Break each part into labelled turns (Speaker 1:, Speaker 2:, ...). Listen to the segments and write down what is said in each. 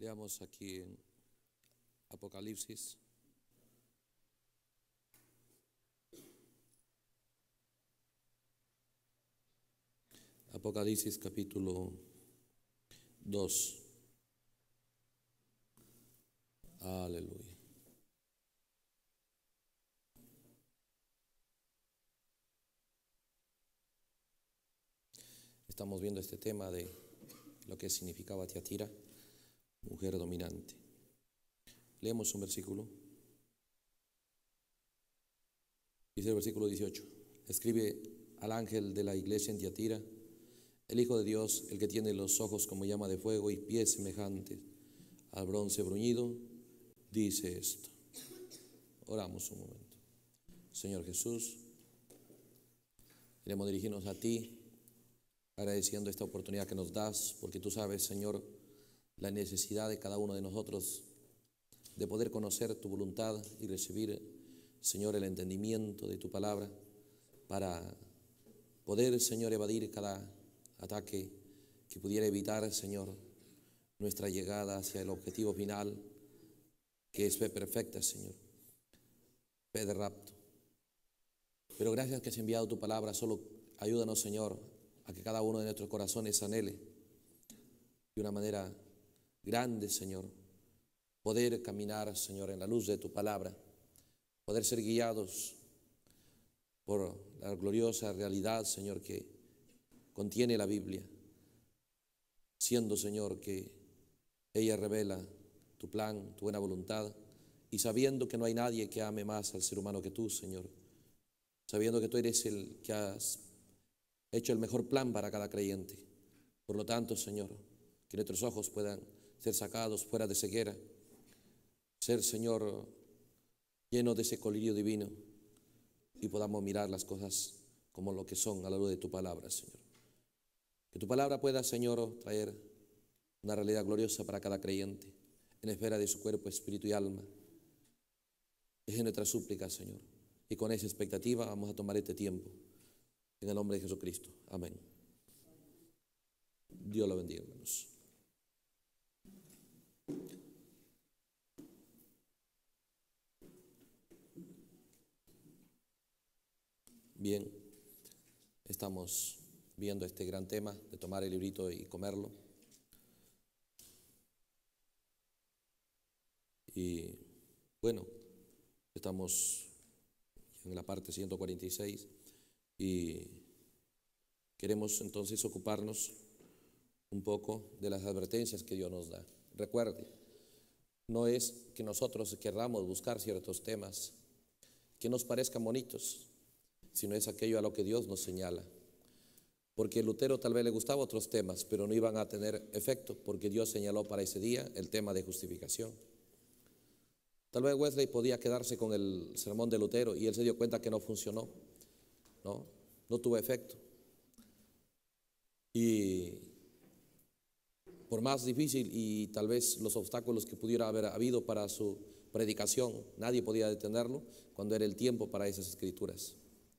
Speaker 1: Leamos aquí en Apocalipsis. Apocalipsis capítulo 2. Aleluya. Estamos viendo este tema de lo que significaba Tiatira mujer dominante. Leemos un versículo. Dice el versículo 18. Escribe al ángel de la iglesia en Tiatira, el Hijo de Dios, el que tiene los ojos como llama de fuego y pies semejantes al bronce bruñido, dice esto. Oramos un momento. Señor Jesús, queremos dirigirnos a ti agradeciendo esta oportunidad que nos das, porque tú sabes, Señor, la necesidad de cada uno de nosotros de poder conocer tu voluntad y recibir, Señor, el entendimiento de tu palabra para poder, Señor, evadir cada ataque que pudiera evitar, Señor, nuestra llegada hacia el objetivo final, que es fe perfecta, Señor, fe de rapto. Pero gracias que has enviado tu palabra, solo ayúdanos, Señor, a que cada uno de nuestros corazones anhele de una manera Grande, Señor, poder caminar, Señor, en la luz de tu palabra, poder ser guiados por la gloriosa realidad, Señor, que contiene la Biblia, siendo, Señor, que ella revela tu plan, tu buena voluntad, y sabiendo que no hay nadie que ame más al ser humano que tú, Señor, sabiendo que tú eres el que has hecho el mejor plan para cada creyente. Por lo tanto, Señor, que nuestros ojos puedan ser sacados fuera de ceguera, ser, Señor, lleno de ese colirio divino y podamos mirar las cosas como lo que son a la luz de tu palabra, Señor. Que tu palabra pueda, Señor, traer una realidad gloriosa para cada creyente, en la esfera de su cuerpo, espíritu y alma. Es en nuestra súplica, Señor. Y con esa expectativa vamos a tomar este tiempo. En el nombre de Jesucristo. Amén. Dios lo bendiga, hermanos. Bien, estamos viendo este gran tema de tomar el librito y comerlo. Y bueno, estamos en la parte 146 y queremos entonces ocuparnos un poco de las advertencias que Dios nos da. Recuerde, no es que nosotros querramos buscar ciertos temas que nos parezcan bonitos, sino es aquello a lo que Dios nos señala. Porque Lutero tal vez le gustaba otros temas, pero no iban a tener efecto, porque Dios señaló para ese día el tema de justificación. Tal vez Wesley podía quedarse con el sermón de Lutero y él se dio cuenta que no funcionó, no, no tuvo efecto. Y por más difícil y tal vez los obstáculos que pudiera haber habido para su predicación, nadie podía detenerlo cuando era el tiempo para esas escrituras.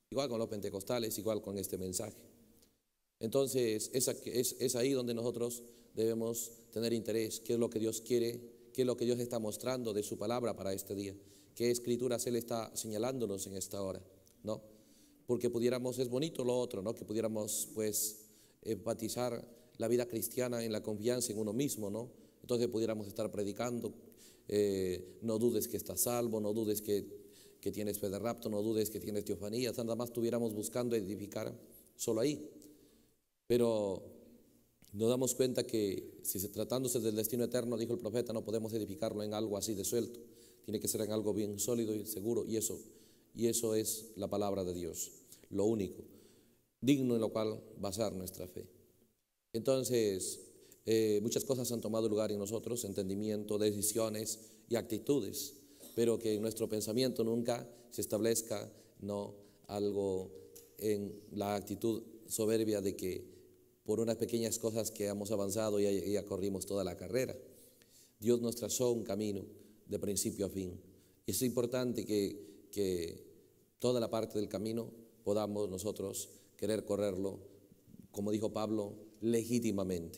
Speaker 1: Igual con los pentecostales, igual con este mensaje. Entonces es, ahí donde nosotros debemos tener interés, qué es lo que Dios quiere, qué es lo que Dios está mostrando de su palabra para este día, qué escrituras Él está señalándonos en esta hora, ¿no? Porque pudiéramos, es bonito lo otro, ¿no? Que pudiéramos pues empatizar la vida cristiana en la confianza en uno mismo, ¿no? Entonces pudiéramos estar predicando, eh, no dudes que estás salvo, no dudes que, tienes fe de rapto, no dudes que tienes teofanía, nada más estuviéramos buscando edificar solo ahí. Pero nos damos cuenta que si tratándose del destino eterno, dijo el profeta, no podemos edificarlo en algo así de suelto, tiene que ser en algo bien sólido y seguro, y eso, y eso es la palabra de Dios, lo único, digno en lo cual basar nuestra fe. Entonces, eh, muchas cosas han tomado lugar en nosotros, entendimiento, decisiones y actitudes, pero que nuestro pensamiento nunca se establezca no algo en la actitud soberbia de que por unas pequeñas cosas que hemos avanzado y ya corrimos toda la carrera. Dios nos trazó un camino de principio a fin. Es importante que toda la parte del camino podamos nosotros querer correrlo, como dijo Pablo, legítimamente,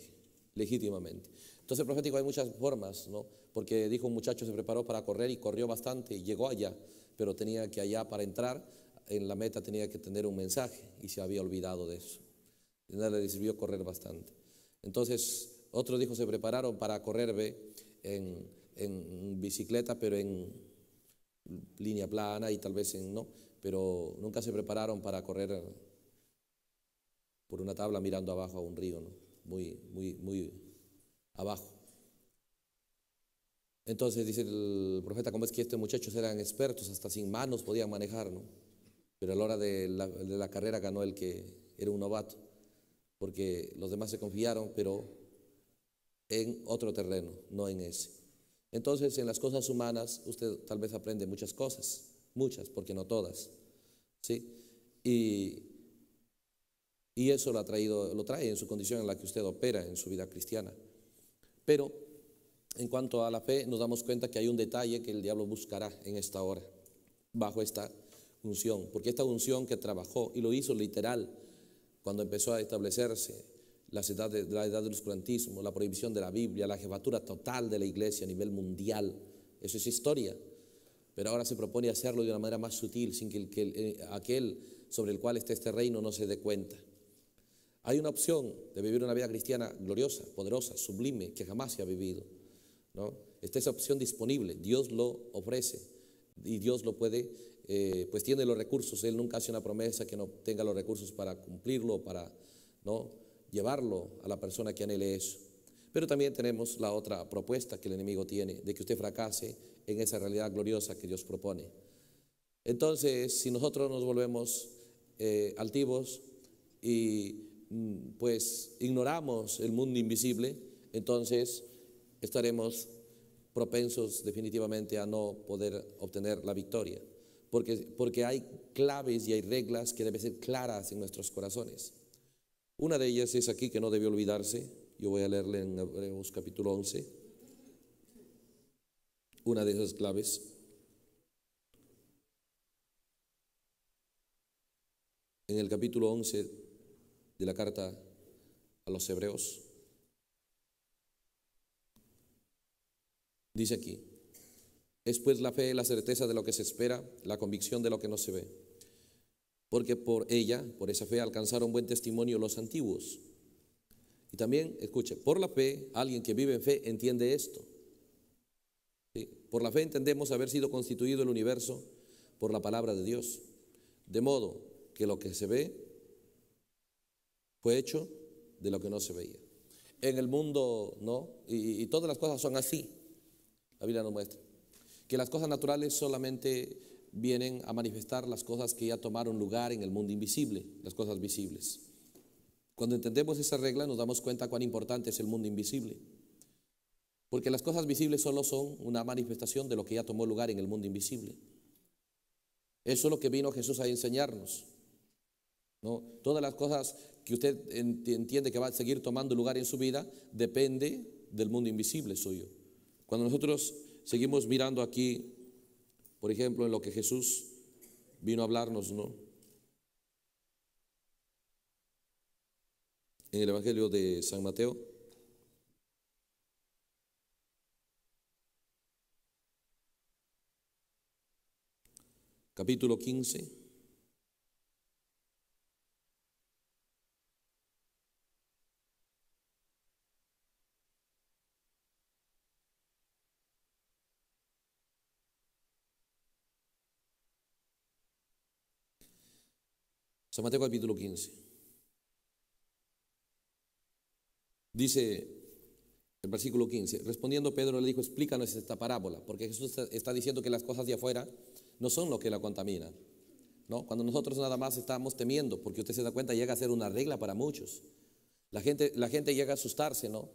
Speaker 1: legítimamente. Entonces profético hay muchas formas, ¿no? Porque dijo un muchacho se preparó para correr y corrió bastante y llegó allá, pero tenía que allá para entrar en la meta tenía que tener un mensaje y se había olvidado de eso. le sirvió correr bastante. Entonces otro dijo se prepararon para correr ve, en, en bicicleta, pero en línea plana y tal vez en no, pero nunca se prepararon para correr por una tabla mirando abajo a un río, ¿no? muy, muy, muy abajo. Entonces dice el profeta, ¿cómo es que estos muchachos eran expertos, hasta sin manos podían manejar, ¿no? Pero a la hora de la, carrera ganó el que era un novato, porque los demás se confiaron, pero en otro terreno, no en ese. Entonces, en las cosas humanas, usted tal vez aprende muchas cosas, muchas, porque no todas, ¿sí? Y y eso lo, trae en su condición en la que usted opera en su vida cristiana. Pero en cuanto a la fe, nos damos cuenta que hay un detalle que el diablo buscará en esta hora, bajo esta unción, porque esta unción que trabajó y lo hizo literal cuando empezó a establecerse la edad, del oscurantismo, la prohibición de la Biblia, la jefatura total de la iglesia a nivel mundial, eso es historia, pero ahora se propone hacerlo de una manera más sutil, sin que, eh, aquel sobre el cual está este reino no se dé cuenta. Hay una opción de vivir una vida cristiana gloriosa, poderosa, sublime, que jamás se ha vivido. ¿no? Está esa opción disponible, Dios lo ofrece y Dios lo puede, eh, pues tiene los recursos, Él nunca hace una promesa que no tenga los recursos para cumplirlo, para ¿no? llevarlo a la persona que anhele eso. Pero también tenemos la otra propuesta que el enemigo tiene, de que usted fracase en esa realidad gloriosa que Dios propone. Entonces, si nosotros nos volvemos eh, altivos y Mm, pues ignoramos el mundo invisible, entonces estaremos propensos definitivamente a no poder obtener la victoria, porque, porque hay claves y hay reglas que deben ser claras en nuestros corazones. Una de ellas es aquí que no debe olvidarse, yo voy a leerle en Hebreos capítulo 11, una de esas claves. En el capítulo 11 la carta a los hebreos. Dice aquí, es pues la fe la certeza de lo que se espera, la convicción de lo que no se ve. Porque por ella, por esa fe, alcanzaron buen testimonio los antiguos. Y también, escuche, por la fe, alguien que vive en fe entiende esto. Por la fe entendemos haber sido constituido el universo por la palabra de Dios. De modo que lo que se ve fue hecho de lo que no se veía. En el mundo no, y, todas las cosas son así. La Biblia nos muestra que las cosas naturales solamente vienen a manifestar las cosas que ya tomaron lugar en el mundo invisible, las cosas visibles. Cuando entendemos esa regla nos damos cuenta cuán importante es el mundo invisible. Porque las cosas visibles solo son una manifestación de lo que ya tomó lugar en el mundo invisible. Eso es lo que vino Jesús a enseñarnos. ¿no? Todas las cosas que usted entiende que va a seguir tomando lugar en su vida depende del mundo invisible suyo. Cuando nosotros seguimos mirando aquí, por ejemplo, en lo que Jesús vino a hablarnos, ¿no? En el Evangelio de San Mateo. Capítulo 15. San Mateo capítulo 15. Dice el versículo 15, respondiendo Pedro le dijo, explícanos esta parábola, porque Jesús está diciendo que las cosas de afuera no son lo que la contaminan. ¿no? Cuando nosotros nada más estamos temiendo, porque usted se da cuenta, llega a ser una regla para muchos. La gente, la gente llega a asustarse, ¿no?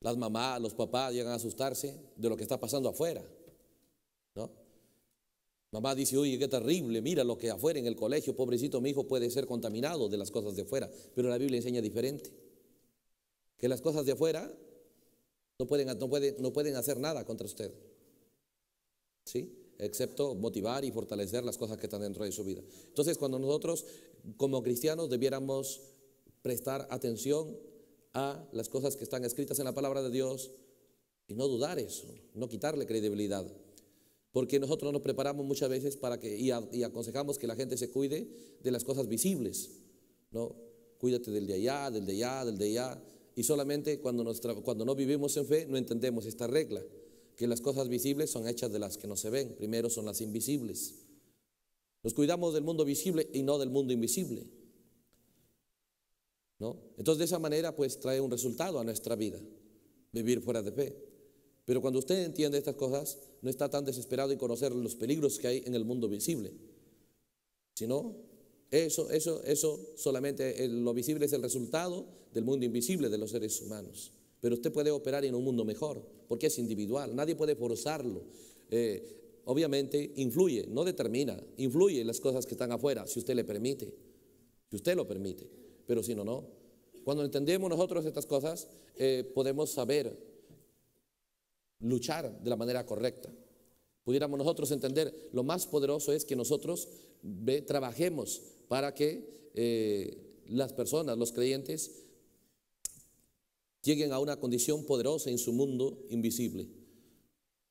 Speaker 1: Las mamás, los papás llegan a asustarse de lo que está pasando afuera. Mamá dice, oye, qué terrible, mira lo que afuera en el colegio, pobrecito mi hijo puede ser contaminado de las cosas de afuera, pero la Biblia enseña diferente, que las cosas de afuera no pueden, no pueden hacer nada contra usted, ¿sí? excepto motivar y fortalecer las cosas que están dentro de su vida. Entonces, cuando nosotros como cristianos debiéramos prestar atención a las cosas que están escritas en la palabra de Dios y no dudar eso, no quitarle credibilidad. Porque nosotros nos preparamos muchas veces para que, y, aconsejamos que la gente se cuide de las cosas visibles, ¿no? Cuídate del de allá, del de allá, del de allá. Y solamente cuando, cuando no vivimos en fe no entendemos esta regla, que las cosas visibles son hechas de las que no se ven, primero son las invisibles. Nos cuidamos del mundo visible y no del mundo invisible. ¿No? Entonces de esa manera pues trae un resultado a nuestra vida, vivir fuera de fe. Pero cuando usted entiende estas cosas, no está tan desesperado en conocer los peligros que hay en el mundo visible, sino eso, eso, eso solamente lo visible es el resultado del mundo invisible de los seres humanos. Pero usted puede operar en un mundo mejor, porque es individual, nadie puede forzarlo. Eh, obviamente influye, no determina, influye las cosas que están afuera, si usted le permite, si usted lo permite, pero si no, no. Cuando entendemos nosotros estas cosas, eh, podemos saber luchar de la manera correcta. Pudiéramos nosotros entender, lo más poderoso es que nosotros trabajemos para que eh, las personas, los creyentes, lleguen a una condición poderosa en su mundo invisible.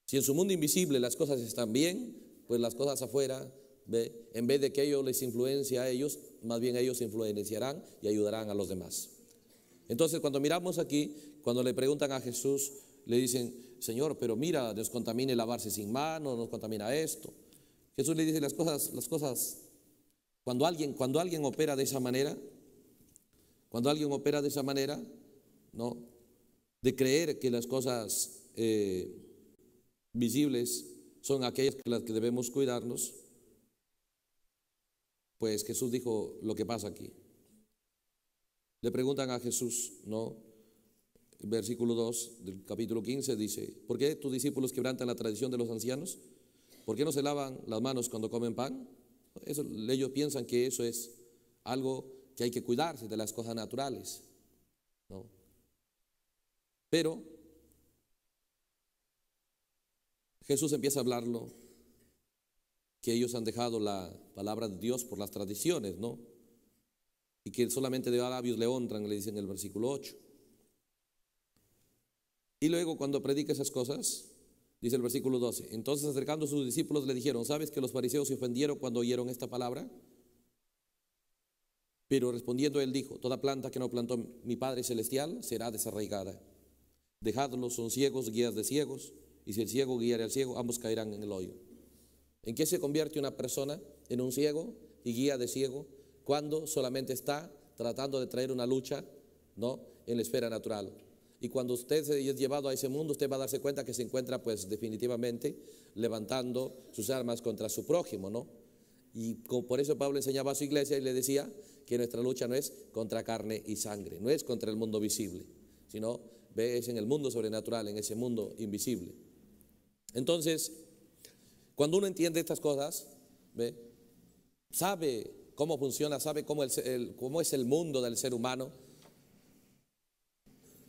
Speaker 1: Si en su mundo invisible las cosas están bien, pues las cosas afuera, en vez de que ellos les influencia a ellos, más bien ellos influenciarán y ayudarán a los demás. Entonces, cuando miramos aquí, cuando le preguntan a Jesús, le dicen, Señor, pero mira, nos contamina lavarse sin mano, nos contamina esto. Jesús le dice las cosas, las cosas. Cuando alguien, cuando alguien opera de esa manera, cuando alguien opera de esa manera, ¿no? De creer que las cosas eh, visibles son aquellas que las que debemos cuidarnos, pues Jesús dijo lo que pasa aquí. Le preguntan a Jesús, ¿no? versículo 2 del capítulo 15 dice, ¿por qué tus discípulos quebrantan la tradición de los ancianos? ¿Por qué no se lavan las manos cuando comen pan? Eso, ellos piensan que eso es algo que hay que cuidarse de las cosas naturales. ¿no? Pero Jesús empieza a hablarlo que ellos han dejado la palabra de Dios por las tradiciones, ¿no? Y que solamente de labios le honran, le dicen en el versículo 8. Y luego cuando predica esas cosas, dice el versículo 12, entonces acercando a sus discípulos le dijeron, ¿sabes que los fariseos se ofendieron cuando oyeron esta palabra? Pero respondiendo él dijo, toda planta que no plantó mi Padre Celestial será desarraigada. Dejadlos, son ciegos, guías de ciegos, y si el ciego guiara al ciego, ambos caerán en el hoyo. ¿En qué se convierte una persona? En un ciego y guía de ciego, cuando solamente está tratando de traer una lucha ¿no? en la esfera natural. Y cuando usted es llevado a ese mundo, usted va a darse cuenta que se encuentra pues definitivamente levantando sus armas contra su prójimo, ¿no? Y por eso Pablo enseñaba a su iglesia y le decía que nuestra lucha no es contra carne y sangre, no es contra el mundo visible, sino es en el mundo sobrenatural, en ese mundo invisible. Entonces, cuando uno entiende estas cosas, ¿ve? sabe cómo funciona, sabe cómo es el mundo del ser humano,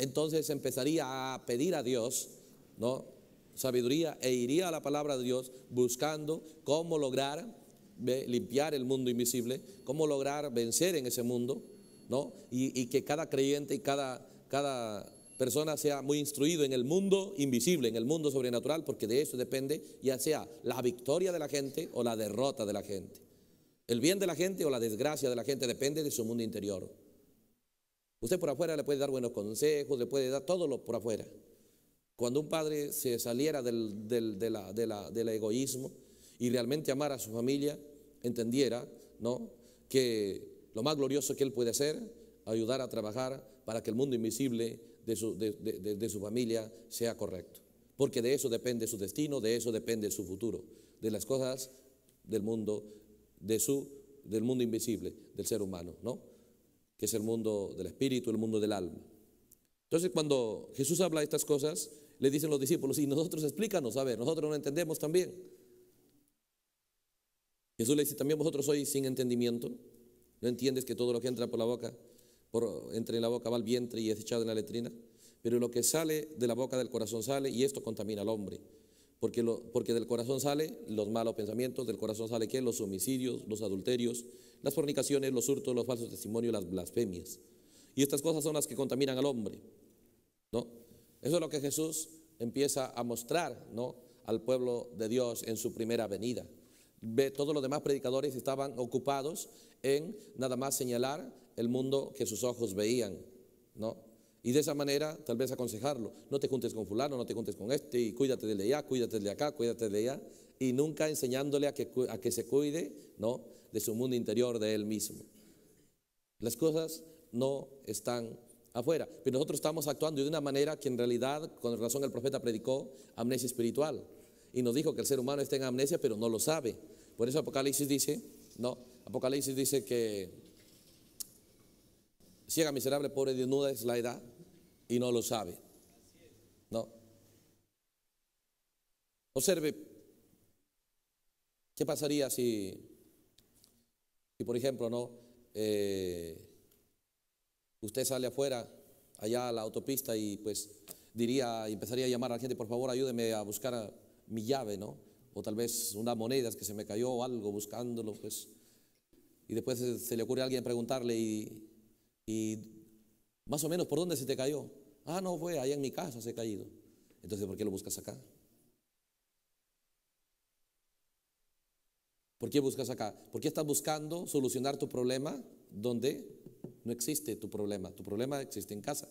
Speaker 1: entonces empezaría a pedir a Dios, ¿no? Sabiduría e iría a la palabra de Dios buscando cómo lograr limpiar el mundo invisible, cómo lograr vencer en ese mundo, ¿no? Y, que cada creyente y cada persona sea muy instruido en el mundo invisible, en el mundo sobrenatural, porque de eso depende ya sea la victoria de la gente o la derrota de la gente. El bien de la gente o la desgracia de la gente depende de su mundo interior. Usted por afuera le puede dar buenos consejos, le puede dar todo lo por afuera. Cuando un padre se saliera del, de del egoísmo y realmente amara a su familia, entendiera ¿no? que lo más glorioso que él puede hacer, ayudar a trabajar para que el mundo invisible de su, de, de su familia sea correcto. Porque de eso depende su destino, de eso depende su futuro, de las cosas del mundo, de su, del mundo invisible, del ser humano, ¿no? que es el mundo del espíritu, el mundo del alma. Entonces cuando Jesús habla de estas cosas, le dicen los discípulos, y nosotros explícanos, a ver, nosotros no entendemos también. Jesús le dice, también vosotros sois sin entendimiento, no entiendes que todo lo que entra por la boca, por, entre la boca va al vientre y es echado en la letrina, pero lo que sale de la boca del corazón sale y esto contamina al hombre. Porque, porque del corazón sale los malos pensamientos, del corazón sale qué? Los homicidios, los adulterios, las fornicaciones, los hurtos, los falsos testimonios, las blasfemias. Y estas cosas son las que contaminan al hombre. ¿no? Eso es lo que Jesús empieza a mostrar ¿no? al pueblo de Dios en su primera venida. Ve, todos los demás predicadores estaban ocupados en nada más señalar el mundo que sus ojos veían. Y de esa manera, tal vez aconsejarlo. No te juntes con fulano, no te juntes con este, y cuídate de allá, cuídate de acá, cuídate de allá. Y nunca enseñándole a que, a que se cuide, ¿no? De su mundo interior, de él mismo. Las cosas no están afuera. Pero nosotros estamos actuando de una manera que en realidad, con razón el profeta predicó amnesia espiritual. Y nos dijo que el ser humano está en amnesia, pero no lo sabe. Por eso Apocalipsis dice, no, Apocalipsis dice que ciega, miserable, pobre, desnuda es la edad y no lo sabe. No. Observe, ¿qué pasaría si, si por ejemplo, no, eh, usted sale afuera, allá a la autopista y pues diría, empezaría a llamar a la gente, por favor, ayúdeme a buscar mi llave, ¿no? O tal vez unas monedas que se me cayó o algo buscándolo, pues. Y después se le ocurre a alguien preguntarle y, y más o menos por dónde se te cayó. Ah, no fue, ahí en mi casa se ha caído. Entonces, ¿por qué lo buscas acá? ¿Por qué buscas acá? ¿Por qué estás buscando solucionar tu problema donde no existe tu problema? Tu problema existe en casa.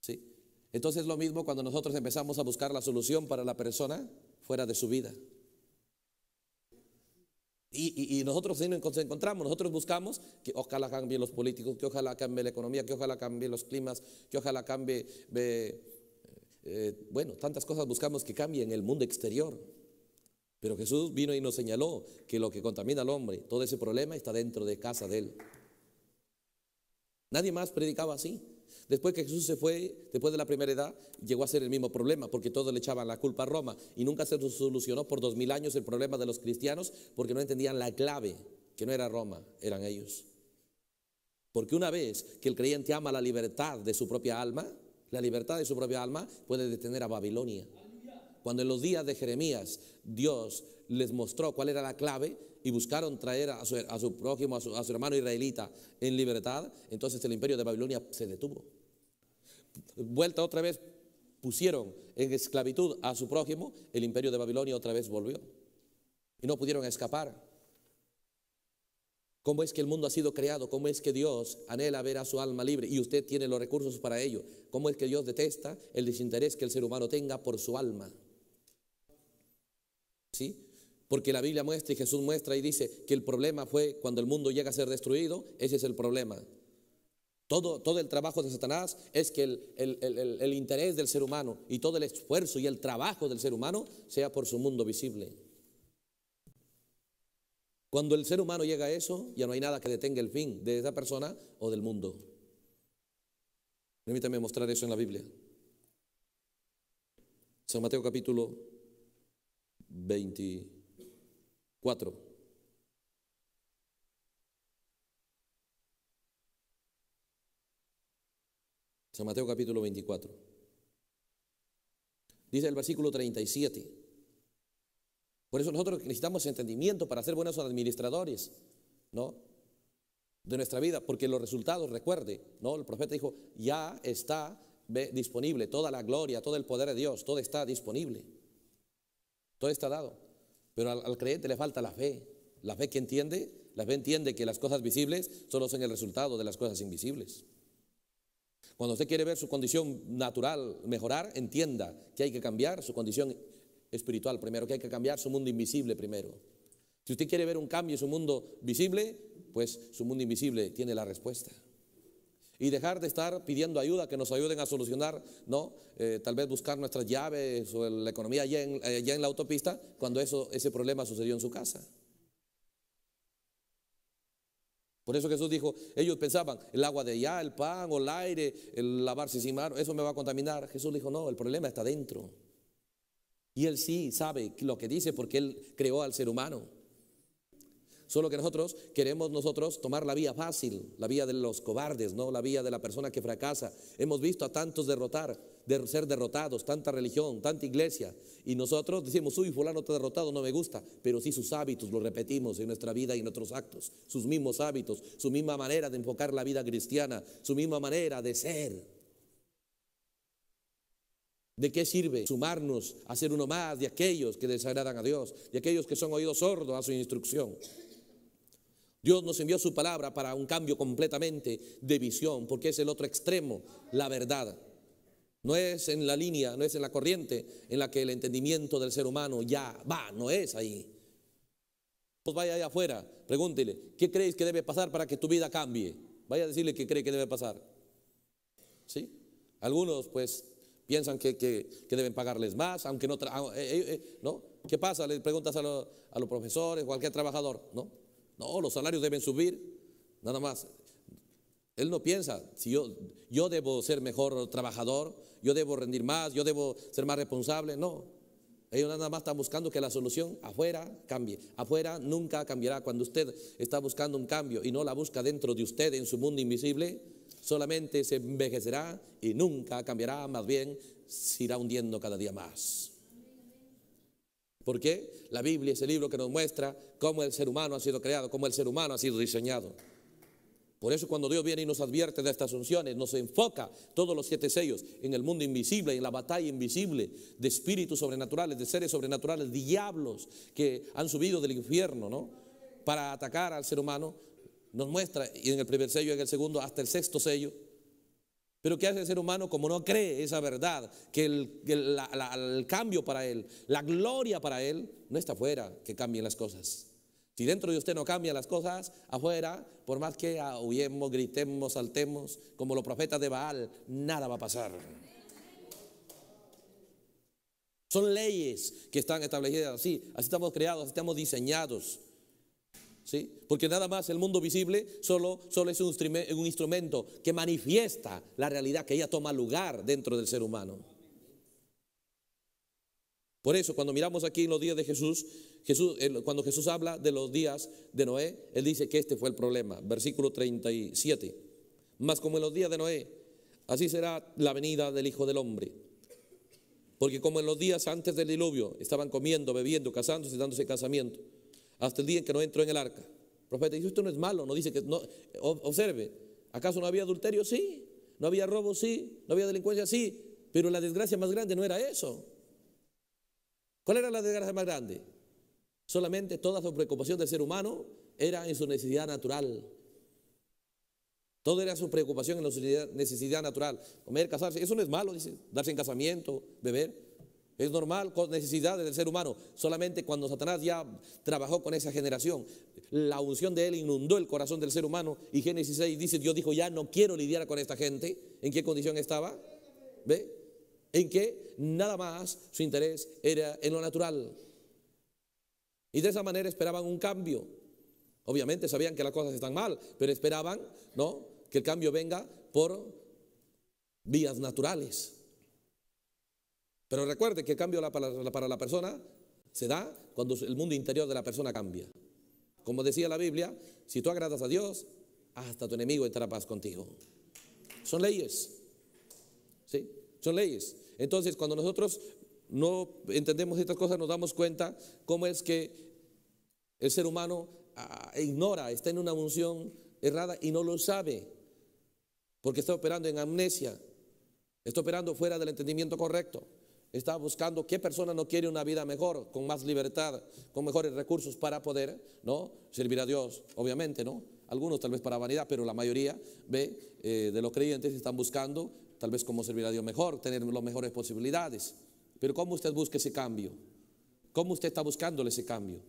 Speaker 1: ¿Sí? Entonces, lo mismo cuando nosotros empezamos a buscar la solución para la persona fuera de su vida. Y, nosotros nos encontramos, nosotros buscamos que ojalá cambien los políticos, que ojalá cambie la economía, que ojalá cambien los climas, que ojalá cambie, eh, eh, bueno, tantas cosas buscamos que cambien en el mundo exterior. Pero Jesús vino y nos señaló que lo que contamina al hombre, todo ese problema está dentro de casa de él. Nadie más predicaba así. Después que Jesús se fue, después de la primera edad, llegó a ser el mismo problema, porque todos le echaban la culpa a Roma y nunca se solucionó por dos mil años el problema de los cristianos, porque no entendían la clave, que no era Roma, eran ellos. Porque una vez que el creyente ama la libertad de su propia alma, la libertad de su propia alma puede detener a Babilonia. Cuando en los días de Jeremías Dios les mostró cuál era la clave y buscaron traer a su, prójimo, a su hermano israelita en libertad, entonces el imperio de Babilonia se detuvo vuelta otra vez pusieron en esclavitud a su prójimo, el imperio de Babilonia otra vez volvió. Y no pudieron escapar. ¿Cómo es que el mundo ha sido creado? ¿Cómo es que Dios anhela ver a su alma libre y usted tiene los recursos para ello? ¿Cómo es que Dios detesta el desinterés que el ser humano tenga por su alma? ¿Sí? Porque la Biblia muestra y Jesús muestra y dice que el problema fue cuando el mundo llega a ser destruido, ese es el problema. Todo, el trabajo de Satanás es que el, el interés del ser humano y todo el esfuerzo y el trabajo del ser humano sea por su mundo visible. Cuando el ser humano llega a eso, ya no hay nada que detenga el fin de esa persona o del mundo. Permítame mostrar eso en la Biblia. San Mateo capítulo 24. San Mateo capítulo 24. Dice el versículo 37. Por eso nosotros necesitamos entendimiento para ser buenos administradores, ¿no? De nuestra vida, porque los resultados, recuerde, ¿no? El profeta dijo, ya está disponible toda la gloria, todo el poder de Dios, todo está disponible. Todo está dado. Pero al, al creyente le falta la fe. La fe que entiende, la fe entiende que las cosas visibles solo son el resultado de las cosas invisibles. Cuando usted quiere ver su condición natural mejorar, entienda que hay que cambiar su condición espiritual primero, que hay que cambiar su mundo invisible primero. Si usted quiere ver un cambio en su mundo visible, pues su mundo invisible tiene la respuesta. Y dejar de estar pidiendo ayuda, que nos ayuden a solucionar, ¿no? Eh, tal vez buscar nuestras llaves o la economía allá en, en la autopista, cuando eso, ese problema sucedió en su casa. Por eso Jesús dijo, ellos pensaban, el agua de allá, el pan o el aire, el lavarse sin mar, eso me va a contaminar. Jesús dijo, no, el problema está dentro. Y él sí sabe lo que dice porque él creó al ser humano. Solo que nosotros queremos nosotros tomar la vía fácil, la vía de los cobardes, no la vía de la persona que fracasa. Hemos visto a tantos derrotar de ser derrotados, tanta religión, tanta iglesia. Y nosotros decimos, uy, fulano está derrotado, no me gusta. Pero sí sus hábitos, lo repetimos en nuestra vida y en nuestros actos. Sus mismos hábitos, su misma manera de enfocar la vida cristiana, su misma manera de ser. ¿De qué sirve sumarnos a ser uno más de aquellos que desagradan a Dios, de aquellos que son oídos sordos a su instrucción? Dios nos envió su palabra para un cambio completamente de visión, porque es el otro extremo, la verdad. No es en la línea, no es en la corriente en la que el entendimiento del ser humano ya va, no es ahí. Pues vaya allá afuera, pregúntele, ¿qué crees que debe pasar para que tu vida cambie? Vaya a decirle qué cree que debe pasar. ¿Sí? Algunos pues piensan que, que, deben pagarles más, aunque no... Ah, eh, eh, eh, ¿No? ¿Qué pasa? Le preguntas a, los profesores, cualquier trabajador, ¿no? No, los salarios deben subir, nada más. Él no piensa, si yo, yo debo ser mejor trabajador, yo debo rendir más, yo debo ser más responsable. No, ellos nada más están buscando que la solución afuera cambie. Afuera nunca cambiará. Cuando usted está buscando un cambio y no la busca dentro de usted, en su mundo invisible, solamente se envejecerá y nunca cambiará, más bien se irá hundiendo cada día más. ¿Por qué? La Biblia es el libro que nos muestra cómo el ser humano ha sido creado, cómo el ser humano ha sido diseñado. Por eso cuando Dios viene y nos advierte de estas unciones, nos enfoca todos los siete sellos en el mundo invisible, en la batalla invisible de espíritus sobrenaturales, de seres sobrenaturales, diablos que han subido del infierno, ¿no? Para atacar al ser humano, nos muestra y en el primer sello, en el segundo, hasta el sexto sello. Pero ¿qué hace el ser humano como no cree esa verdad? Que el, el cambio para él, la gloria para él, no está fuera que cambien las cosas. Si dentro de usted no cambia las cosas, afuera, por más que huyemos, gritemos, saltemos, como los profetas de Baal, nada va a pasar. Son leyes que están establecidas así, así estamos creados, así estamos diseñados. ¿Sí? Porque nada más el mundo visible solo, solo es un instrumento que manifiesta la realidad que ella toma lugar dentro del ser humano. Por eso, cuando miramos aquí en los días de Jesús, Jesús, cuando Jesús habla de los días de Noé, él dice que este fue el problema. Versículo 37. Mas como en los días de Noé, así será la venida del Hijo del Hombre. Porque como en los días antes del diluvio, estaban comiendo, bebiendo, casándose dándose casamiento, hasta el día en que no entró en el arca. profeta dice, esto no es malo, no dice que no. Observe, ¿acaso no había adulterio? Sí. ¿No había robo? Sí. ¿No había delincuencia? Sí. Pero la desgracia más grande no era eso ¿Cuál era la desgracia más grande? Solamente toda su preocupación del ser humano era en su necesidad natural. Todo era su preocupación en la necesidad natural. Comer, casarse, eso no es malo, dice. Darse en casamiento, beber. Es normal, con necesidades del ser humano. Solamente cuando Satanás ya trabajó con esa generación, la unción de él inundó el corazón del ser humano. Y Génesis 6 dice, Dios dijo, ya no quiero lidiar con esta gente. ¿En qué condición estaba? ¿Ve? en que nada más su interés era en lo natural. Y de esa manera esperaban un cambio. Obviamente sabían que las cosas están mal, pero esperaban, ¿no? Que el cambio venga por vías naturales. Pero recuerde que el cambio para la persona se da cuando el mundo interior de la persona cambia. Como decía la Biblia, si tú agradas a Dios, hasta tu enemigo estará paz contigo. Son leyes. ¿Sí? Son leyes. Entonces, cuando nosotros no entendemos estas cosas, nos damos cuenta cómo es que el ser humano ah, ignora, está en una unción errada y no lo sabe, porque está operando en amnesia, está operando fuera del entendimiento correcto, está buscando qué persona no quiere una vida mejor, con más libertad, con mejores recursos para poder, ¿no? Servir a Dios, obviamente, ¿no? Algunos tal vez para vanidad, pero la mayoría eh, de los creyentes están buscando tal vez cómo servir a Dios mejor, tener las mejores posibilidades. Pero ¿cómo usted busca ese cambio? ¿Cómo usted está buscándole ese cambio?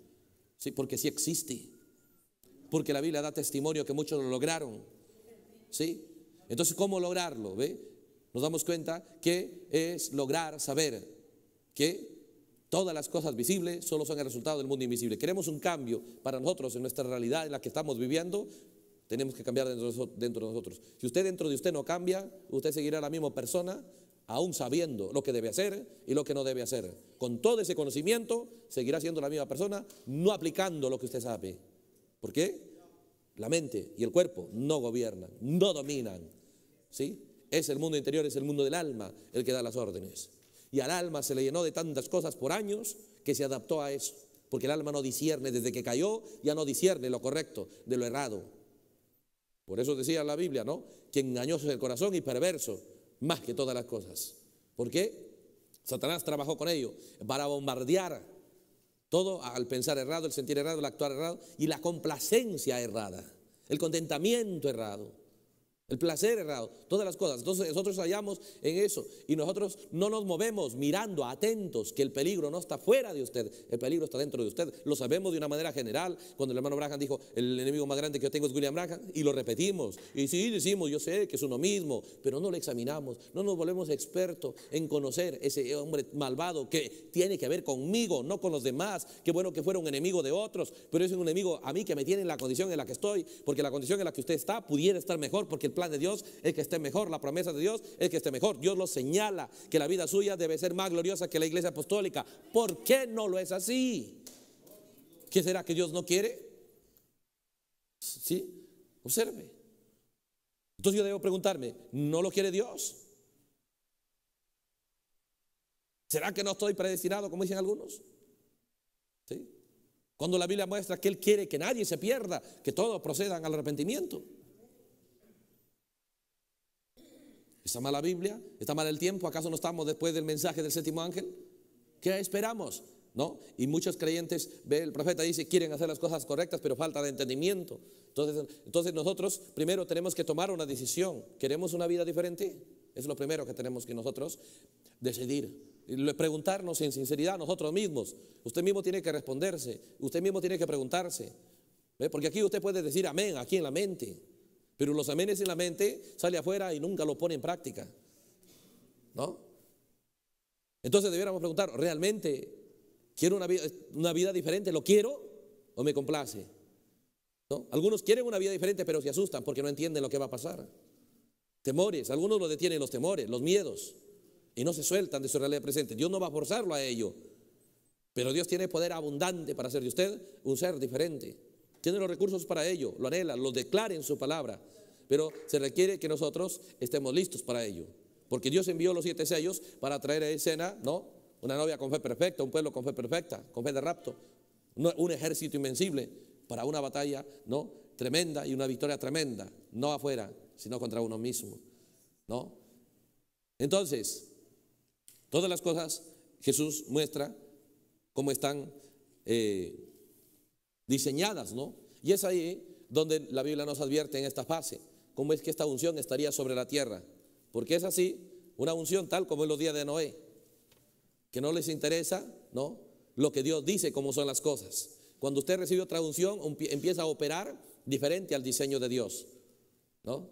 Speaker 1: Sí, porque sí existe. Porque la Biblia da testimonio que muchos lo lograron. ¿Sí? Entonces, ¿cómo lograrlo? ¿Ve? Nos damos cuenta que es lograr saber que todas las cosas visibles solo son el resultado del mundo invisible. Queremos un cambio para nosotros en nuestra realidad en la que estamos viviendo. Tenemos que cambiar dentro de nosotros. Si usted dentro de usted no cambia, usted seguirá la misma persona, aún sabiendo lo que debe hacer y lo que no debe hacer. Con todo ese conocimiento, seguirá siendo la misma persona, no aplicando lo que usted sabe. ¿Por qué? La mente y el cuerpo no gobiernan, no dominan. ¿Sí? Es el mundo interior, es el mundo del alma el que da las órdenes. Y al alma se le llenó de tantas cosas por años que se adaptó a eso. Porque el alma no discierne, desde que cayó ya no discierne lo correcto de lo errado. Por eso decía la Biblia, ¿no? Que engañoso es el corazón y perverso, más que todas las cosas. ¿Por qué? Satanás trabajó con ello para bombardear todo al pensar errado, el sentir errado, el actuar errado y la complacencia errada, el contentamiento errado. El placer errado, todas las cosas. Entonces nosotros hallamos en eso y nosotros no nos movemos mirando, atentos, que el peligro no está fuera de usted, el peligro está dentro de usted. Lo sabemos de una manera general. Cuando el hermano Branham dijo, el enemigo más grande que yo tengo es William Branham, y lo repetimos. Y sí, decimos, yo sé que es uno mismo, pero no lo examinamos, no nos volvemos expertos en conocer ese hombre malvado que tiene que ver conmigo, no con los demás. Qué bueno que fuera un enemigo de otros, pero es un enemigo a mí que me tiene en la condición en la que estoy, porque la condición en la que usted está pudiera estar mejor, porque el plan de Dios, es que esté mejor, la promesa de Dios, es que esté mejor. Dios lo señala que la vida suya debe ser más gloriosa que la iglesia apostólica. ¿Por qué no lo es así? ¿Qué será que Dios no quiere? ¿Sí? Observe. Entonces yo debo preguntarme, ¿no lo quiere Dios? ¿Será que no estoy predestinado, como dicen algunos? ¿Sí? Cuando la Biblia muestra que Él quiere que nadie se pierda, que todos procedan al arrepentimiento. ¿Está mal la Biblia? ¿Está mal el tiempo? ¿Acaso no estamos después del mensaje del séptimo ángel? ¿Qué esperamos? ¿No? Y muchos creyentes, ve, el profeta dice, quieren hacer las cosas correctas, pero falta de entendimiento. Entonces, entonces nosotros primero tenemos que tomar una decisión. ¿Queremos una vida diferente? Es lo primero que tenemos que nosotros decidir. preguntarnos en sinceridad nosotros mismos. Usted mismo tiene que responderse. Usted mismo tiene que preguntarse. Porque aquí usted puede decir amén, aquí en la mente. Pero los amenes en la mente sale afuera y nunca lo pone en práctica. ¿No? Entonces debiéramos preguntar, ¿realmente quiero una vida, una vida diferente? ¿Lo quiero o me complace? Algunos quieren una vida diferente, pero se asustan porque no entienden lo que va a pasar. Temores, algunos lo detienen los temores, los miedos, y no se sueltan de su realidad presente. Dios no va a forzarlo a ello, pero Dios tiene poder abundante para hacer de usted un ser diferente tiene los recursos para ello, lo anhela, lo declara en su palabra, pero se requiere que nosotros estemos listos para ello. Porque Dios envió los siete sellos para traer a escena, ¿no? Una novia con fe perfecta, un pueblo con fe perfecta, con fe de rapto, un ejército invencible para una batalla, ¿no? Tremenda y una victoria tremenda, no afuera, sino contra uno mismo, ¿no? Entonces, todas las cosas Jesús muestra cómo están eh, diseñadas, ¿no? Y es ahí donde la Biblia nos advierte en esta fase, cómo es que esta unción estaría sobre la tierra. Porque es así, una unción tal como en los días de Noé, que no les interesa, ¿no? Lo que Dios dice, cómo son las cosas. Cuando usted recibe otra unción, empieza a operar diferente al diseño de Dios, ¿no?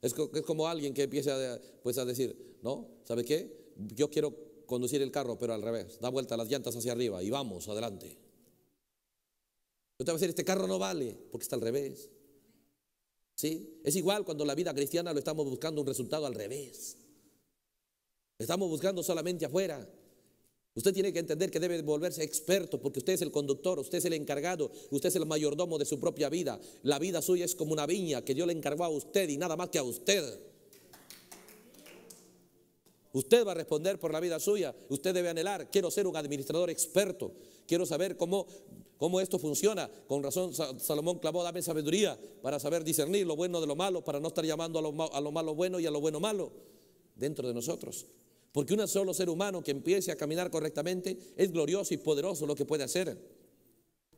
Speaker 1: Es, como alguien que empieza pues, a decir, ¿no? ¿Sabe qué? Yo quiero conducir el carro, pero al revés, da vuelta las llantas hacia arriba y vamos, adelante. Yo te a decir, este carro no vale, porque está al revés. ¿Sí? Es igual cuando la vida cristiana lo estamos buscando un resultado al revés. estamos buscando solamente afuera. Usted tiene que entender que debe volverse experto porque usted es el conductor, usted es el encargado, usted es el mayordomo de su propia vida. La vida suya es como una viña que Dios le encargó a usted y nada más que a usted. Usted va a responder por la vida suya. Usted debe anhelar. Quiero ser un administrador experto. Quiero saber cómo, esto funciona. Con razón, Salomón clavó, dame sabiduría para saber discernir lo bueno de lo malo, para no estar llamando a lo, malo bueno y a lo bueno malo dentro de nosotros. Porque un solo ser humano que empiece a caminar correctamente es glorioso y poderoso lo que puede hacer.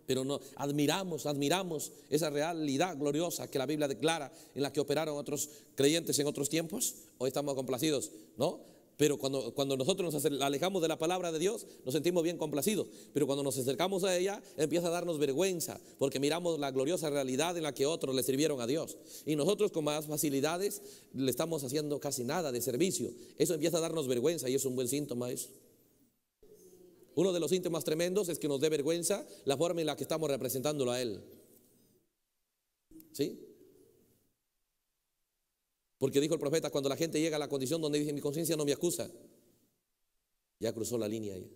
Speaker 1: Pero no, admiramos, admiramos esa realidad gloriosa que la Biblia declara en la que operaron otros creyentes en otros tiempos. Hoy estamos complacidos, ¿no? Pero cuando, cuando nosotros nos alejamos de la palabra de Dios, nos sentimos bien complacidos. Pero cuando nos acercamos a ella, empieza a darnos vergüenza, porque miramos la gloriosa realidad en la que otros le sirvieron a Dios. Y nosotros con más facilidades le estamos haciendo casi nada de servicio. Eso empieza a darnos vergüenza y es un buen síntoma eso. Uno de los síntomas tremendos es que nos dé vergüenza la forma en la que estamos representándolo a Él. ¿Sí? Porque dijo el profeta, cuando la gente llega a la condición donde dice, mi conciencia no me acusa, ya cruzó la línea ya.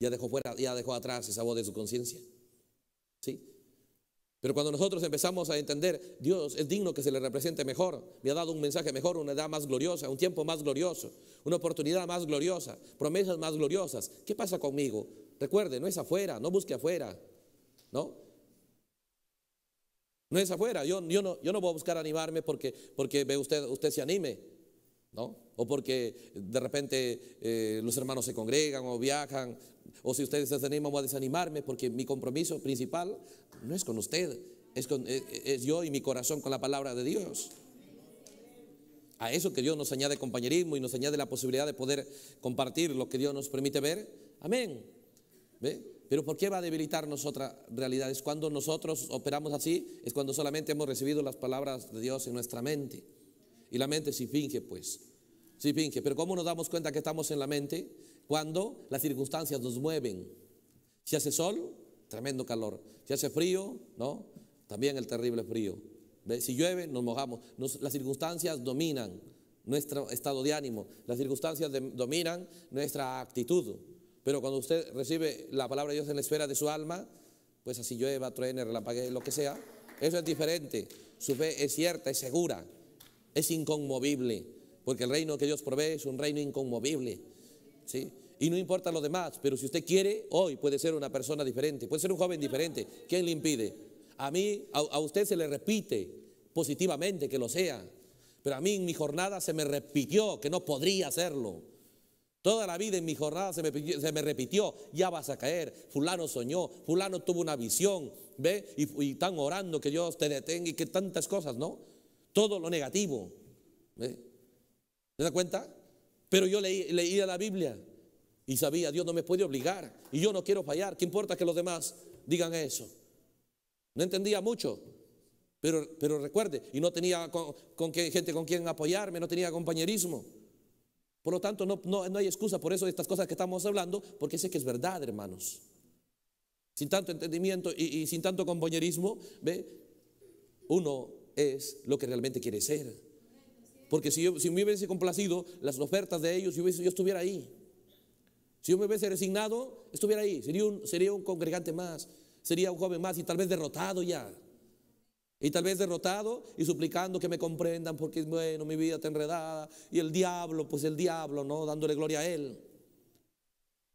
Speaker 1: Ya dejó fuera, ya dejó atrás esa voz de su conciencia. ¿Sí? Pero cuando nosotros empezamos a entender, Dios es digno que se le represente mejor, me ha dado un mensaje mejor, una edad más gloriosa, un tiempo más glorioso, una oportunidad más gloriosa, promesas más gloriosas. ¿Qué pasa conmigo? Recuerde, no es afuera, no busque afuera, ¿no? No es afuera. Yo, no, voy a buscar animarme porque, porque ve usted, usted se anime, ¿no? O porque de repente eh, los hermanos se congregan o viajan. O si ustedes se animan, voy a desanimarme porque mi compromiso principal no es con usted, es, con, eh, eh, yo y mi corazón con la palabra de Dios. A eso que Dios nos añade compañerismo y nos añade la posibilidad de poder compartir lo que Dios nos permite ver. Amén. Pero ¿por qué va a debilitar otra realidad? Es cuando nosotros operamos así, es cuando solamente hemos recibido las palabras de Dios en nuestra mente. Y la mente sí finge, pues. Sí finge. Pero ¿cómo nos damos cuenta que estamos en la mente? Cuando las circunstancias nos mueven. Si hace sol, tremendo calor. Si hace frío, ¿no? También el terrible frío. Si llueve, nos mojamos. las circunstancias dominan nuestro estado de ánimo. Las circunstancias dominan nuestra actitud. Pero cuando usted recibe la palabra de Dios en la esfera de su alma, pues así llueva, truene, relampaguee, lo que sea, eso es diferente. Su fe es cierta, es segura, es inconmovible, porque el reino que Dios provee es un reino inconmovible. ¿sí? Y no importa lo demás, pero si usted quiere, hoy puede ser una persona diferente, puede ser un joven diferente. ¿Quién le impide? A mí, a usted se le repite positivamente que lo sea, pero a mí en mi jornada se me repitió que no podría hacerlo Toda la vida en mi jornada se me, repitió, ya vas a caer, fulano soñó, fulano tuvo una visión, ¿ve? Y, están orando que Dios te detenga y que tantas cosas, ¿no? Todo lo negativo, ¿ve? ¿Se da cuenta? Pero yo leía la Biblia y sabía, Dios no me puede obligar y yo no quiero fallar, ¿qué importa que los demás digan eso? No entendía mucho, pero, pero recuerde, y no tenía con, gente con quien apoyarme, no tenía compañerismo. Por lo tanto, no, hay excusa por eso de estas cosas que estamos hablando, porque sé que es verdad, hermanos. Sin tanto entendimiento y, sin tanto compañerismo, ¿ve? uno es lo que realmente quiere ser. Porque si, yo, me hubiese complacido las ofertas de ellos, si yo estuviera ahí. Si yo me hubiese resignado, estuviera ahí. Sería un, sería un congregante más, sería un joven más y tal vez derrotado ya. Y tal vez derrotado y suplicando que me comprendan porque, bueno, mi vida está enredada. Y el diablo, pues el diablo, ¿no? Dándole gloria a él.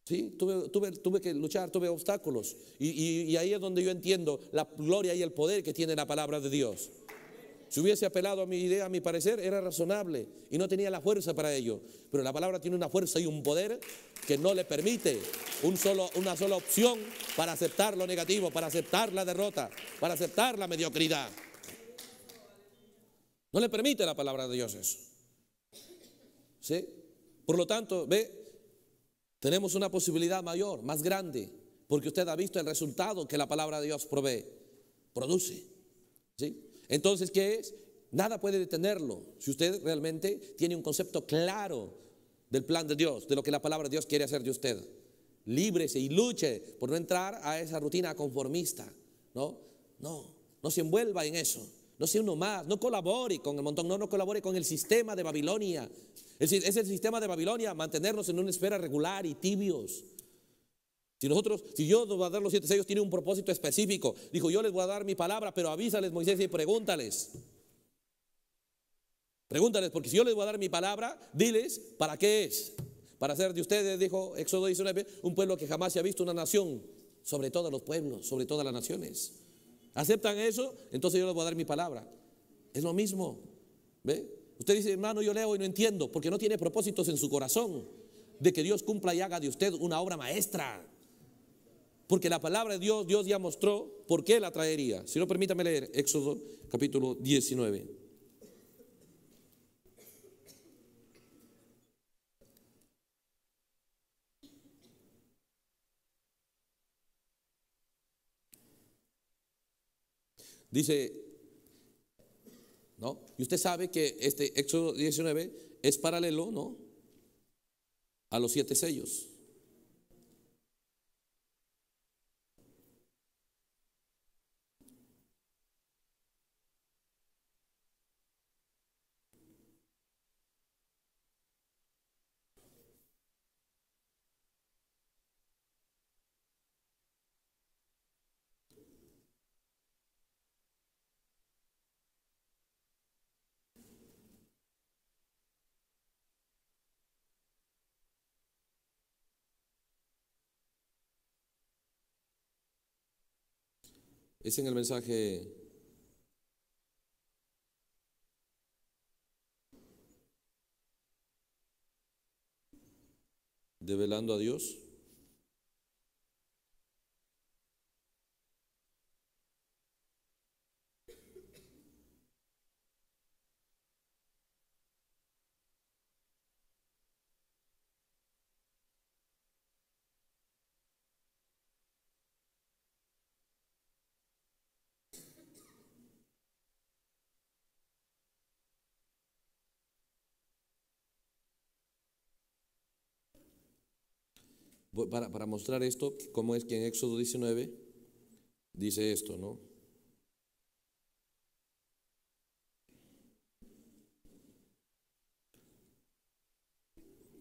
Speaker 1: Sí, tuve, tuve, que luchar, tuve obstáculos. y ahí es donde yo entiendo la gloria y el poder que tiene la palabra de Dios. Si hubiese apelado a mi idea, a mi parecer, era razonable y no tenía la fuerza para ello. Pero la palabra tiene una fuerza y un poder que no le permite una sola opción para aceptar lo negativo, para aceptar la derrota, para aceptar la mediocridad. No le permite la palabra de Dios eso. ¿Sí? Por lo tanto, ve, tenemos una posibilidad mayor, más grande, porque usted ha visto el resultado que la palabra de Dios produce. ¿Sí? Entonces, ¿qué es? Nada puede detenerlo. Si usted realmente tiene un concepto claro del plan de Dios, de lo que la palabra de Dios quiere hacer de usted. Líbrese y luche por no entrar a esa rutina conformista. No, no, no se envuelva en eso. No sea uno más, no colabore con el montón, no, no colabore con el sistema de Babilonia. Es, es el sistema de Babilonia mantenernos en una esfera regular y tibios. Si nosotros, si Dios nos va a dar los siete ellos tiene un propósito específico. Dijo, yo les voy a dar mi palabra, pero avísales, Moisés, y pregúntales. Pregúntales, porque si yo les voy a dar mi palabra, diles, ¿para qué es? Para hacer de ustedes, dijo Éxodo 19, un pueblo que jamás se ha visto, una nación, sobre todo los pueblos, sobre todas las naciones. ¿Aceptan eso? Entonces yo les voy a dar mi palabra. Es lo mismo. ¿Ve? Usted dice, hermano, yo leo y no entiendo, porque no tiene propósitos en su corazón de que Dios cumpla y haga de usted una obra maestra. Porque la palabra de Dios, Dios ya mostró por qué la traería. Si no, permítame leer Éxodo capítulo 19. Dice, ¿no? Y usted sabe que este Éxodo 19 es paralelo, ¿no? A los siete sellos. Es en el mensaje Develando a Dios. para, mostrar esto, como es que en Éxodo 19 dice esto, ¿no?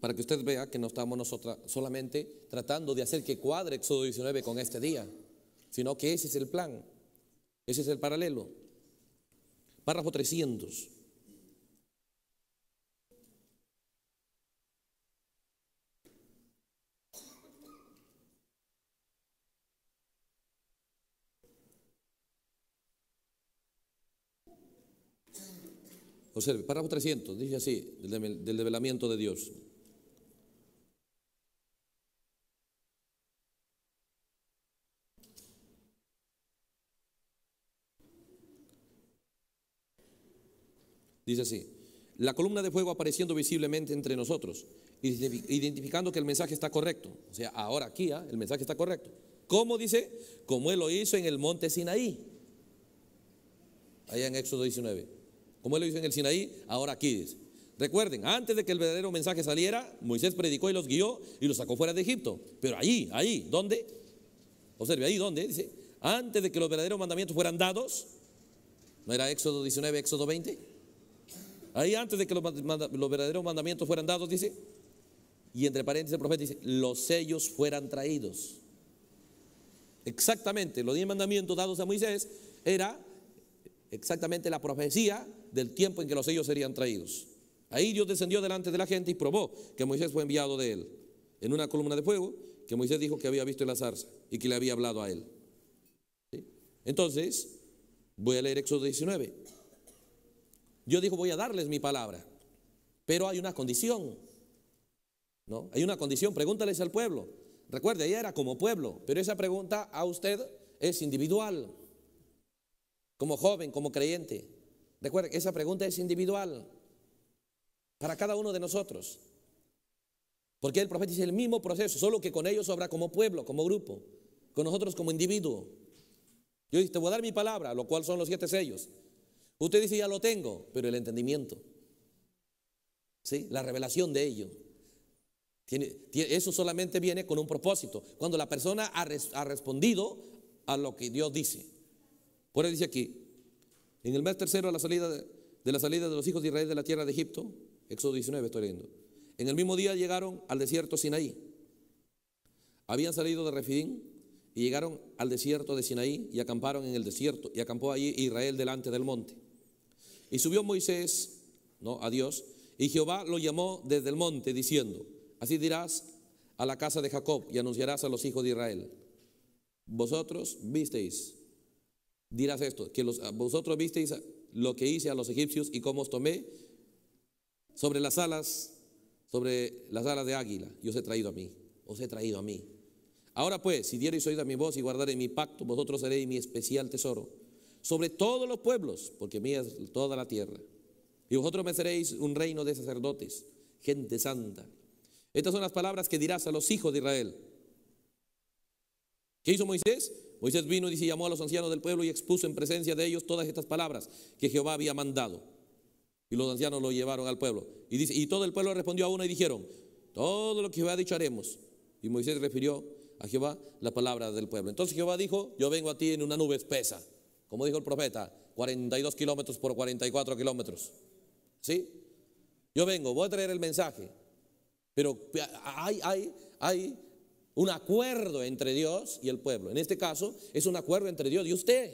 Speaker 1: Para que usted vea que no estamos nosotros solamente tratando de hacer que cuadre Éxodo 19 con este día, sino que ese es el plan, ese es el paralelo. Párrafo 300. Observe, párrafo 300, dice así, del, develamiento de Dios. Dice así, la columna de fuego apareciendo visiblemente entre nosotros, identificando que el mensaje está correcto. O sea, ahora aquí ah, el mensaje está correcto. ¿Cómo dice? Como él lo hizo en el monte Sinaí, allá en Éxodo 19. Como él lo dice en el Sinaí, ahora aquí dice. Recuerden, antes de que el verdadero mensaje saliera, Moisés predicó y los guió y los sacó fuera de Egipto. Pero ahí, ahí, ¿dónde? Observe, ahí, ¿dónde? Dice, antes de que los verdaderos mandamientos fueran dados, ¿no era Éxodo 19, Éxodo 20? Ahí antes de que los, verdaderos mandamientos fueran dados, dice, y entre paréntesis el profeta dice, los sellos fueran traídos. Exactamente, los diez mandamientos dados a Moisés era exactamente la profecía del tiempo en que los ellos serían traídos. Ahí Dios descendió delante de la gente y probó que Moisés fue enviado de él en una columna de fuego que Moisés dijo que había visto en la zarza y que le había hablado a él. Entonces, voy a leer Éxodo 19. Dios dijo, voy a darles mi palabra, pero hay una condición. ¿No? Hay una condición, pregúntales al pueblo. Recuerde, ella era como pueblo, pero esa pregunta a usted es individual, como joven, como creyente. Recuerden, esa pregunta es individual para cada uno de nosotros. Porque el profeta dice el mismo proceso, solo que con ellos habrá como pueblo, como grupo, con nosotros como individuo. Yo te voy a dar mi palabra, lo cual son los siete sellos. Usted dice, ya lo tengo, pero el entendimiento, ¿sí? la revelación de ello. eso solamente viene con un propósito, cuando la persona ha respondido a lo que Dios dice. Por eso dice aquí, en el mes tercero, a la salida de, la salida de los hijos de Israel de la tierra de Egipto, Éxodo 19 estoy leyendo, en el mismo día llegaron al desierto Sinaí. Habían salido de Refidín y llegaron al desierto de Sinaí y acamparon en el desierto y acampó allí Israel delante del monte. Y subió Moisés, no, a Dios, y Jehová lo llamó desde el monte diciendo, así dirás a la casa de Jacob y anunciarás a los hijos de Israel, vosotros visteis dirás esto, que vosotros visteis lo que hice a los egipcios y cómo os tomé sobre las alas, sobre las alas de águila, y os he traído a mí, os he traído a mí. Ahora pues, si diereis oído a mi voz y guardareis mi pacto, vosotros seréis mi especial tesoro sobre todos los pueblos, porque mía es toda la tierra. Y vosotros me seréis un reino de sacerdotes, gente santa. Estas son las palabras que dirás a los hijos de Israel. ¿Qué hizo Moisés? Moisés vino y dice, llamó a los ancianos del pueblo y expuso en presencia de ellos todas estas palabras que Jehová había mandado. Y los ancianos lo llevaron al pueblo. Y, dice, y todo el pueblo respondió a uno y dijeron, todo lo que Jehová ha dicho haremos. Y Moisés refirió a Jehová la palabra del pueblo. Entonces Jehová dijo, yo vengo a ti en una nube espesa. Como dijo el profeta, 42 kilómetros por 44 kilómetros. ¿Sí? Yo vengo, voy a traer el mensaje. Pero hay, hay, hay un acuerdo entre Dios y el pueblo. En este caso, es un acuerdo entre Dios y usted.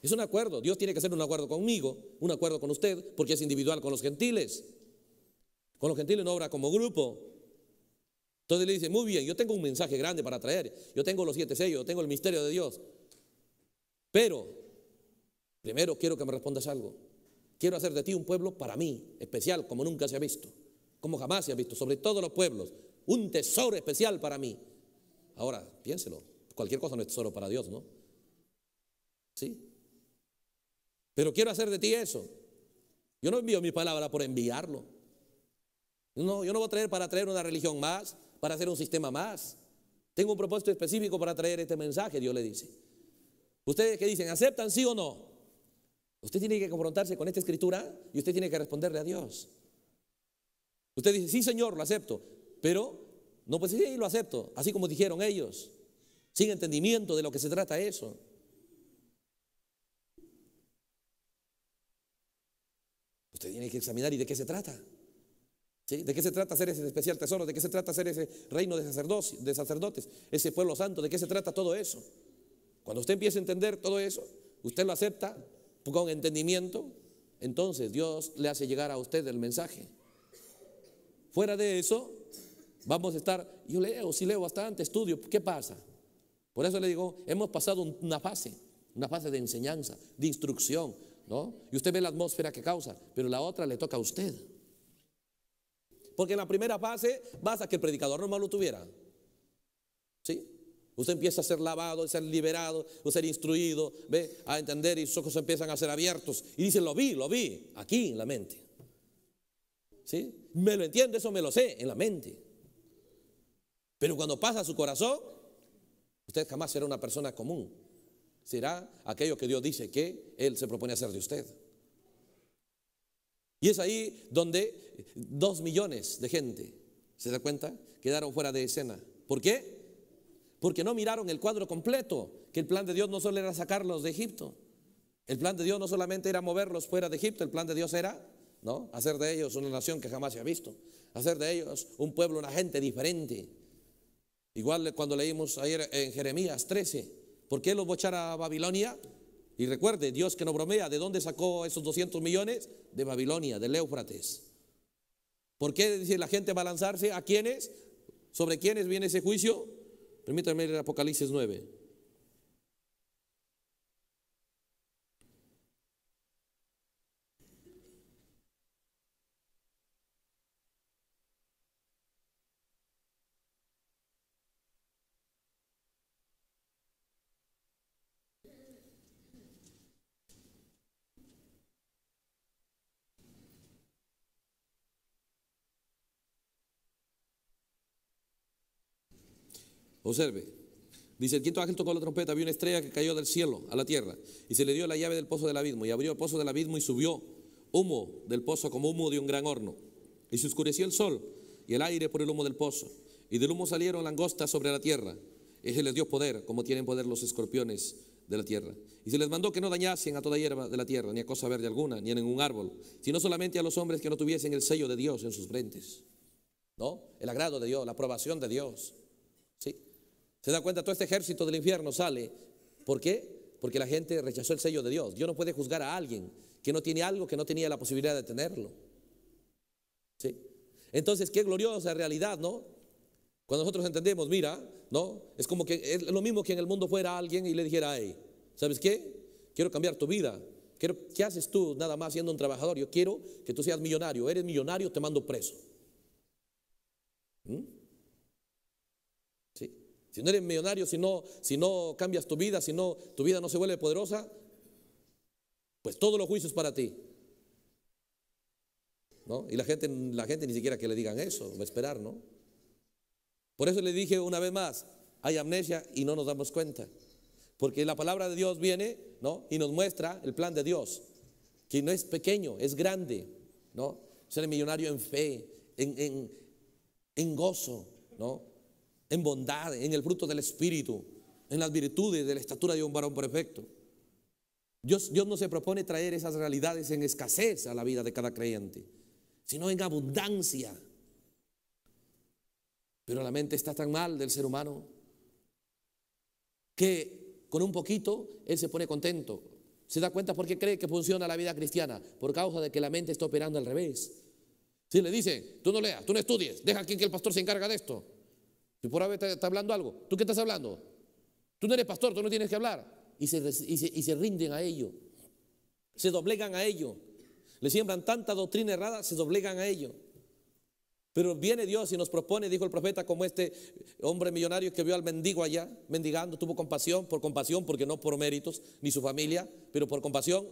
Speaker 1: Es un acuerdo. Dios tiene que hacer un acuerdo conmigo, un acuerdo con usted, porque es individual con los gentiles. Con los gentiles no obra como grupo. Entonces le dice, muy bien, yo tengo un mensaje grande para traer. Yo tengo los siete sellos, yo tengo el misterio de Dios. Pero, primero quiero que me respondas algo. Quiero hacer de ti un pueblo para mí, especial, como nunca se ha visto, como jamás se ha visto, sobre todos los pueblos, un tesoro especial para mí. Ahora, piénselo, cualquier cosa no es tesoro para Dios, ¿no? Sí. Pero quiero hacer de ti eso. Yo no envío mi palabra por enviarlo. No, yo no voy a traer para traer una religión más, para hacer un sistema más. Tengo un propósito específico para traer este mensaje, Dios le dice. Ustedes que dicen, ¿aceptan sí o no? Usted tiene que confrontarse con esta escritura y usted tiene que responderle a Dios. Usted dice, sí, Señor, lo acepto. Pero no pues sí, lo acepto, así como dijeron ellos, sin entendimiento de lo que se trata eso. Usted tiene que examinar y de qué se trata. ¿De qué se trata hacer ese especial tesoro? ¿De qué se trata hacer ese reino de, de sacerdotes? Ese pueblo santo, ¿de qué se trata todo eso? Cuando usted empiece a entender todo eso, usted lo acepta con entendimiento, entonces Dios le hace llegar a usted el mensaje. Fuera de eso, Vamos a estar, yo leo, si leo bastante, estudio, ¿qué pasa? Por eso le digo, hemos pasado una fase, una fase de enseñanza, de instrucción, ¿no? Y usted ve la atmósfera que causa, pero la otra le toca a usted. Porque en la primera fase basta que el predicador normal lo tuviera. ¿Sí? Usted empieza a ser lavado, a ser liberado, a ser instruido, ve a entender y sus ojos empiezan a ser abiertos. Y dice, lo vi, lo vi, aquí en la mente. ¿Sí? Me lo entiendo, eso me lo sé, en la mente. Pero cuando pasa su corazón, usted jamás será una persona común. Será aquello que Dios dice que Él se propone hacer de usted. Y es ahí donde dos millones de gente, ¿se da cuenta? Quedaron fuera de escena. ¿Por qué? Porque no miraron el cuadro completo, que el plan de Dios no solo era sacarlos de Egipto. El plan de Dios no solamente era moverlos fuera de Egipto, el plan de Dios era, ¿no? Hacer de ellos una nación que jamás se ha visto, hacer de ellos un pueblo, una gente diferente. Igual cuando leímos ayer en Jeremías 13, ¿por qué los voy a Babilonia? Y recuerde, Dios que no bromea, ¿de dónde sacó esos 200 millones? De Babilonia, del Éufrates. ¿Por qué dice la gente va a lanzarse? ¿A quiénes? ¿Sobre quiénes viene ese juicio? Permítanme leer Apocalipsis 9. Observe. Dice, el quinto ángel tocó la trompeta, vio una estrella que cayó del cielo a la tierra y se le dio la llave del pozo del abismo y abrió el pozo del abismo y subió humo del pozo como humo de un gran horno. Y se oscureció el sol y el aire por el humo del pozo. Y del humo salieron langostas sobre la tierra. Y se les dio poder, como tienen poder los escorpiones de la tierra. Y se les mandó que no dañasen a toda hierba de la tierra, ni a cosa verde alguna, ni a ningún árbol, sino solamente a los hombres que no tuviesen el sello de Dios en sus frentes. ¿No? El agrado de Dios, la aprobación de Dios. ¿Se da cuenta? Todo este ejército del infierno sale. ¿Por qué? Porque la gente rechazó el sello de Dios. Dios no puede juzgar a alguien que no tiene algo que no tenía la posibilidad de tenerlo. ¿Sí? Entonces, qué gloriosa realidad, ¿no? Cuando nosotros entendemos, mira, ¿no? Es como que es lo mismo que en el mundo fuera alguien y le dijera, hey, ¿sabes qué? Quiero cambiar tu vida. Quiero, ¿Qué haces tú nada más siendo un trabajador? Yo quiero que tú seas millonario. Eres millonario, te mando preso. ¿Mm? Si no eres millonario, si no, si no cambias tu vida, si no tu vida no se vuelve poderosa, pues todos los juicios para ti. ¿No? Y la gente, la gente ni siquiera que le digan eso, va a esperar, ¿no? Por eso le dije una vez más, hay amnesia y no nos damos cuenta. Porque la palabra de Dios viene, ¿no? Y nos muestra el plan de Dios, que no es pequeño, es grande, ¿no? Ser millonario en fe, en, en gozo, ¿no? en bondad, en el fruto del Espíritu, en las virtudes de la estatura de un varón perfecto. Dios, Dios no se propone traer esas realidades en escasez a la vida de cada creyente, sino en abundancia. Pero la mente está tan mal del ser humano que con un poquito él se pone contento. ¿Se da cuenta por qué cree que funciona la vida cristiana? Por causa de que la mente está operando al revés. Si le dicen, tú no leas, tú no estudies, deja aquí que el pastor se encarga de esto. Y por haber está, está, hablando algo, ¿tú qué estás hablando? Tú no eres pastor, tú no tienes que hablar. Y se, y se, y se rinden a ello. Se doblegan a ello. Le siembran tanta doctrina errada, se doblegan a ello. Pero viene Dios y nos propone, dijo el profeta, como este hombre millonario que vio al mendigo allá, mendigando, tuvo compasión, por compasión, porque no por méritos, ni su familia, pero por compasión,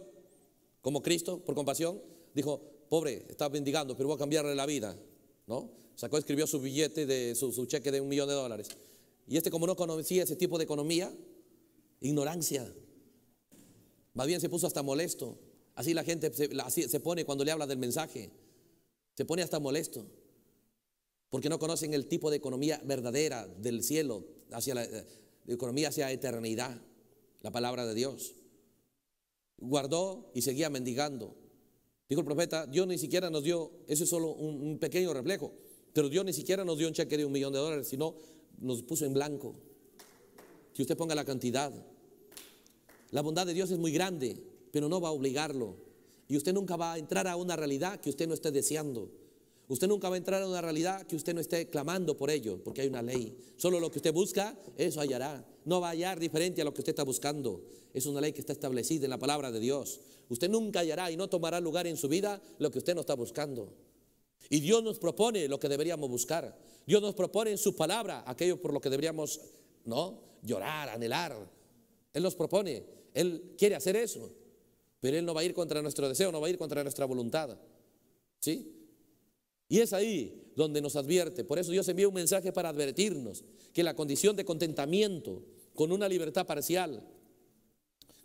Speaker 1: como Cristo, por compasión, dijo, pobre, está mendigando, pero voy a cambiarle la vida, ¿no? sacó, escribió su billete, de, su, cheque de un millón de dólares. Y este, como no conocía ese tipo de economía, ignorancia. Más bien se puso hasta molesto. Así la gente se, pone cuando le habla del mensaje. Se pone hasta molesto. Porque no conocen el tipo de economía verdadera del cielo, hacia la, eh, economía hacia eternidad, la palabra de Dios. Guardó y seguía mendigando. Dijo el profeta, Dios ni siquiera nos dio, eso es solo un pequeño reflejo. Pero Dios ni siquiera nos dio un cheque de un millón de dólares, sino nos puso en blanco. Que usted ponga la cantidad. La bondad de Dios es muy grande, pero no va a obligarlo. Y usted nunca va a entrar a una realidad que usted no esté deseando. Usted nunca va a entrar a una realidad que usted no esté clamando por ello, porque hay una ley. Solo lo que usted busca, eso hallará. No va a hallar diferente a lo que usted está buscando. Es una ley que está establecida en la palabra de Dios. Usted nunca hallará y no tomará lugar en su vida lo que usted no está buscando. Y Dios nos propone lo que deberíamos buscar. Dios nos propone en su palabra aquello por lo que deberíamos, ¿no? Llorar, anhelar. Él nos propone. Él quiere hacer eso. Pero Él no va a ir contra nuestro deseo, no va a ir contra nuestra voluntad. ¿Sí? Y es ahí donde nos advierte. Por eso Dios envía un mensaje para advertirnos que la condición de contentamiento con una libertad parcial,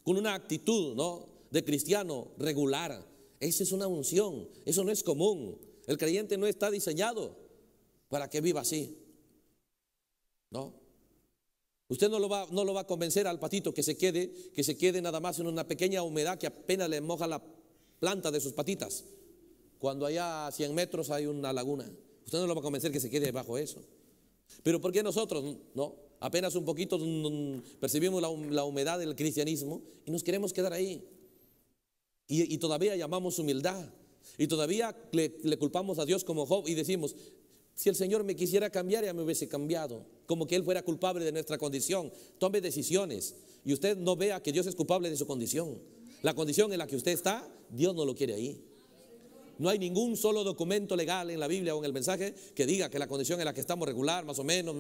Speaker 1: con una actitud ¿no? de cristiano regular, esa es una unción, eso no es común. El creyente no está diseñado para que viva así. No. Usted no lo, va, no lo va a convencer al patito que se quede, que se quede nada más en una pequeña humedad que apenas le moja la planta de sus patitas. Cuando allá a 100 metros hay una laguna. Usted no lo va a convencer que se quede bajo eso. Pero ¿por qué nosotros no? Apenas un poquito percibimos la humedad del cristianismo y nos queremos quedar ahí. y todavía llamamos humildad y todavía le, culpamos a Dios como Job y decimos, si el Señor me quisiera cambiar, ya me hubiese cambiado. Como que Él fuera culpable de nuestra condición. Tome decisiones y usted no vea que Dios es culpable de su condición. La condición en la que usted está, Dios no lo quiere ahí. No hay ningún solo documento legal en la Biblia o en el mensaje que diga que la condición en la que estamos regular, más o menos,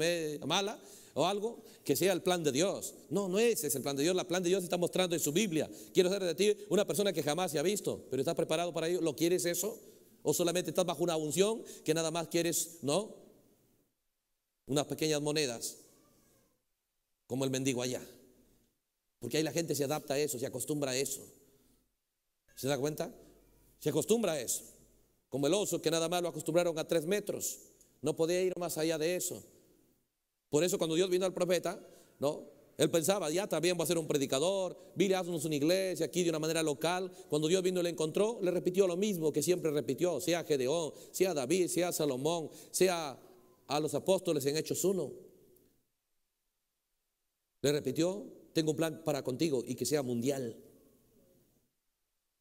Speaker 1: mala, o algo que sea el plan de Dios. No, no ese es el plan de Dios. El plan de Dios está mostrando en su Biblia. Quiero ser de ti una persona que jamás se ha visto, pero estás preparado para ello. ¿Lo quieres eso? ¿O solamente estás bajo una unción que nada más quieres, no? Unas pequeñas monedas, como el mendigo allá. Porque ahí la gente se adapta a eso, se acostumbra a eso. ¿Se da cuenta? Se acostumbra a eso. Como el oso que nada más lo acostumbraron a tres metros. No podía ir más allá de eso. Por eso cuando Dios vino al profeta, ¿no? Él pensaba, ya también voy a ser un predicador, Vile haznos una iglesia aquí de una manera local. Cuando Dios vino y le encontró, le repitió lo mismo que siempre repitió, sea Gedeón, sea David, sea Salomón, sea a los apóstoles en Hechos 1. Le repitió, tengo un plan para contigo y que sea mundial.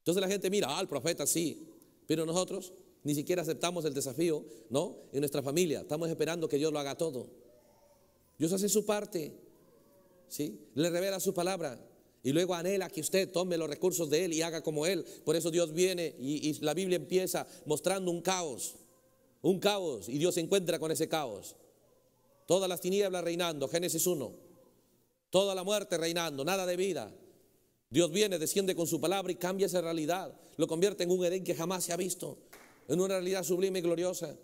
Speaker 1: Entonces la gente mira, al ah, profeta sí, pero nosotros ni siquiera aceptamos el desafío, ¿no? En nuestra familia, estamos esperando que Dios lo haga todo. Dios hace su parte, ¿sí? Le revela su palabra y luego anhela que usted tome los recursos de Él y haga como Él. Por eso Dios viene y, y la Biblia empieza mostrando un caos, un caos, y Dios se encuentra con ese caos. Todas las tinieblas reinando, Génesis 1. Toda la muerte reinando, nada de vida. Dios viene, desciende con su palabra y cambia esa realidad. Lo convierte en un Edén que jamás se ha visto, en una realidad sublime y gloriosa.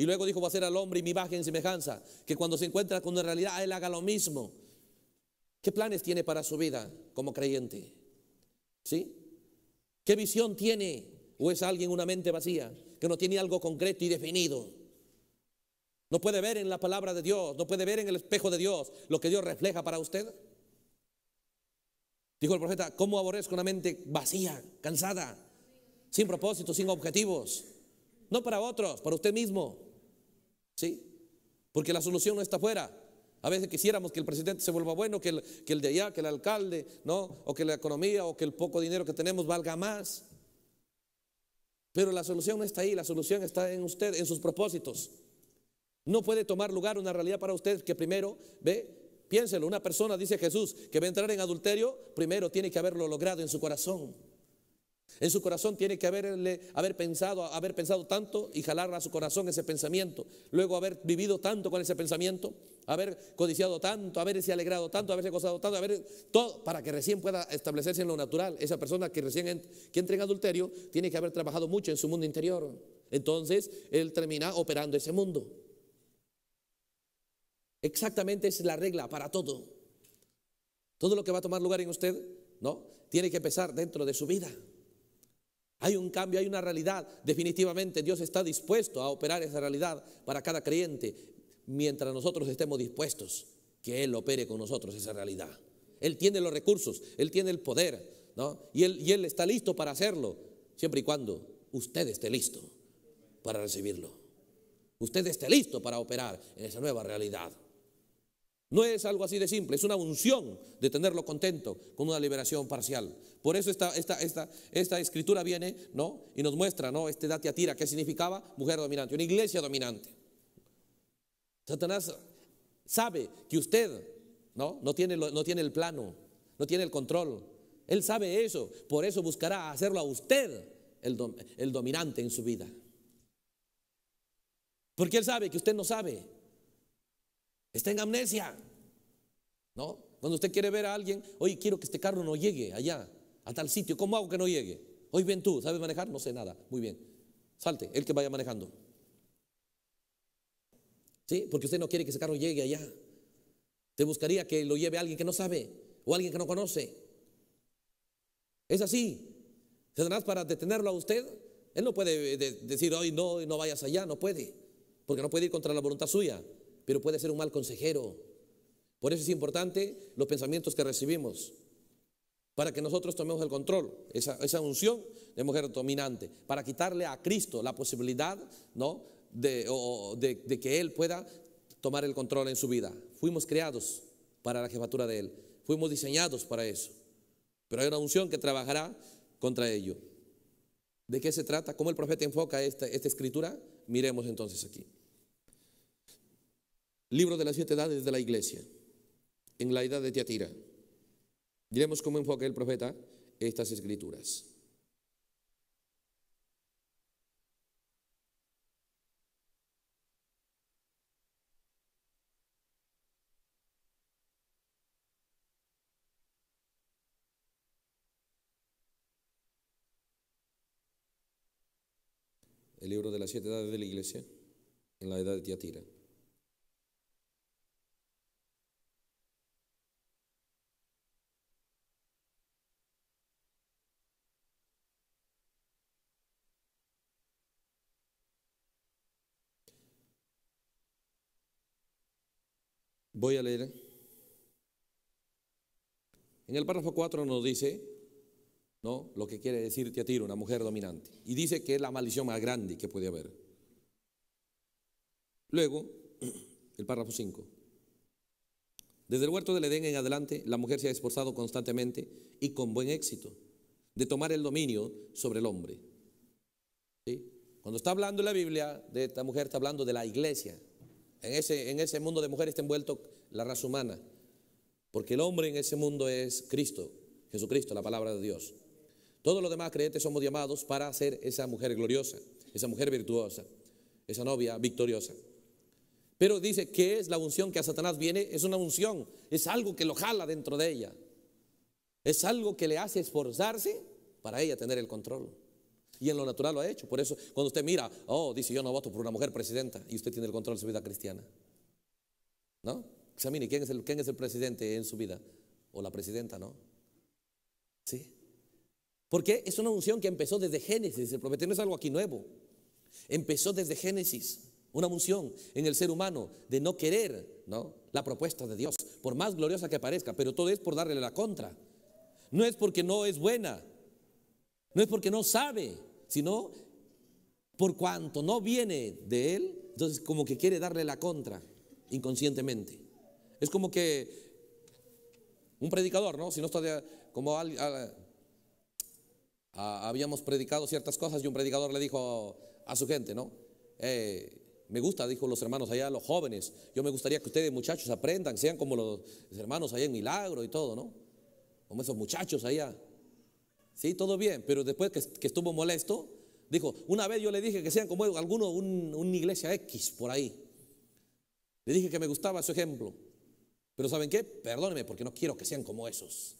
Speaker 1: Y luego dijo, va a ser al hombre y mi imagen en semejanza, que cuando se encuentra con la realidad, él haga lo mismo. ¿Qué planes tiene para su vida como creyente? ¿Sí? ¿Qué visión tiene? ¿O es alguien una mente vacía que no tiene algo concreto y definido? No puede ver en la palabra de Dios, no puede ver en el espejo de Dios lo que Dios refleja para usted. Dijo el profeta, ¿cómo aborrezco una mente vacía, cansada, sin propósito, sin objetivos? No para otros, para usted mismo. ¿Sí? Porque la solución no está afuera. A veces quisiéramos que el presidente se vuelva bueno, que el, que el de allá, que el alcalde, ¿no? O que la economía o que el poco dinero que tenemos valga más. Pero la solución no está ahí, la solución está en usted, en sus propósitos. No puede tomar lugar una realidad para usted que primero, ve, piénselo, una persona, dice Jesús, que va a entrar en adulterio, primero tiene que haberlo logrado en su corazón. En su corazón tiene que haberle, haber pensado, haber pensado tanto y jalar a su corazón ese pensamiento. Luego haber vivido tanto con ese pensamiento, haber codiciado tanto, haberse alegrado tanto, haberse gozado tanto, haber todo para que recién pueda establecerse en lo natural. Esa persona que recién que entra en adulterio tiene que haber trabajado mucho en su mundo interior. Entonces él termina operando ese mundo. Exactamente es la regla para todo. Todo lo que va a tomar lugar en usted, ¿no? Tiene que empezar dentro de su vida. Hay un cambio, hay una realidad. Definitivamente Dios está dispuesto a operar esa realidad para cada creyente mientras nosotros estemos dispuestos que Él opere con nosotros esa realidad. Él tiene los recursos, Él tiene el poder, Y Él, y él está listo para hacerlo, siempre y cuando usted esté listo para recibirlo. Usted esté listo para operar en esa nueva realidad. No es algo así de simple, es una unción de tenerlo contento con una liberación parcial. Por eso esta, esta escritura viene ¿no? y nos muestra ¿no? este date tira, ¿qué significaba? Mujer dominante, una iglesia dominante. Satanás sabe que usted ¿no? No, tiene, no tiene el plano, no tiene el control. Él sabe eso, por eso buscará hacerlo a usted el, el dominante en su vida. Porque él sabe que usted no sabe Está en amnesia. ¿No? Cuando usted quiere ver a alguien, oye, quiero que este carro no llegue allá, a tal sitio, ¿cómo hago que no llegue? Hoy ven tú, ¿sabes manejar? No sé nada. Muy bien. Salte, el que vaya manejando. ¿Sí? Porque usted no quiere que ese carro llegue allá. Te buscaría que lo lleve alguien que no sabe o alguien que no conoce. Es así. Satanás para detenerlo a usted, él no puede eh, decir, hoy no, no vayas allá, no puede, porque no puede ir contra la voluntad suya pero puede ser un mal consejero. Por eso es importante los pensamientos que recibimos, para que nosotros tomemos el control, esa, unción de mujer dominante, para quitarle a Cristo la posibilidad ¿no? de, que Él pueda tomar el control en su vida. Fuimos creados para la jefatura de Él, fuimos diseñados para eso, pero hay una unción que trabajará contra ello. ¿De qué se trata? ¿Cómo el profeta enfoca esta escritura? Miremos entonces aquí. Libro de las siete edades de la iglesia, en la edad de Tiatira. Diremos cómo enfoca el profeta estas escrituras. El libro de las siete edades de la iglesia, en la edad de Tiatira. Voy a leer. En el párrafo 4 nos dice, ¿no? Lo que quiere decir Tiatira, una mujer dominante. Y dice que es la maldición más grande que puede haber. Luego, el párrafo 5. Desde el huerto del Edén en adelante, la mujer se ha esforzado constantemente y con buen éxito de tomar el dominio sobre el hombre. Cuando está hablando la Biblia de esta mujer, está hablando de la iglesia, en ese, en ese mundo de mujeres está envuelto la raza humana, porque el hombre en ese mundo es Cristo, Jesucristo, la palabra de Dios. Todos los demás creyentes somos llamados para ser esa mujer gloriosa, esa mujer virtuosa, esa novia victoriosa. Pero dice que es la unción que a Satanás viene, es una unción, es algo que lo jala dentro de ella, es algo que le hace esforzarse para ella tener el control. Y en lo natural lo ha hecho. Por eso, cuando usted mira, oh, dice yo no voto por una mujer presidenta y usted tiene el control de su vida cristiana. ¿No? Examine quién es el, es el presidente en su vida. O la presidenta, ¿no? ¿Sí? Porque es una unción que empezó desde Génesis. El prometido no es algo aquí nuevo. Empezó desde Génesis. Una unción en el ser humano de no querer ¿no? la propuesta de Dios, por más gloriosa que parezca, pero todo es por darle la contra. No es porque no es buena, no es porque no sabe, sino por cuanto no viene de él, entonces como que quiere darle la contra inconscientemente. Es como que un predicador, ¿no? Si no está como habíamos predicado ciertas cosas y un predicador le dijo a su gente, ¿no? Eh, me gusta, dijo los hermanos allá, los jóvenes. Yo me gustaría que ustedes, muchachos, aprendan, sean como los hermanos allá en Milagro y todo, ¿no? Como esos muchachos allá. Sí, todo bien, pero después que, estuvo molesto, dijo, una vez yo le dije que sean como alguno, una iglesia X por ahí. Le dije que me gustaba su ejemplo. Pero ¿saben qué? Perdónenme porque no quiero que sean como esos.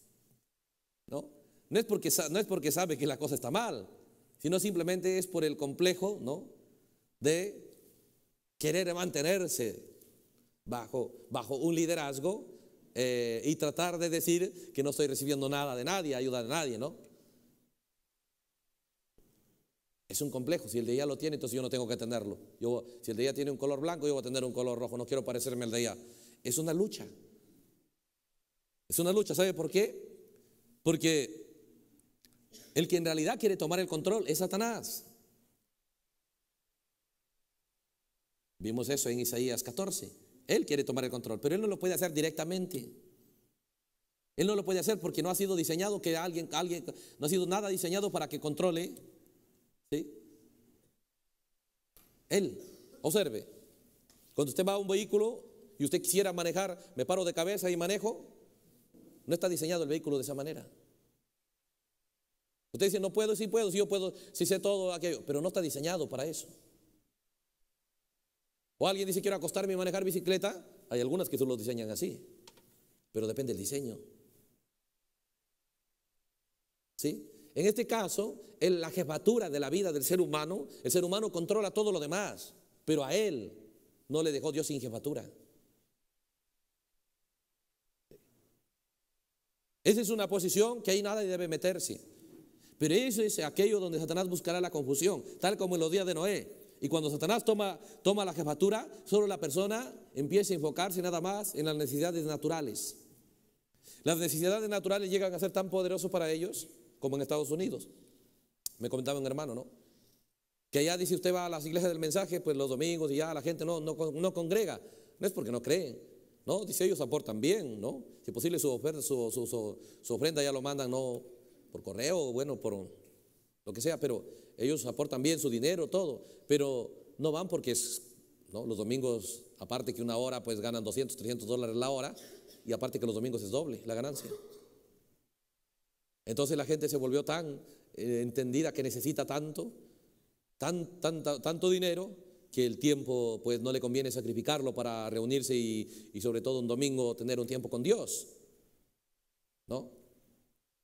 Speaker 1: ¿No? No es porque, no es porque sabe que la cosa está mal, sino simplemente es por el complejo, ¿no? De querer mantenerse bajo, bajo un liderazgo eh, y tratar de decir que no estoy recibiendo nada de nadie, ayuda de nadie, ¿no? Es un complejo. Si el de ella lo tiene, entonces yo no tengo que tenerlo. Yo, si el de ella tiene un color blanco, yo voy a tener un color rojo. No quiero parecerme al de ella. Es una lucha. Es una lucha. ¿Sabe por qué? Porque el que en realidad quiere tomar el control es Satanás. Vimos eso en Isaías 14. Él quiere tomar el control, pero él no lo puede hacer directamente. Él no lo puede hacer porque no ha sido diseñado que alguien, alguien, no ha sido nada diseñado para que controle ¿Sí? Él, observe, cuando usted va a un vehículo y usted quisiera manejar, me paro de cabeza y manejo, no está diseñado el vehículo de esa manera. Usted dice, no puedo, sí puedo, sí yo puedo, sí sé todo aquello, pero no está diseñado para eso. O alguien dice, quiero acostarme y manejar bicicleta, hay algunas que solo diseñan así, pero depende del diseño. ¿Sí? En este caso, en la jefatura de la vida del ser humano, el ser humano controla todo lo demás, pero a él no le dejó Dios sin jefatura. Esa es una posición que ahí nadie debe meterse. Pero eso es aquello donde Satanás buscará la confusión, tal como en los días de Noé. Y cuando Satanás toma, toma la jefatura, solo la persona empieza a enfocarse nada más en las necesidades naturales. Las necesidades naturales llegan a ser tan poderosas para ellos como en Estados Unidos. Me comentaba un hermano, ¿no? Que allá dice usted va a las iglesias del mensaje, pues los domingos y ya la gente no, no, congrega. No es porque no creen. No, dice ellos aportan bien, ¿no? Si posible su, oferta, su, su, ofrenda ya lo mandan, no por correo, bueno, por lo que sea, pero ellos aportan bien su dinero, todo. Pero no van porque es, ¿no? los domingos, aparte que una hora, pues ganan 200, 300 dólares la hora, y aparte que los domingos es doble la ganancia. Entonces la gente se volvió tan eh, entendida que necesita tanto, tanto, dinero, que el tiempo pues no le conviene sacrificarlo para reunirse y, sobre todo un domingo tener un tiempo con Dios. ¿No?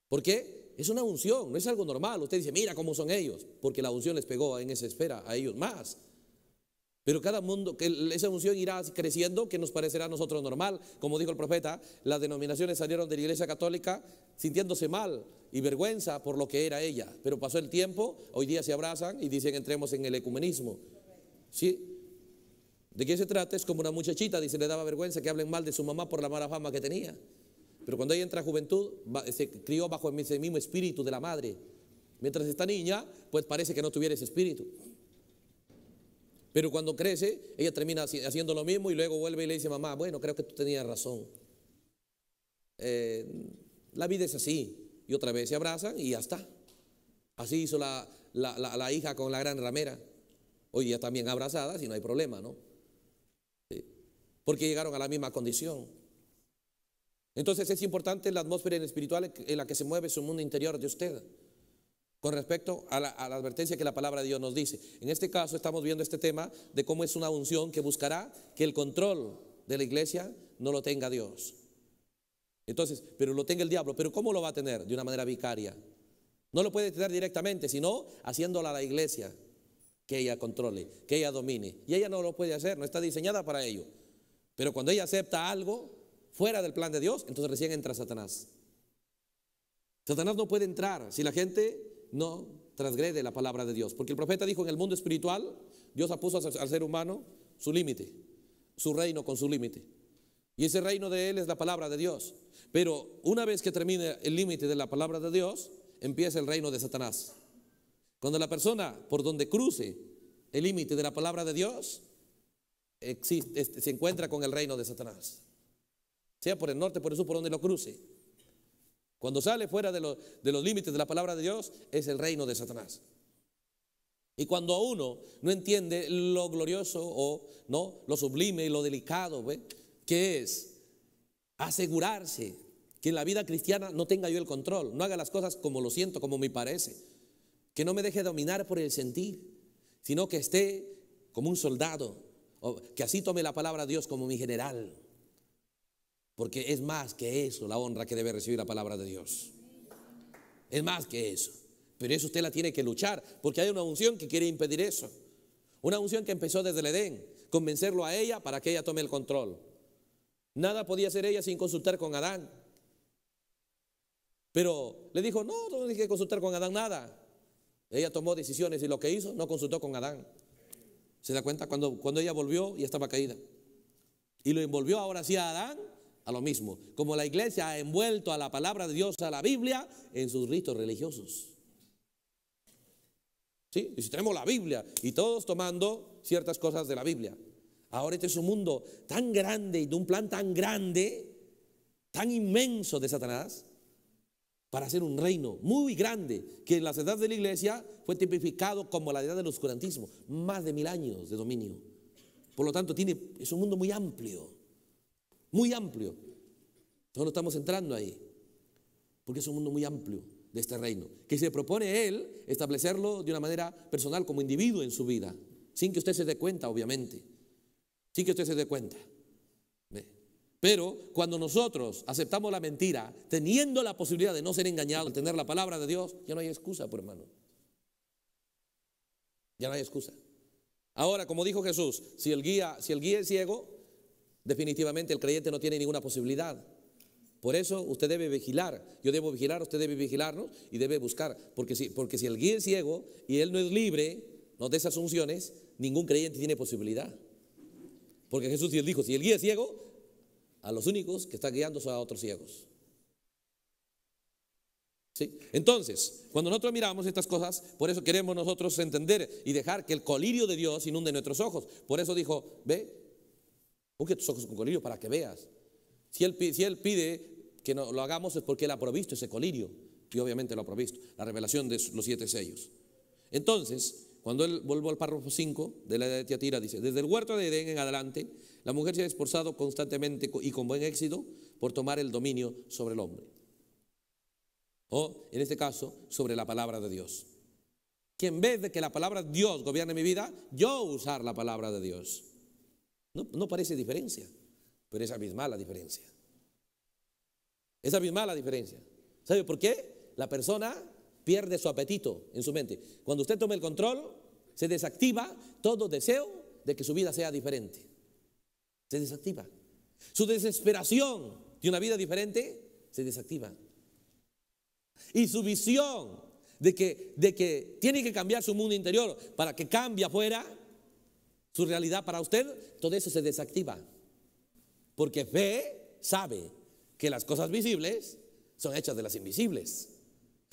Speaker 1: ¿Por qué? Es una unción, no es algo normal. Usted dice, mira cómo son ellos, porque la unción les pegó en esa esfera a ellos más. Pero cada mundo, esa unción irá creciendo, que nos parecerá a nosotros normal. Como dijo el profeta, las denominaciones salieron de la iglesia católica sintiéndose mal y vergüenza por lo que era ella. Pero pasó el tiempo, hoy día se abrazan y dicen entremos en el ecumenismo. ¿Sí? ¿De qué se trata? Es como una muchachita, dice, le daba vergüenza que hablen mal de su mamá por la mala fama que tenía. Pero cuando ella entra a juventud, se crió bajo ese mismo espíritu de la madre. Mientras esta niña, pues parece que no tuviera ese espíritu. Pero cuando crece, ella termina haciendo lo mismo y luego vuelve y le dice, mamá, bueno, creo que tú tenías razón. Eh, la vida es así. Y otra vez se abrazan y ya está. Así hizo la, hija con la gran ramera. Hoy ya también abrazadas y no hay problema, ¿no? Porque llegaron a la misma condición. Entonces es importante la atmósfera espiritual en la que se mueve su mundo interior de usted con respecto a la, advertencia que la palabra de Dios nos dice. En este caso estamos viendo este tema de cómo es una unción que buscará que el control de la iglesia no lo tenga Dios. Entonces, pero lo tenga el diablo, pero ¿cómo lo va a tener? De una manera vicaria. No lo puede tener directamente, sino haciéndola a la iglesia, que ella controle, que ella domine. Y ella no lo puede hacer, no está diseñada para ello. Pero cuando ella acepta algo fuera del plan de Dios, entonces recién entra Satanás. Satanás no puede entrar si la gente no transgrede la palabra de Dios. Porque el profeta dijo, en el mundo espiritual, Dios apuso al ser humano su límite, su reino con su límite. Y ese reino de él es la palabra de Dios. Pero una vez que termine el límite de la palabra de Dios, empieza el reino de Satanás. Cuando la persona por donde cruce el límite de la palabra de Dios, existe, se encuentra con el reino de Satanás. Sea por el norte, por el sur, por donde lo cruce. Cuando sale fuera de, los límites de la palabra de Dios, es el reino de Satanás. Y cuando uno no entiende lo glorioso o no, lo sublime y lo delicado, que es asegurarse que en la vida cristiana no tenga yo el control, no haga las cosas como lo siento, como me parece, que no me deje dominar por el sentir, sino que esté como un soldado, que así tome la palabra de Dios como mi general. Porque es más que eso la honra que debe recibir la palabra de Dios. Es más que eso. Pero eso usted la tiene que luchar, porque hay una unción que quiere impedir eso. Una unción que empezó desde el Edén, convencerlo a ella para que ella tome el control. Nada podía hacer ella sin consultar con Adán. Pero le dijo, no, no que consultar con Adán nada. Ella tomó decisiones y lo que hizo, no consultó con Adán. ¿Se da cuenta? Cuando, cuando ella volvió, y estaba caída. Y lo envolvió ahora sí a Adán a lo mismo. Como la iglesia ha envuelto a la palabra de Dios, a la Biblia, en sus ritos religiosos. ¿Sí? Y si tenemos la Biblia y todos tomando ciertas cosas de la Biblia. Ahora este es un mundo tan grande y de un plan tan grande, tan inmenso de Satanás, para hacer un reino muy grande, que en las edades de la iglesia fue tipificado como la edad del oscurantismo, más de mil años de dominio. Por lo tanto, tiene, es un mundo muy amplio muy amplio. Nosotros no estamos entrando ahí, porque es un mundo muy amplio de este reino, que se propone él establecerlo de una manera personal como individuo en su vida, sin que usted se dé cuenta, obviamente, sin que usted se dé cuenta. Pero cuando nosotros aceptamos la mentira, teniendo la posibilidad de no ser engañado de tener la palabra de Dios, ya no hay excusa, por hermano. Ya no hay excusa. Ahora, como dijo Jesús, si el guía, si el guía es ciego, definitivamente el creyente no tiene ninguna posibilidad. Por eso usted debe vigilar, yo debo vigilar, usted debe vigilarnos y debe buscar, porque si, porque si el guía es ciego y él no es libre no de esas funciones ningún creyente tiene posibilidad. Porque Jesús dijo, si el guía es ciego, a los únicos que está guiando son a otros ciegos. ¿Sí? Entonces, cuando nosotros miramos estas cosas, por eso queremos nosotros entender y dejar que el colirio de Dios inunde nuestros ojos. Por eso dijo, ve, Busque tus ojos con colirio para que veas. Si él, pide que no, lo hagamos es porque él ha provisto ese colirio. Y obviamente lo ha provisto. La revelación de los siete sellos. Entonces, cuando él vuelvo al párrafo 5 de la edad de Tiatira, dice, desde el huerto de Edén en adelante, la mujer se ha esforzado constantemente y con buen éxito por tomar el dominio sobre el hombre. O, en este caso, sobre la palabra de Dios. Que en vez de que la palabra de Dios gobierne mi vida, yo usar la palabra de Dios. No, parece diferencia, pero es abismal la diferencia. Es abismal la diferencia. ¿Sabe por qué? La persona pierde su apetito en su mente. Cuando usted toma el control, se desactiva todo deseo de que su vida sea diferente. Se desactiva. Su desesperación de una vida diferente se desactiva. Y su visión de que, de que tiene que cambiar su mundo interior para que cambie afuera su realidad para usted, todo eso se desactiva. Porque fe sabe que las cosas visibles son hechas de las invisibles.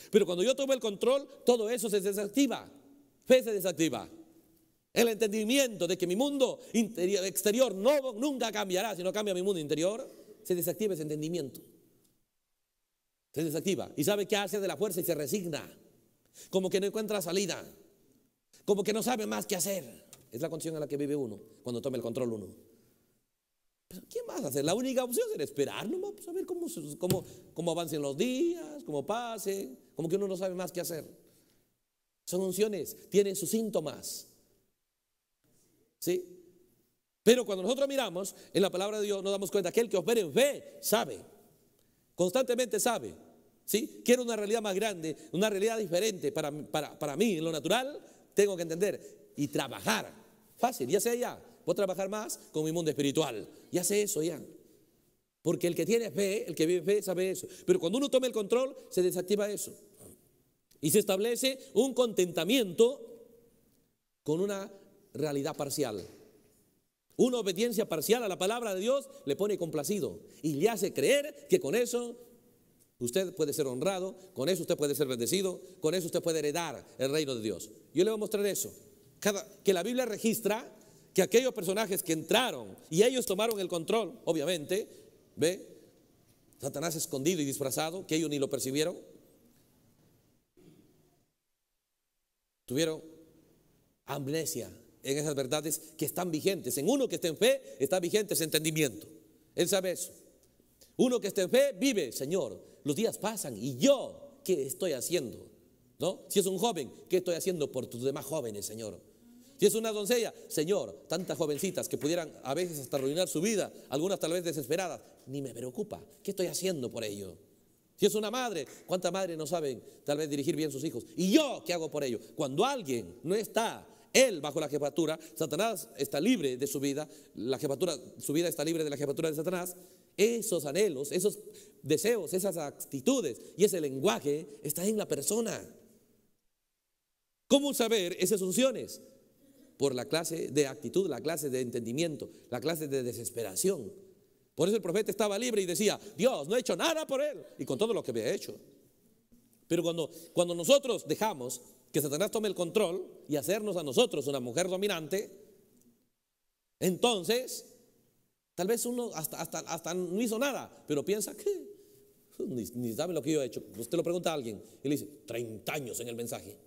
Speaker 1: Pero cuando yo tomo el control, todo eso se desactiva. Fe se desactiva. El entendimiento de que mi mundo interior, exterior nunca cambiará si no cambia mi mundo interior, se desactiva ese entendimiento. Se desactiva. ¿Y sabe que hace de la fuerza? Y se resigna. Como que no encuentra salida. Como que no sabe más qué hacer. Es la condición en la que vive uno cuando toma el control uno. Pues, ¿Quién va a hacer? La única opción es esperar, no pues a ver cómo, avancen los días, cómo pasen, como que uno no sabe más qué hacer. Son unciones, tienen sus síntomas. ¿Sí? Pero cuando nosotros miramos en la palabra de Dios, nos damos cuenta que el que opera en fe sabe, constantemente sabe. ¿Sí? Quiero una realidad más grande, una realidad diferente para, para mí, en lo natural, tengo que entender y trabajar Fácil, ya sé ya. Voy a trabajar más con mi mundo espiritual. Ya sé eso ya. Porque el que tiene fe, el que vive fe, sabe eso. Pero cuando uno toma el control, se desactiva eso. Y se establece un contentamiento con una realidad parcial. Una obediencia parcial a la palabra de Dios le pone complacido y le hace creer que con eso usted puede ser honrado, con eso usted puede ser bendecido, con eso usted puede heredar el reino de Dios. Yo le voy a mostrar eso que la Biblia registra que aquellos personajes que entraron y ellos tomaron el control, obviamente, ¿ve? Satanás escondido y disfrazado, que ellos ni lo percibieron. Tuvieron amnesia en esas verdades que están vigentes. En uno que está en fe, está vigente ese entendimiento. Él sabe eso. Uno que está en fe vive, Señor. Los días pasan y yo, ¿qué estoy haciendo? ¿No? Si es un joven, ¿qué estoy haciendo por tus demás jóvenes, Señor? Y es una doncella, Señor, tantas jovencitas que pudieran a veces hasta arruinar su vida, algunas tal vez desesperadas, ni me preocupa, ¿qué estoy haciendo por ello? Si es una madre, ¿cuántas madres no saben tal vez dirigir bien sus hijos? ¿Y yo qué hago por ello? Cuando alguien no está él bajo la jefatura, Satanás está libre de su vida, la jefatura, su vida está libre de la jefatura de Satanás, esos anhelos, esos deseos, esas actitudes y ese lenguaje está en la persona. ¿Cómo saber esas funciones? por la clase de actitud, la clase de entendimiento, la clase de desesperación. Por eso el profeta estaba libre y decía, Dios, no he hecho nada por él, y con todo lo que había hecho. Pero cuando, cuando nosotros dejamos que Satanás tome el control y hacernos a nosotros una mujer dominante, entonces, tal vez uno hasta, hasta, hasta no hizo nada, pero piensa que ni, sabe lo que yo he hecho. Usted lo pregunta a alguien y le dice, 30 años en el mensaje.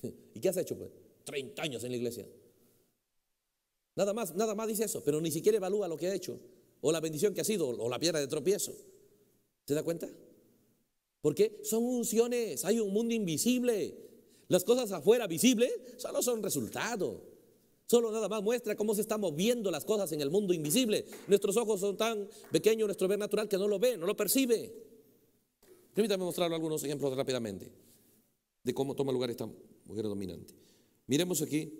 Speaker 1: ¿Y qué has hecho? Pues? 30 años en la iglesia. Nada más, nada más dice eso, pero ni siquiera evalúa lo que ha hecho, o la bendición que ha sido, o la piedra de tropiezo. ¿Se da cuenta? Porque son unciones, hay un mundo invisible. Las cosas afuera visibles solo son resultado. Solo nada más muestra cómo se están moviendo las cosas en el mundo invisible. Nuestros ojos son tan pequeños, nuestro ver natural, que no lo ve, no lo percibe. Permítame mostrarle algunos ejemplos rápidamente de cómo toma lugar esta mujer dominante. Miremos aquí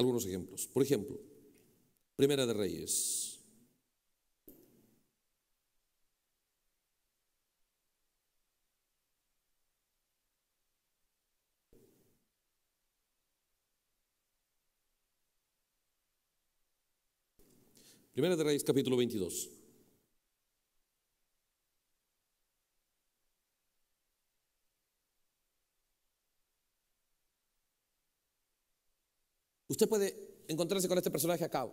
Speaker 1: algunos ejemplos. Por ejemplo, Primera de Reyes. Primera de Reyes capítulo 22. Usted puede encontrarse con este personaje acá,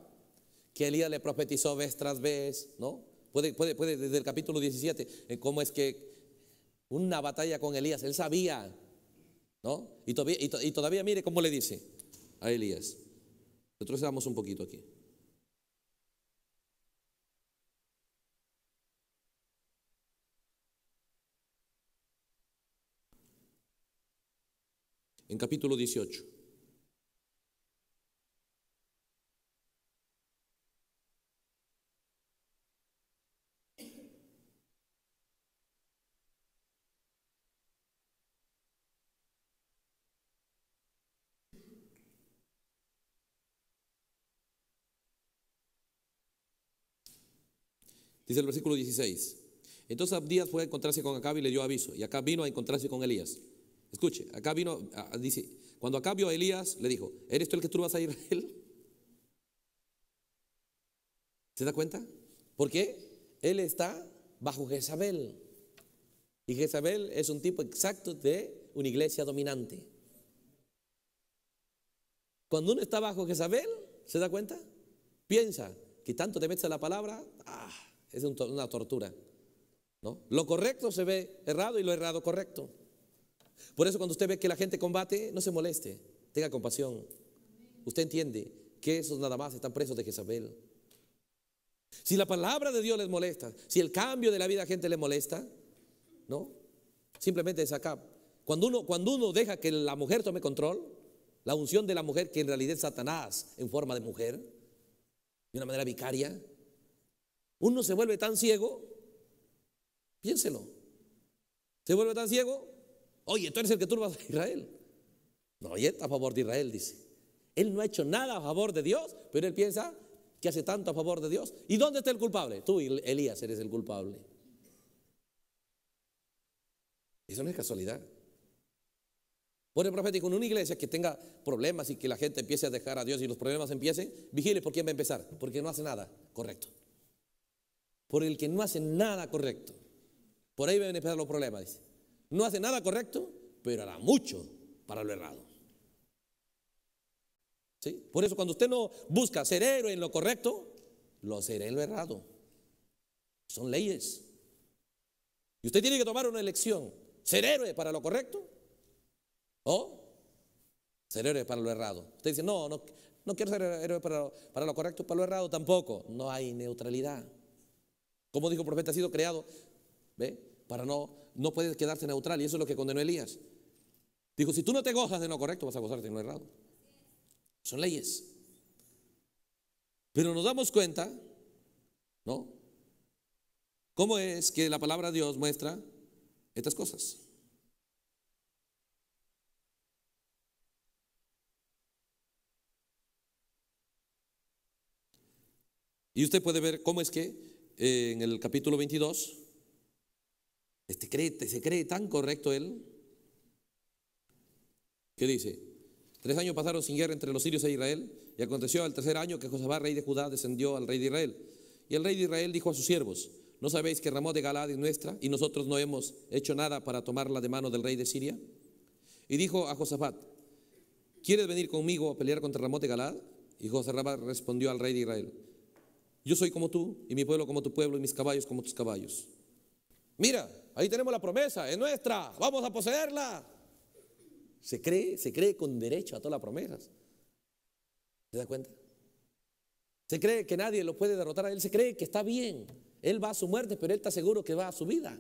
Speaker 1: que Elías le profetizó vez tras vez, ¿no? Puede, puede, puede desde el capítulo 17, en eh, cómo es que una batalla con Elías, él sabía, ¿no? Y todavía, mire cómo le dice a Elías. Nosotros un poquito aquí. En capítulo 18. Dice el versículo 16. Entonces Abdías fue a encontrarse con Acab y le dio aviso. Y Acab vino a encontrarse con Elías. Escuche, acá vino, ah, ah, dice, cuando Acab vio a Elías, le dijo, ¿eres tú el que tú vas a Israel? ¿Se da cuenta? Porque él está bajo Jezabel. Y Jezabel es un tipo exacto de una iglesia dominante. Cuando uno está bajo Jezabel, ¿se da cuenta? Piensa que tanto te metes a la palabra, ah, es una tortura. ¿no? Lo correcto se ve errado y lo errado correcto. Por eso cuando usted ve que la gente combate, no se moleste, tenga compasión. Usted entiende que esos nada más están presos de Jezabel. Si la palabra de Dios les molesta, si el cambio de la vida a la gente le molesta, ¿no? Simplemente es acá. Cuando uno, cuando uno deja que la mujer tome control, la unción de la mujer, que en realidad es Satanás en forma de mujer, de una manera vicaria, uno se vuelve tan ciego, piénselo, se vuelve tan ciego, oye, tú eres el que turba a Israel. No, oye, está a favor de Israel, dice. Él no ha hecho nada a favor de Dios, pero él piensa que hace tanto a favor de Dios. ¿Y dónde está el culpable? Tú, Elías, eres el culpable. Eso no es casualidad. Pone profético en una iglesia que tenga problemas y que la gente empiece a dejar a Dios y los problemas empiecen, vigile por quién va a empezar, porque no hace nada correcto por el que no hace nada correcto. Por ahí van a empezar los problemas, dice. No hace nada correcto, pero hará mucho para lo errado. ¿Sí? Por eso cuando usted no busca ser héroe en lo correcto, lo será en lo errado. Son leyes. Y usted tiene que tomar una elección. ¿Ser héroe para lo correcto? ¿O ser héroe para lo errado? Usted dice, no, no, quiero ser héroe para lo correcto, para lo errado tampoco. No hay neutralidad. Como dijo el profeta, ha sido creado, Para no, no puedes quedarse neutral. Y eso es lo que condenó Elías. Dijo, si tú no te gozas de lo correcto, vas a gozarte de lo errado. Son leyes. Pero nos damos cuenta, ¿no? ¿Cómo es que la palabra de Dios muestra estas cosas? Y usted puede ver cómo es que eh, en el capítulo 22. Este cree, se cree tan correcto él. ¿Qué dice? Tres años pasaron sin guerra entre los sirios e Israel, y aconteció al tercer año que Josabá, rey de Judá, descendió al rey de Israel. Y el rey de Israel dijo a sus siervos: ¿No sabéis que Ramón de Galad es nuestra y nosotros no hemos hecho nada para tomarla de mano del rey de Siria? Y dijo a Josafat, ¿quieres venir conmigo a pelear contra Ramón de Galad? Y Josafat respondió al rey de Israel, yo soy como tú y mi pueblo como tu pueblo y mis caballos como tus caballos. Mira, ahí tenemos la promesa, es nuestra, vamos a poseerla. Se cree, se cree con derecho a todas las promesas. se da cuenta? Se cree que nadie lo puede derrotar a él, se cree que está bien. Él va a su muerte, pero él está seguro que va a su vida.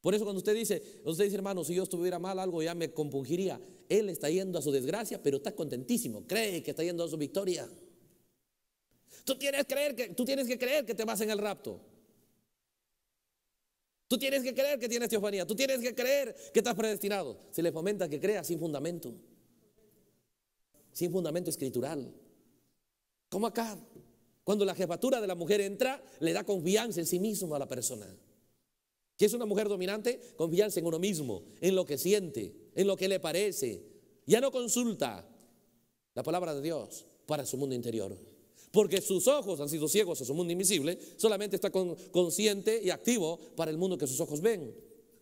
Speaker 1: Por eso cuando usted dice, usted dice, hermano, si yo estuviera mal, algo ya me compungiría. Él está yendo a su desgracia, pero está contentísimo, cree que está yendo a su victoria. Tú tienes, creer que, tú tienes que creer que te vas en el rapto. Tú tienes que creer que tienes teofanía. Tú tienes que creer que estás predestinado. Se le fomenta que crea sin fundamento. Sin fundamento escritural. Como acá. Cuando la jefatura de la mujer entra, le da confianza en sí mismo a la persona. Que es una mujer dominante, confianza en uno mismo, en lo que siente, en lo que le parece. Ya no consulta la palabra de Dios para su mundo interior porque sus ojos han sido ciegos a su mundo invisible, solamente está consciente y activo para el mundo que sus ojos ven.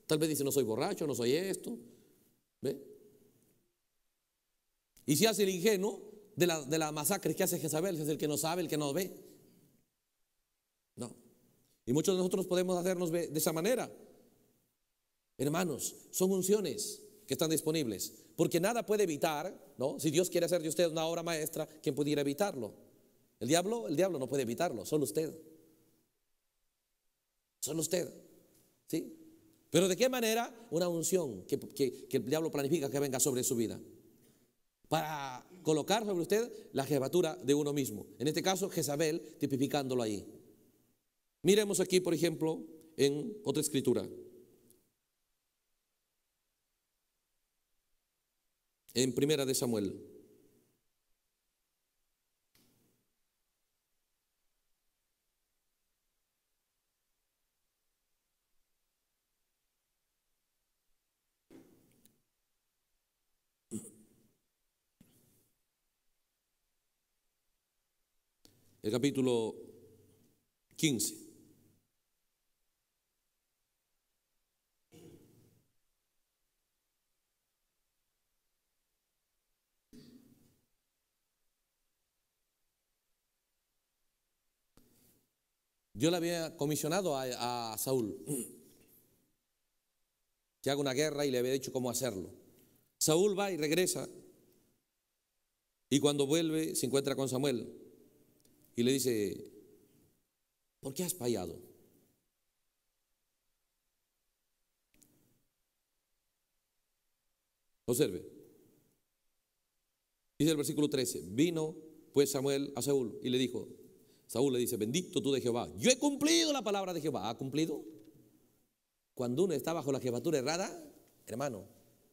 Speaker 1: Tal vez dice, no soy borracho, no soy esto. ¿Ve? Y si hace el ingenuo de la, de masacre que hace Jezabel, es el que no sabe, el que no ve. No. Y muchos de nosotros podemos hacernos de esa manera. Hermanos, son unciones que están disponibles, porque nada puede evitar, ¿no? Si Dios quiere hacer de usted una obra maestra, ¿quién pudiera evitarlo? El diablo, el diablo no puede evitarlo, solo usted. Solo usted. ¿Sí? Pero ¿de qué manera? Una unción que, el diablo planifica que venga sobre su vida. Para colocar sobre usted la jefatura de uno mismo. En este caso, Jezabel, tipificándolo ahí. Miremos aquí, por ejemplo, en otra escritura. En Primera de Samuel. el capítulo 15. yo le había comisionado a, a, Saúl que haga una guerra y le había dicho cómo hacerlo. Saúl va y regresa y cuando vuelve se encuentra con Samuel y le dice, ¿por qué has fallado? Observe. Dice el versículo 13, vino pues Samuel a Saúl y le dijo, Saúl le dice, bendito tú de Jehová, yo he cumplido la palabra de Jehová, ¿ha cumplido? Cuando uno está bajo la jefatura errada, hermano,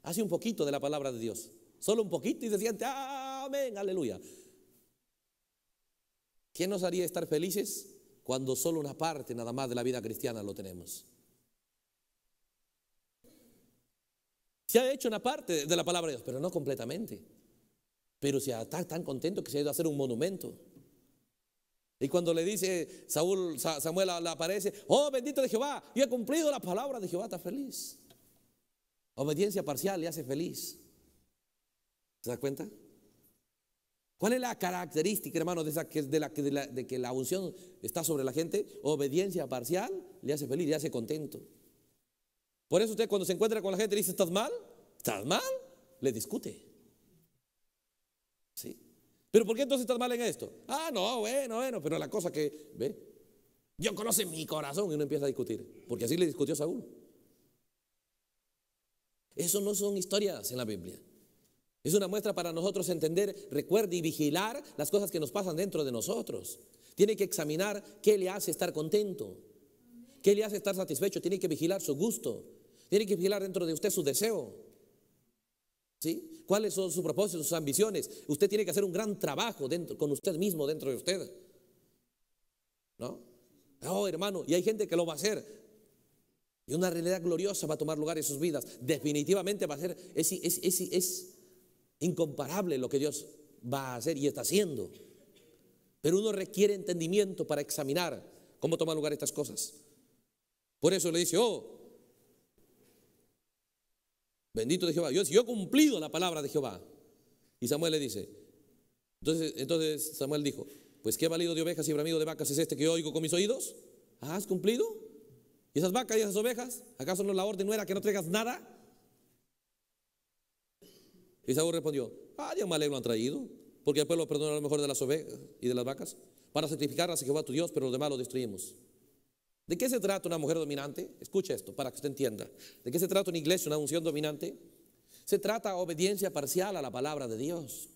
Speaker 1: hace un poquito de la palabra de Dios, solo un poquito y se siente, amén, aleluya. ¿Quién nos haría estar felices cuando solo una parte nada más de la vida cristiana lo tenemos? Se ha hecho una parte de la palabra de Dios, pero no completamente. Pero se está tan contento que se ha ido a hacer un monumento. Y cuando le dice Saúl, Samuel le aparece, oh bendito de Jehová, yo he cumplido la palabra de Jehová, está feliz. Obediencia parcial le hace feliz. ¿Se da cuenta? ¿Cuál es la característica, hermano, de, esa, de, la, de, la, de, que la unción está sobre la gente? Obediencia parcial le hace feliz, le hace contento. Por eso usted cuando se encuentra con la gente dice, ¿estás mal? ¿Estás mal? Le discute. ¿Sí? ¿Pero por qué entonces estás mal en esto? Ah, no, bueno, bueno, pero la cosa que, ve, Dios conoce mi corazón y uno empieza a discutir, porque así le discutió Saúl. Eso no son historias en la Biblia. Es una muestra para nosotros entender, recuerde y vigilar las cosas que nos pasan dentro de nosotros. Tiene que examinar qué le hace estar contento, qué le hace estar satisfecho. Tiene que vigilar su gusto, tiene que vigilar dentro de usted su deseo. ¿Sí? ¿Cuáles son sus propósitos, sus ambiciones? Usted tiene que hacer un gran trabajo dentro, con usted mismo dentro de usted. ¿No? Oh, hermano, y hay gente que lo va a hacer. Y una realidad gloriosa va a tomar lugar en sus vidas. Definitivamente va a ser, es, es, es, es incomparable lo que Dios va a hacer y está haciendo. Pero uno requiere entendimiento para examinar cómo toman lugar estas cosas. Por eso le dice, oh, bendito de Jehová. Yo, he cumplido la palabra de Jehová. Y Samuel le dice, entonces, entonces Samuel dijo, pues qué valido de ovejas y bramido de vacas es este que yo oigo con mis oídos. ¿Has cumplido? ¿Y esas vacas y esas ovejas? ¿Acaso no la orden no era que no traigas nada? Y Saúl respondió, ah, Dios más lo han traído, porque el pueblo a lo mejor de las ovejas y de las vacas, para sacrificarlas a Jehová tu Dios, pero los demás los destruimos. ¿De qué se trata una mujer dominante? Escucha esto para que usted entienda. ¿De qué se trata una iglesia, una unción dominante? Se trata obediencia parcial a la palabra de Dios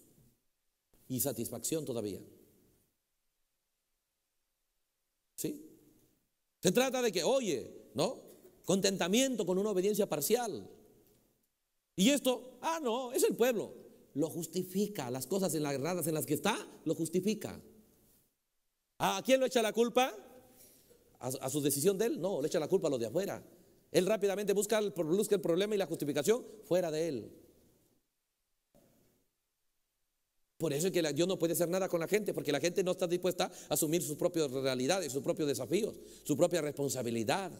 Speaker 1: y satisfacción todavía. ¿Sí? Se trata de que, oye, ¿no? Contentamiento con una obediencia parcial. Y esto, ah, no, es el pueblo. Lo justifica, las cosas en las en las que está, lo justifica. ¿A quién lo echa la culpa? ¿A, su decisión de él? No, le echa la culpa a los de afuera. Él rápidamente busca busca el problema y la justificación fuera de él. Por eso es que Dios no puede hacer nada con la gente, porque la gente no está dispuesta a asumir sus propias realidades, sus propios desafíos, su propia responsabilidad.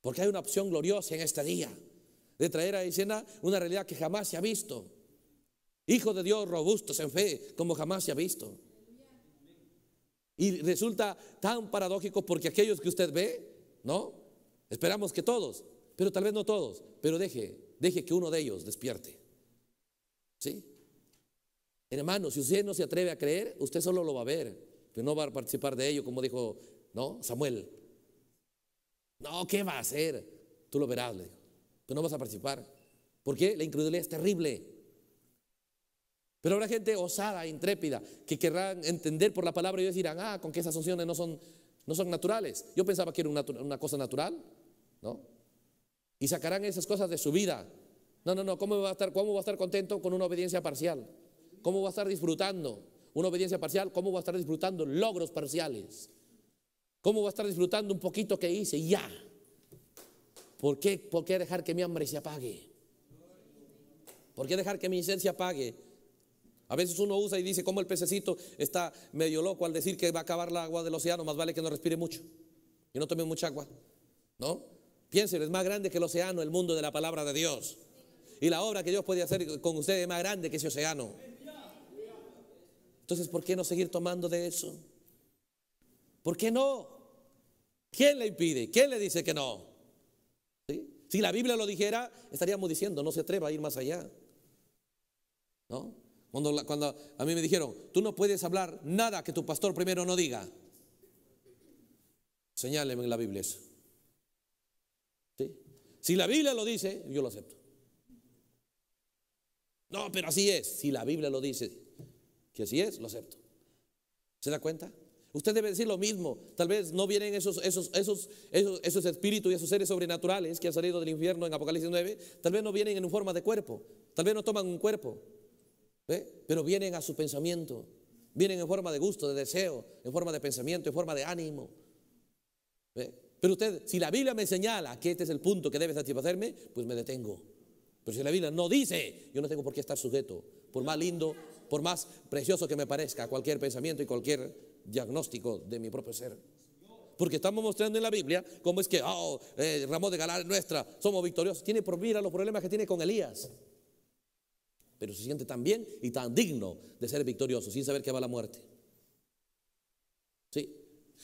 Speaker 1: Porque hay una opción gloriosa en este día de traer a escena una realidad que jamás se ha visto. Hijo de Dios robustos en fe, como jamás se ha visto. Y resulta tan paradójico porque aquellos que usted ve, ¿no? Esperamos que todos, pero tal vez no todos, pero deje, deje que uno de ellos despierte. ¿Sí? Hermano, si usted no se atreve a creer, usted solo lo va a ver, pero no va a participar de ello, como dijo, ¿no? Samuel. No, ¿qué va a hacer? Tú lo verás, le dijo. Tú no vas a participar. porque La incredulidad es terrible. Pero habrá gente osada, intrépida, que querrán entender por la palabra y ellos ah, ah, con que esas opciones no son, no son naturales. Yo pensaba que era una, cosa natural, ¿no? Y sacarán esas cosas de su vida. No, no, no, ¿cómo va a estar, cómo va a estar contento con una obediencia parcial? ¿Cómo va a estar disfrutando una obediencia parcial? ¿Cómo va a estar disfrutando logros parciales? ¿Cómo va a estar disfrutando un poquito que hice? Ya. ¿Por qué, ¿Por qué dejar que mi hambre se apague? ¿Por qué dejar que mi sed se apague? A veces uno usa y dice, como el pececito está medio loco al decir que va a acabar la agua del océano, más vale que no respire mucho y no tome mucha agua. ¿No? Piénselo, es más grande que el océano el mundo de la palabra de Dios. Y la obra que Dios puede hacer con ustedes es más grande que ese océano. Entonces, ¿por qué no seguir tomando de eso? ¿Por qué no? ¿Quién le impide? ¿Quién le dice que no? Si la Biblia lo dijera, estaríamos diciendo, no se atreva a ir más allá. ¿No? Cuando, a mí me dijeron, tú no puedes hablar nada que tu pastor primero no diga. Señáleme en la Biblia eso. Si la Biblia lo dice, yo lo acepto. No, pero así es. Si la Biblia lo dice, que así es, lo acepto. ¿Se da cuenta? Usted debe decir lo mismo. Tal vez no vienen esos, espíritus y esos seres sobrenaturales que han salido del infierno en Apocalipsis 9. Tal vez no vienen en forma de cuerpo. Tal vez no toman un cuerpo. Pero vienen a su pensamiento. Vienen en forma de gusto, de deseo, en forma de pensamiento, en forma de ánimo. Pero usted, si la Biblia me señala que este es el punto que debe satisfacerme, pues me detengo. Pero si la Biblia no dice, yo no tengo por qué estar sujeto, por más lindo, por más precioso que me parezca cualquier pensamiento y cualquier diagnóstico de mi propio ser. Porque estamos mostrando en la Biblia cómo es que, oh, eh, Ramón de Galar nuestra, somos victoriosos. Tiene por mira los problemas que tiene con Elías. Pero se siente tan bien y tan digno de ser victorioso, sin saber que va a la muerte. Sí.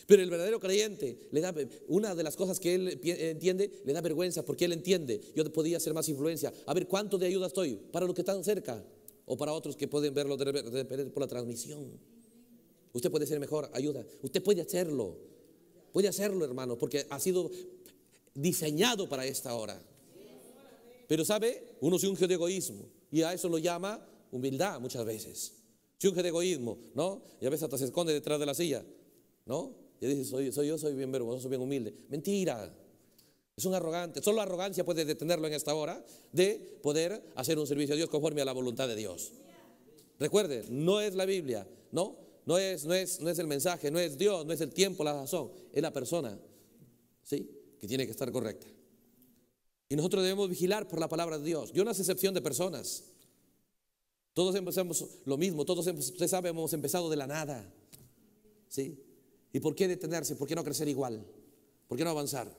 Speaker 1: Pero el verdadero creyente le da una de las cosas que él entiende, le da vergüenza porque él entiende, yo podía hacer más influencia. A ver, ¿cuánto de ayuda estoy para los que están cerca o para otros que pueden verlo por la transmisión? Usted puede ser mejor, ayuda. Usted puede hacerlo. Puede hacerlo, hermano, porque ha sido diseñado para esta hora. Pero sabe, uno se unge de egoísmo y a eso lo llama humildad muchas veces. Se unge de egoísmo, ¿no? Y a veces hasta se esconde detrás de la silla, ¿no? Y dice, soy, yo, soy bien vergonzoso, soy bien humilde. Mentira. Es un arrogante. Solo arrogancia puede detenerlo en esta hora de poder hacer un servicio a Dios conforme a la voluntad de Dios. Recuerde, no es la Biblia, ¿no? No es, no es, no es el mensaje, no es Dios, no es el tiempo, la razón, es la persona, ¿sí? Que tiene que estar correcta. Y nosotros debemos vigilar por la palabra de Dios. Yo no hace excepción de personas. Todos empezamos lo mismo, todos, usted sabe, hemos empezado de la nada. ¿Sí? ¿Y por qué detenerse? ¿Por qué no crecer igual? ¿Por qué no avanzar?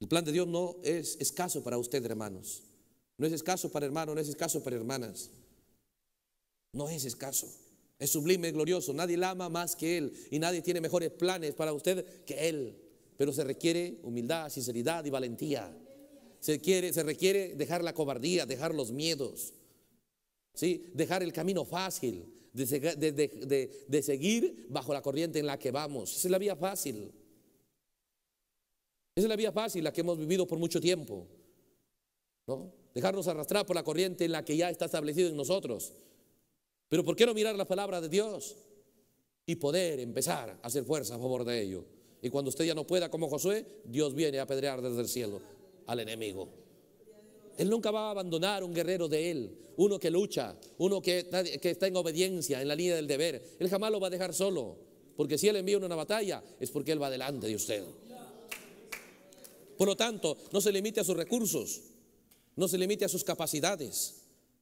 Speaker 1: El plan de Dios no es escaso para usted, hermanos. No es escaso para hermanos, no es escaso para hermanas. No es escaso. Es sublime, glorioso. Nadie la ama más que Él y nadie tiene mejores planes para usted que Él. Pero se requiere humildad, sinceridad y valentía. Se, se requiere dejar la cobardía, dejar los miedos. ¿sí? Dejar el camino fácil, de, seguir bajo la corriente en la que vamos. Esa es la vía fácil. Esa es la vía fácil, la que hemos vivido por mucho tiempo. Dejarnos arrastrar por la corriente en la que ya está establecido en nosotros. Pero ¿por qué no mirar la palabra de Dios y poder empezar a hacer fuerza a favor de ello? Y cuando usted ya no pueda como Josué, Dios viene a apedrear desde el cielo al enemigo. Él nunca va a abandonar un guerrero de él, uno que lucha, uno que, que está en obediencia, en la línea del deber. Él jamás lo va a dejar solo, porque si él envía una batalla es porque él va delante de usted. Por lo tanto, no se limite a sus recursos, no se limite a sus capacidades.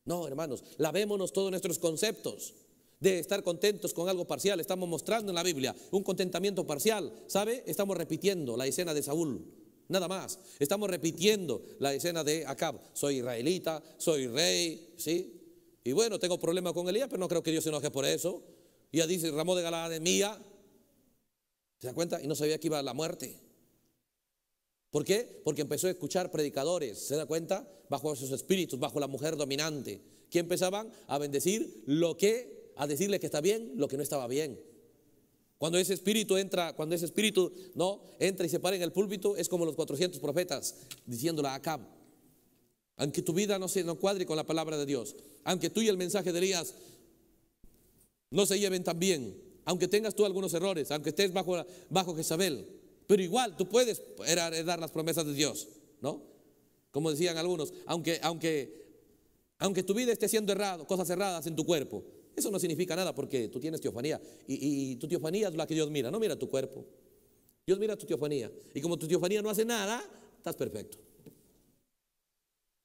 Speaker 1: No, hermanos, lavémonos todos nuestros conceptos de estar contentos con algo parcial. Estamos mostrando en la Biblia un contentamiento parcial. ¿Sabe? Estamos repitiendo la escena de Saúl. Nada más. Estamos repitiendo la escena de Acab. Soy israelita, soy rey, ¿sí? Y bueno, tengo problemas con Elías, pero no creo que Dios se enoje por eso. ya dice Ramón de Galán de mía. ¿Se da cuenta? Y no sabía que iba a la muerte. ¿Por qué? Porque empezó a escuchar predicadores, ¿se da cuenta? Bajo sus espíritus, bajo la mujer dominante, que empezaban a bendecir lo que, a decirle que está bien, lo que no estaba bien. Cuando ese espíritu entra, cuando ese espíritu no entra y se para en el púlpito, es como los 400 profetas diciéndola: a Acab, aunque tu vida no se no cuadre con la palabra de Dios, aunque tú y el mensaje de Elías no se lleven tan bien, aunque tengas tú algunos errores, aunque estés bajo, bajo Jezabel, pero igual tú puedes dar las promesas de Dios, ¿no? Como decían algunos, aunque, aunque, aunque tu vida esté siendo errado, cosas erradas en tu cuerpo, eso no significa nada porque tú tienes teofanía y, tu teofanía es la que Dios mira, no mira tu cuerpo. Dios mira tu teofanía y como tu teofanía no hace nada, estás perfecto.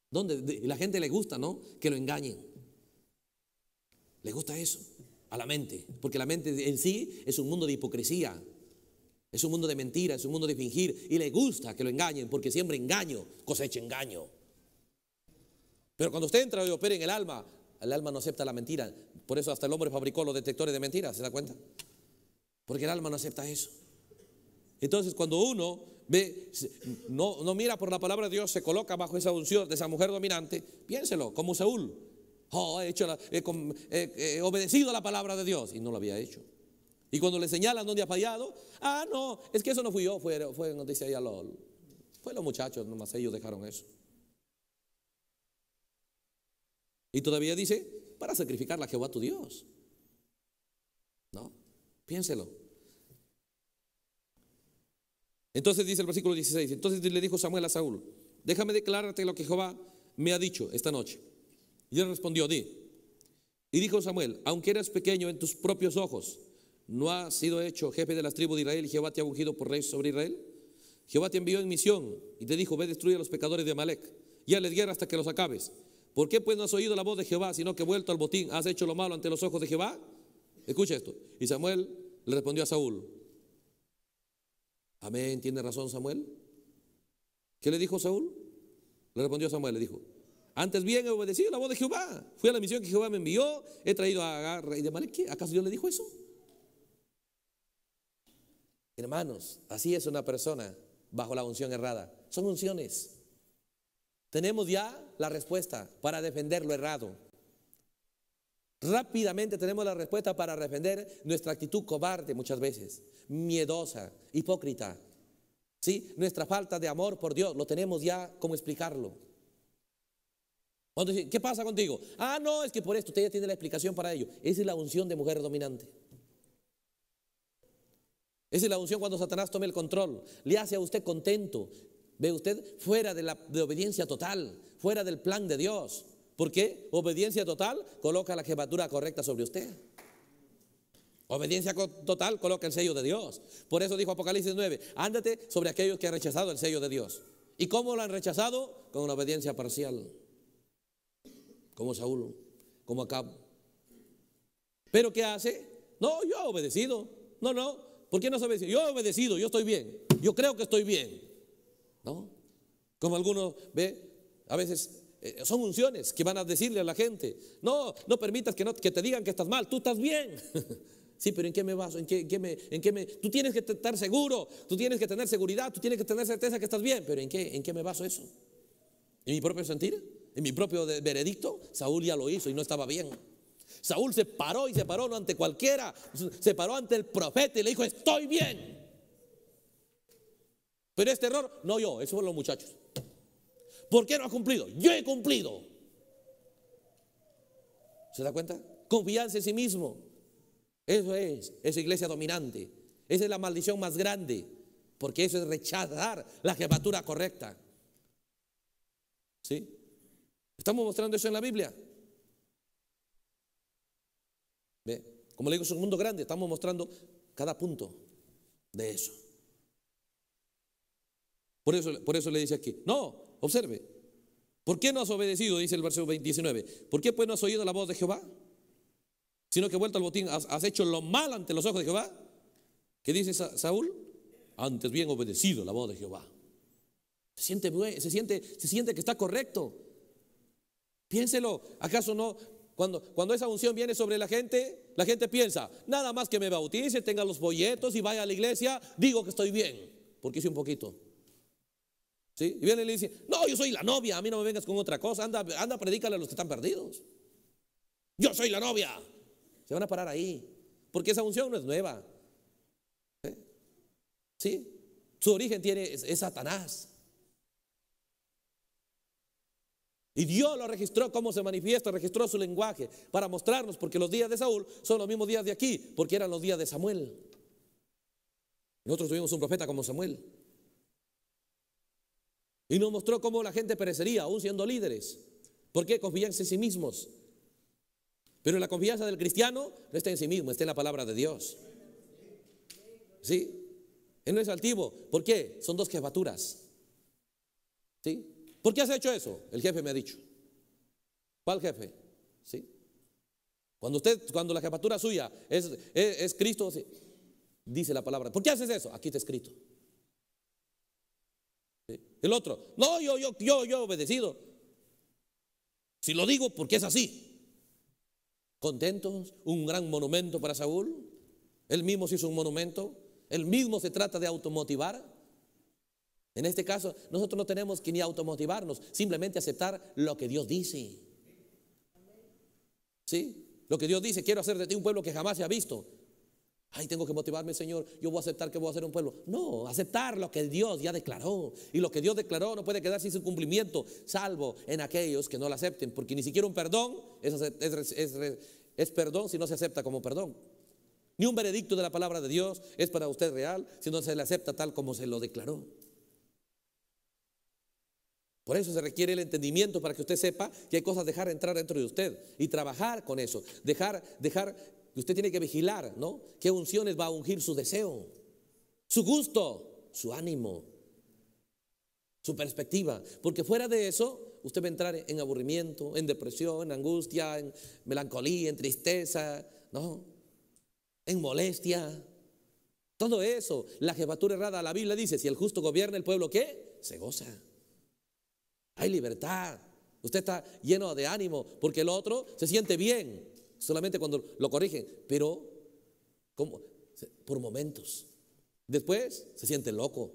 Speaker 1: ¿Dónde? La gente le gusta, ¿no? Que lo engañen. Le gusta eso a la mente, porque la mente en sí es un mundo de hipocresía, es un mundo de mentira, es un mundo de fingir. Y le gusta que lo engañen porque siempre engaño, cosecha engaño. Pero cuando usted entra y opera en el alma, el alma no acepta la mentira. Por eso hasta el hombre fabricó los detectores de mentiras, ¿se da cuenta? Porque el alma no acepta eso. Entonces cuando uno ve, no, mira por la palabra de Dios, se coloca bajo esa unción de esa mujer dominante, piénselo, como Saúl. Oh, he, hecho obedecido a la palabra de Dios y no lo había hecho. Y cuando le señalan dónde ha fallado, ah, no, es que eso no fui yo, fue, fue noticia ya los, fue los muchachos, nomás ellos dejaron eso. Y todavía dice, para sacrificar a Jehová tu Dios. ¿No? Piénselo. Entonces dice el versículo 16, entonces le dijo Samuel a Saúl, déjame declararte lo que Jehová me ha dicho esta noche. Y él respondió, di. Y dijo Samuel, aunque eras pequeño en tus propios ojos, ¿No ha sido hecho jefe de las tribus de Israel y Jehová te ha ungido por rey sobre Israel? Jehová te envió en misión y te dijo, ve destruye a los pecadores de Amalek y les guerra hasta que los acabes. ¿Por qué pues no has oído la voz de Jehová, sino que vuelto al botín has hecho lo malo ante los ojos de Jehová? Escucha esto. Y Samuel le respondió a Saúl. Amén, ¿tiene razón Samuel? ¿Qué le dijo Saúl? Le respondió Samuel, le dijo, antes bien he obedecido la voz de Jehová. Fui a la misión que Jehová me envió, he traído a Agar, rey de Amalek. ¿Acaso Dios le dijo eso? Hermanos, así es una persona bajo la unción errada. Son unciones. Tenemos ya la respuesta para defender lo errado. Rápidamente tenemos la respuesta para defender nuestra actitud cobarde muchas veces, miedosa, hipócrita. ¿Sí? Nuestra falta de amor por Dios, lo tenemos ya como explicarlo. Cuando dicen, ¿qué pasa contigo? Ah, no, es que por esto usted ya tiene la explicación para ello. Esa es la unción de mujer dominante. Esa es la unción cuando Satanás tome el control, le hace a usted contento, ve usted fuera de la obediencia total, fuera del plan de Dios. Porque obediencia total coloca la jefatura correcta sobre usted. Obediencia total coloca el sello de Dios. Por eso dijo Apocalipsis 9, ándate sobre aquellos que han rechazado el sello de Dios. ¿Y cómo lo han rechazado? Con una obediencia parcial. Como Saúl, como Acab. ¿Pero qué hace? No, yo he obedecido. No, no, ¿Por qué no se decir? Yo he obedecido, yo estoy bien, yo creo que estoy bien. ¿No? Como algunos ve, a veces eh, son unciones que van a decirle a la gente, no, no permitas que, te digan que estás mal, tú estás bien. Sí, pero ¿en qué me baso? ¿En qué, me, en qué me, Tú tienes que estar seguro, tú tienes que tener seguridad, tú tienes que tener certeza que estás bien, pero ¿en qué, en qué me baso eso? ¿En mi propio sentir? ¿En mi propio veredicto? Saúl ya lo hizo y no estaba bien. Saúl se paró y se paró no ante cualquiera, se paró ante el profeta y le dijo, estoy bien. Pero este error, no yo, eso fueron los muchachos. ¿Por qué no ha cumplido? Yo he cumplido. ¿Se da cuenta? Confianza en sí mismo. Eso es, esa iglesia dominante. Esa es la maldición más grande, porque eso es rechazar la jefatura correcta. ¿Sí? Estamos mostrando eso en la Biblia. ¿Ve? Como le digo, es un mundo grande. Estamos mostrando cada punto de eso. Por eso, por eso le dice aquí, no, observe. ¿Por qué no has obedecido? Dice el verso 29. ¿Por qué pues no has oído la voz de Jehová? Sino que vuelto al botín, has, hecho lo mal ante los ojos de Jehová. ¿Qué dice Saúl? Antes bien obedecido la voz de Jehová. Se siente, se siente, se siente que está correcto. Piénselo, ¿acaso no cuando, esa unción viene sobre la gente, la gente piensa, nada más que me bautice, tenga los folletos y vaya a la iglesia, digo que estoy bien, porque hice un poquito. Y viene y le dice, no, yo soy la novia, a mí no me vengas con otra cosa, anda, anda, predícale a los que están perdidos. Yo soy la novia. Se van a parar ahí, porque esa unción no es nueva. ¿Eh? Su origen tiene, es Satanás. Y Dios lo registró como se manifiesta, registró su lenguaje para mostrarnos, porque los días de Saúl son los mismos días de aquí, porque eran los días de Samuel. Nosotros tuvimos un profeta como Samuel. Y nos mostró cómo la gente perecería, aún siendo líderes, porque Confianza en sí mismos. Pero la confianza del cristiano no está en sí mismo, está en la palabra de Dios. ¿Sí? Él no es altivo. ¿Por qué? Son dos jefaturas. ¿Sí? ¿Por qué has hecho eso? El jefe me ha dicho. ¿Cuál jefe? ¿Sí? Cuando usted, cuando la jefatura suya es, Cristo, dice la palabra. ¿Por qué haces eso? Aquí está escrito. El otro, no, yo, yo, yo, yo he obedecido. Si lo digo, porque es así. Contentos, un gran monumento para Saúl. Él mismo se hizo un monumento. Él mismo se trata de automotivar. En este caso, nosotros no tenemos que ni automotivarnos, simplemente aceptar lo que Dios dice. ¿Sí? Lo que Dios dice, quiero hacer de ti un pueblo que jamás se ha visto. Ay, tengo que motivarme, Señor. Yo voy a aceptar que voy a hacer un pueblo. No, aceptar lo que Dios ya declaró. Y lo que Dios declaró no puede quedar sin su cumplimiento, salvo en aquellos que no lo acepten. Porque ni siquiera un perdón es perdón si no se acepta como perdón. Ni un veredicto de la palabra de Dios es para usted real si no se le acepta tal como se lo declaró. Por eso se requiere el entendimiento para que usted sepa que hay cosas dejar entrar dentro de usted y trabajar con eso. Dejar, dejar, usted tiene que vigilar, ¿no? ¿Qué unciones va a ungir su deseo, su gusto, su ánimo, su perspectiva? Porque fuera de eso, usted va a entrar en aburrimiento, en depresión, en angustia, en melancolía, en tristeza, ¿no? En molestia. Todo eso, la jefatura errada, la Biblia dice, si el justo gobierna el pueblo, ¿qué? Se goza. Hay libertad. Usted está lleno de ánimo porque el otro se siente bien solamente cuando lo corrigen, pero como por momentos. Después se siente loco,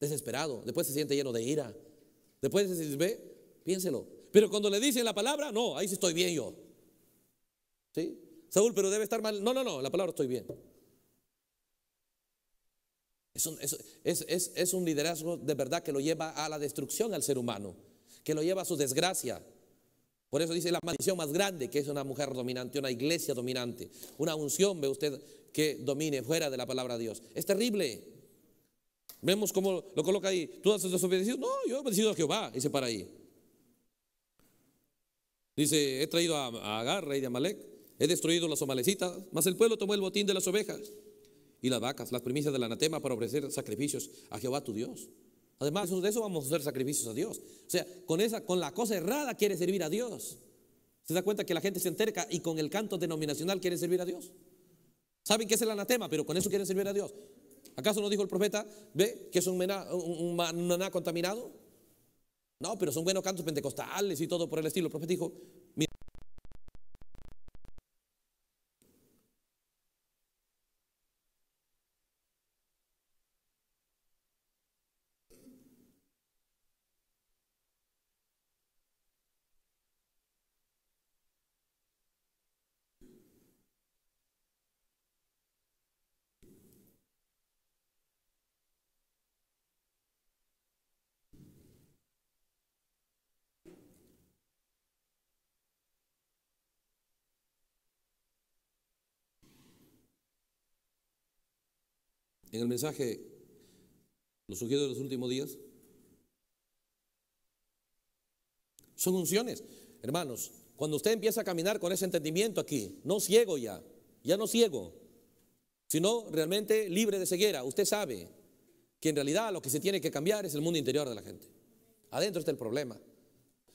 Speaker 1: desesperado, después se siente lleno de ira, después se dice, ve, piénselo. Pero cuando le dicen la palabra, no, ahí sí estoy bien yo. ¿Sí? Saúl, pero debe estar mal. No, no, no, la palabra estoy bien. Es un, liderazgo de verdad que lo lleva a la destrucción al ser humano, que lo lleva a su desgracia. Por eso dice la maldición más grande, que es una mujer dominante, una iglesia dominante, una unción, ve usted, que domine fuera de la palabra de Dios. Es terrible. Vemos cómo lo coloca ahí. ¿Tú has desobedecido? No, yo he obedecido a Jehová, dice para ahí. Dice, he traído a, Agarra y a de Amalek, he destruido las omalecitas, mas el pueblo tomó el botín de las ovejas y las vacas, las primicias del anatema para ofrecer sacrificios a Jehová tu Dios. Además de eso vamos a hacer sacrificios a Dios. O sea, con, esa, con la cosa errada quiere servir a Dios. Se da cuenta que la gente se enterca y con el canto denominacional quiere servir a Dios. Saben que es el anatema, pero con eso quieren servir a Dios. ¿Acaso no dijo el profeta, ve, que es un un maná contaminado? No, pero son buenos cantos pentecostales y todo por el estilo. El profeta dijo, mira, En el mensaje, los sugiero de los últimos días son unciones. Hermanos, cuando usted empieza a caminar con ese entendimiento aquí, no ciego ya, ya no ciego, sino realmente libre de ceguera, usted sabe que en realidad lo que se tiene que cambiar es el mundo interior de la gente. Adentro está el problema.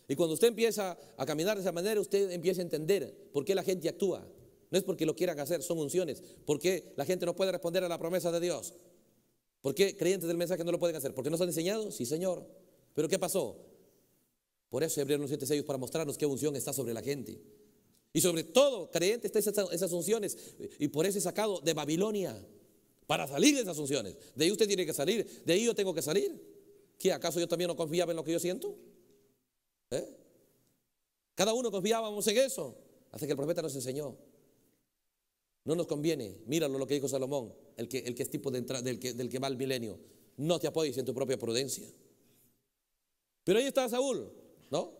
Speaker 1: Y cuando usted empieza a caminar de esa manera, usted empieza a entender por qué la gente actúa no es porque lo quieran hacer, son unciones. ¿Por qué la gente no puede responder a la promesa de Dios? ¿Por qué creyentes del mensaje no lo pueden hacer? ¿Porque no han enseñado? Sí, Señor. ¿Pero qué pasó? Por eso se abrieron los siete sellos para mostrarnos qué unción está sobre la gente. Y sobre todo, creyentes, esas, esas unciones. Y por eso he sacado de Babilonia. Para salir de esas unciones. De ahí usted tiene que salir. De ahí yo tengo que salir. ¿Qué? ¿Acaso yo también no confiaba en lo que yo siento? ¿Eh? Cada uno confiábamos en eso. Hasta que el profeta nos enseñó. No nos conviene. Míralo lo que dijo Salomón, el que, es tipo de del, que, va al milenio. No te apoyes en tu propia prudencia. Pero ahí está Saúl, ¿no?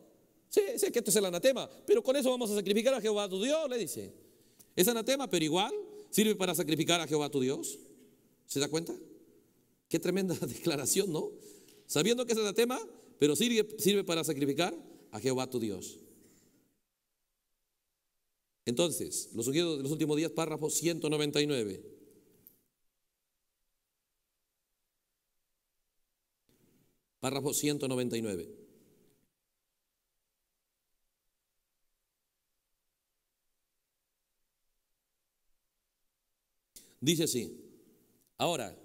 Speaker 1: Sí, sé que esto es el anatema, pero con eso vamos a sacrificar a Jehová tu Dios, le dice. Es anatema, pero igual sirve para sacrificar a Jehová tu Dios. ¿Se da cuenta? Qué tremenda declaración, ¿no? Sabiendo que es anatema, pero sirve para sacrificar a Jehová tu Dios. Entonces, lo sugiero de los últimos días, párrafo 199. Párrafo 199. Dice así, ahora,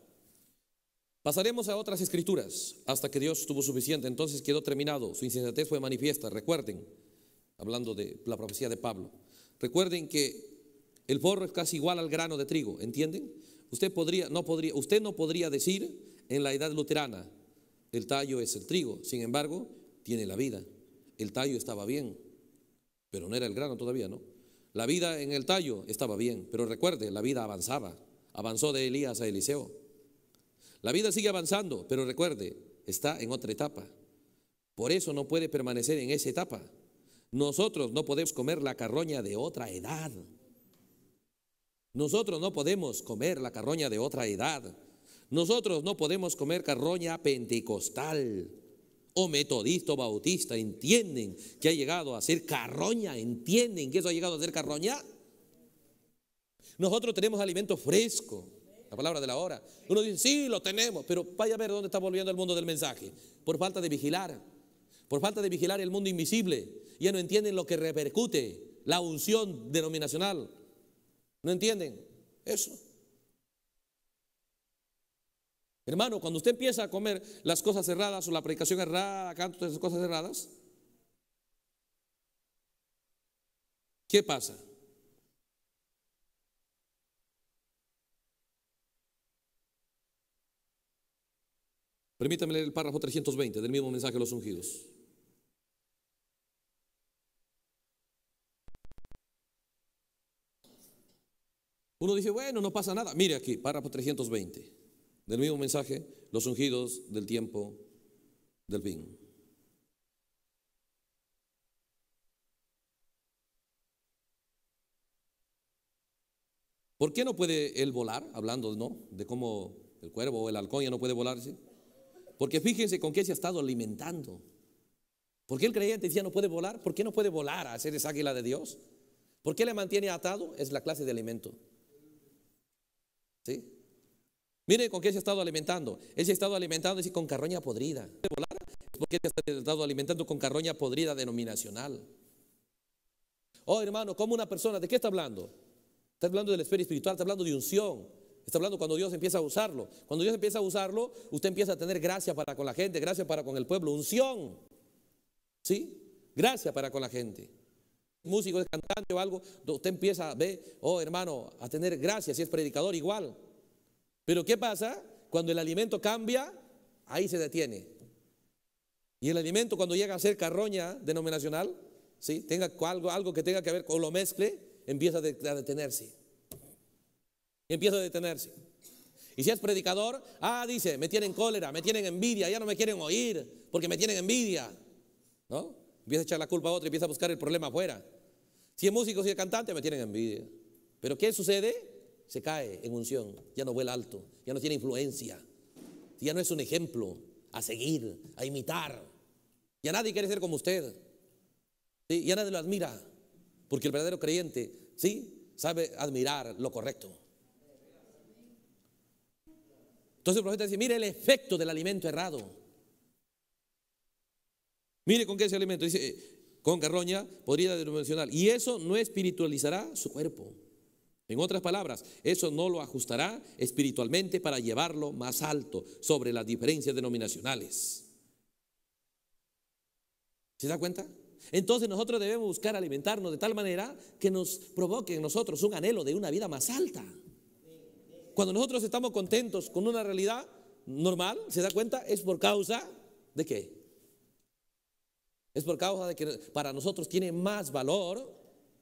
Speaker 1: pasaremos a otras escrituras hasta que Dios tuvo suficiente, entonces quedó terminado, su insensatez fue manifiesta, recuerden, hablando de la profecía de Pablo. Recuerden que el forro es casi igual al grano de trigo, ¿entienden? Usted, podría, no podría, usted no podría decir en la edad luterana, el tallo es el trigo, sin embargo, tiene la vida. El tallo estaba bien, pero no era el grano todavía, ¿no? La vida en el tallo estaba bien, pero recuerde, la vida avanzaba, avanzó de Elías a Eliseo. La vida sigue avanzando, pero recuerde, está en otra etapa. Por eso no puede permanecer en esa etapa. Nosotros no podemos comer la carroña de otra edad. Nosotros no podemos comer la carroña de otra edad. Nosotros no podemos comer carroña pentecostal o oh, metodista o oh, bautista. ¿Entienden que ha llegado a ser carroña? ¿Entienden que eso ha llegado a ser carroña? Nosotros tenemos alimento fresco, la palabra de la hora. Uno dice, sí, lo tenemos, pero vaya a ver dónde está volviendo el mundo del mensaje. Por falta de vigilar, por falta de vigilar el mundo invisible ya no entienden lo que repercute la unción denominacional. ¿No entienden eso? Hermano, cuando usted empieza a comer las cosas cerradas o la predicación errada, canto esas cosas cerradas, ¿qué pasa? Permítame leer el párrafo 320 del mismo mensaje de los ungidos. Uno dice, bueno, no pasa nada. Mire aquí, párrafo 320 del mismo mensaje, los ungidos del tiempo del fin. ¿Por qué no puede él volar? Hablando ¿no? de cómo el cuervo o el halcón ya no puede volarse. Porque fíjense con qué se ha estado alimentando. ¿Por qué el creyente decía no puede volar? ¿Por qué no puede volar a ser esa águila de Dios? ¿Por qué le mantiene atado? Es la clase de alimento. ¿Sí? Mire con qué se ha estado alimentando. Él se ha estado alimentando con carroña podrida. Porque se ha estado alimentando con carroña podrida denominacional. Oh, hermano, como una persona, ¿de qué está hablando? Está hablando del Espíritu espiritual, está hablando de unción. Está hablando cuando Dios empieza a usarlo. Cuando Dios empieza a usarlo, usted empieza a tener gracia para con la gente, gracia para con el pueblo, unción. ¿Sí? Gracia para con la gente músico, es cantante o algo, usted empieza, ve, oh hermano, a tener gracia, si es predicador igual. Pero ¿qué pasa? Cuando el alimento cambia, ahí se detiene. Y el alimento cuando llega a ser carroña denominacional, ¿sí? tenga algo, algo que tenga que ver con lo mezcle, empieza a detenerse. Empieza a detenerse. Y si es predicador, ah, dice, me tienen cólera, me tienen envidia, ya no me quieren oír porque me tienen envidia. ¿No? Empieza a echar la culpa a otro, empieza a buscar el problema afuera. Si es músico, si es cantante, me tienen envidia. Pero ¿qué sucede? Se cae en unción, ya no vuela alto, ya no tiene influencia, ya no es un ejemplo a seguir, a imitar. Ya nadie quiere ser como usted. Ya nadie lo admira, porque el verdadero creyente, ¿sí? Sabe admirar lo correcto. Entonces el profeta dice, mire el efecto del alimento errado. Mire con qué se alimento. Dice, con carroña, podría denominacional. Y eso no espiritualizará su cuerpo. En otras palabras, eso no lo ajustará espiritualmente para llevarlo más alto sobre las diferencias denominacionales. ¿Se da cuenta? Entonces nosotros debemos buscar alimentarnos de tal manera que nos provoque en nosotros un anhelo de una vida más alta. Cuando nosotros estamos contentos con una realidad normal, ¿se da cuenta? Es por causa de qué? Es por causa de que para nosotros tiene más valor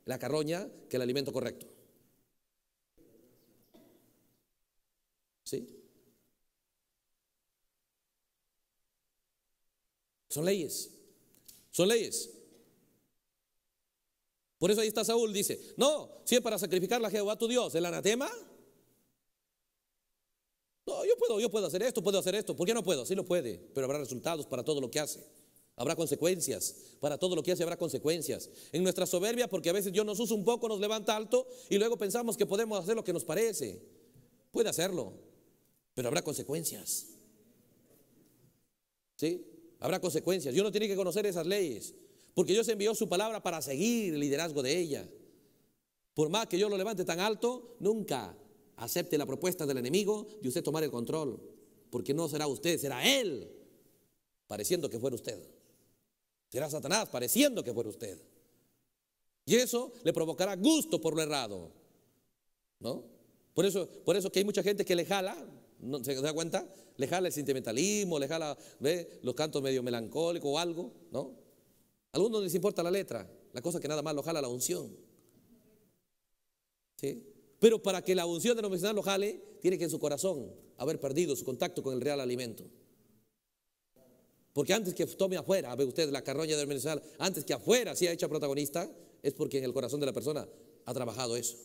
Speaker 1: la carroña que el alimento correcto. ¿Sí? Son leyes. Son leyes. Por eso ahí está Saúl, dice, no, si es para sacrificar la Jehová tu Dios, el anatema. No, yo puedo, yo puedo hacer esto, puedo hacer esto. ¿Por qué no puedo? Sí lo puede, pero habrá resultados para todo lo que hace. Habrá consecuencias. Para todo lo que hace habrá consecuencias. En nuestra soberbia, porque a veces Dios nos usa un poco, nos levanta alto y luego pensamos que podemos hacer lo que nos parece. Puede hacerlo, pero habrá consecuencias. ¿Sí? Habrá consecuencias. yo no tiene que conocer esas leyes, porque Dios envió su palabra para seguir el liderazgo de ella. Por más que yo lo levante tan alto, nunca acepte la propuesta del enemigo de usted tomar el control, porque no será usted, será él, pareciendo que fuera usted será Satanás, pareciendo que fuera usted. Y eso le provocará gusto por lo errado. Por eso, por eso que hay mucha gente que le jala, ¿se da cuenta? Le jala el sentimentalismo, le jala ¿ve? los cantos medio melancólicos o algo, ¿no? A algunos les importa la letra, la cosa que nada más lo jala la unción. Pero para que la unción de denominacional lo jale, tiene que en su corazón haber perdido su contacto con el real alimento. Porque antes que tome afuera, ah, ve usted la carroña del venezolano, antes que afuera sea hecha protagonista, es porque en el corazón de la persona ha trabajado eso.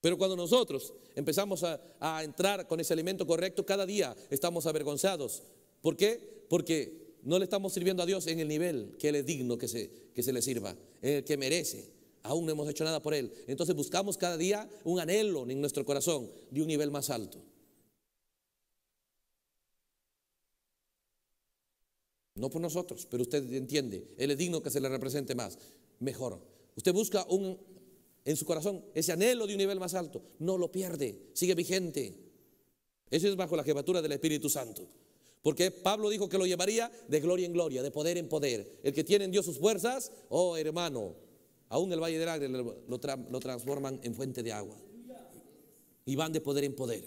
Speaker 1: Pero cuando nosotros empezamos a, entrar con ese alimento correcto, cada día estamos avergonzados. ¿Por qué? Porque no le estamos sirviendo a Dios en el nivel que Él es digno que se, que se le sirva, en el que merece. Aún no hemos hecho nada por Él. Entonces buscamos cada día un anhelo en nuestro corazón de un nivel más alto. No por nosotros, pero usted entiende. Él es digno que se le represente más. Mejor. Usted busca un, en su corazón ese anhelo de un nivel más alto. No lo pierde. Sigue vigente. Eso es bajo la jefatura del Espíritu Santo. Porque Pablo dijo que lo llevaría de gloria en gloria, de poder en poder. El que tiene en Dios sus fuerzas, oh hermano, aún el valle del ángel lo, lo transforman en fuente de agua. Y van de poder en poder.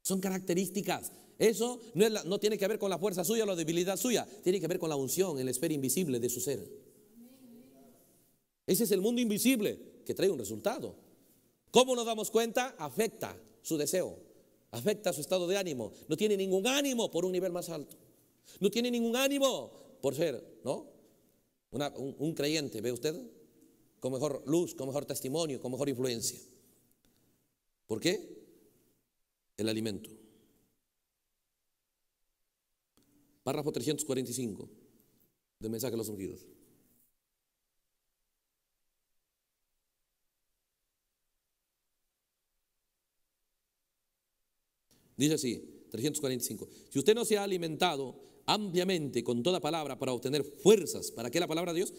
Speaker 1: Son características eso no, tiene que ver con la fuerza suya o la debilidad suya, tiene que ver con la unción en la esfera invisible de su ser. Ese es el mundo invisible que trae un resultado. ¿Cómo nos damos cuenta? Afecta su deseo, afecta su estado de ánimo. No tiene ningún ánimo por un nivel más alto. No tiene ningún ánimo por ser, ¿no? un creyente, ¿ve usted? Con mejor luz, con mejor testimonio, con mejor influencia. ¿Por qué? El alimento. Párrafo 345 de mensaje a los ungidos. Dice así, 345. Si usted no se ha alimentado ampliamente con toda palabra para obtener fuerzas, ¿para qué la palabra de Dios?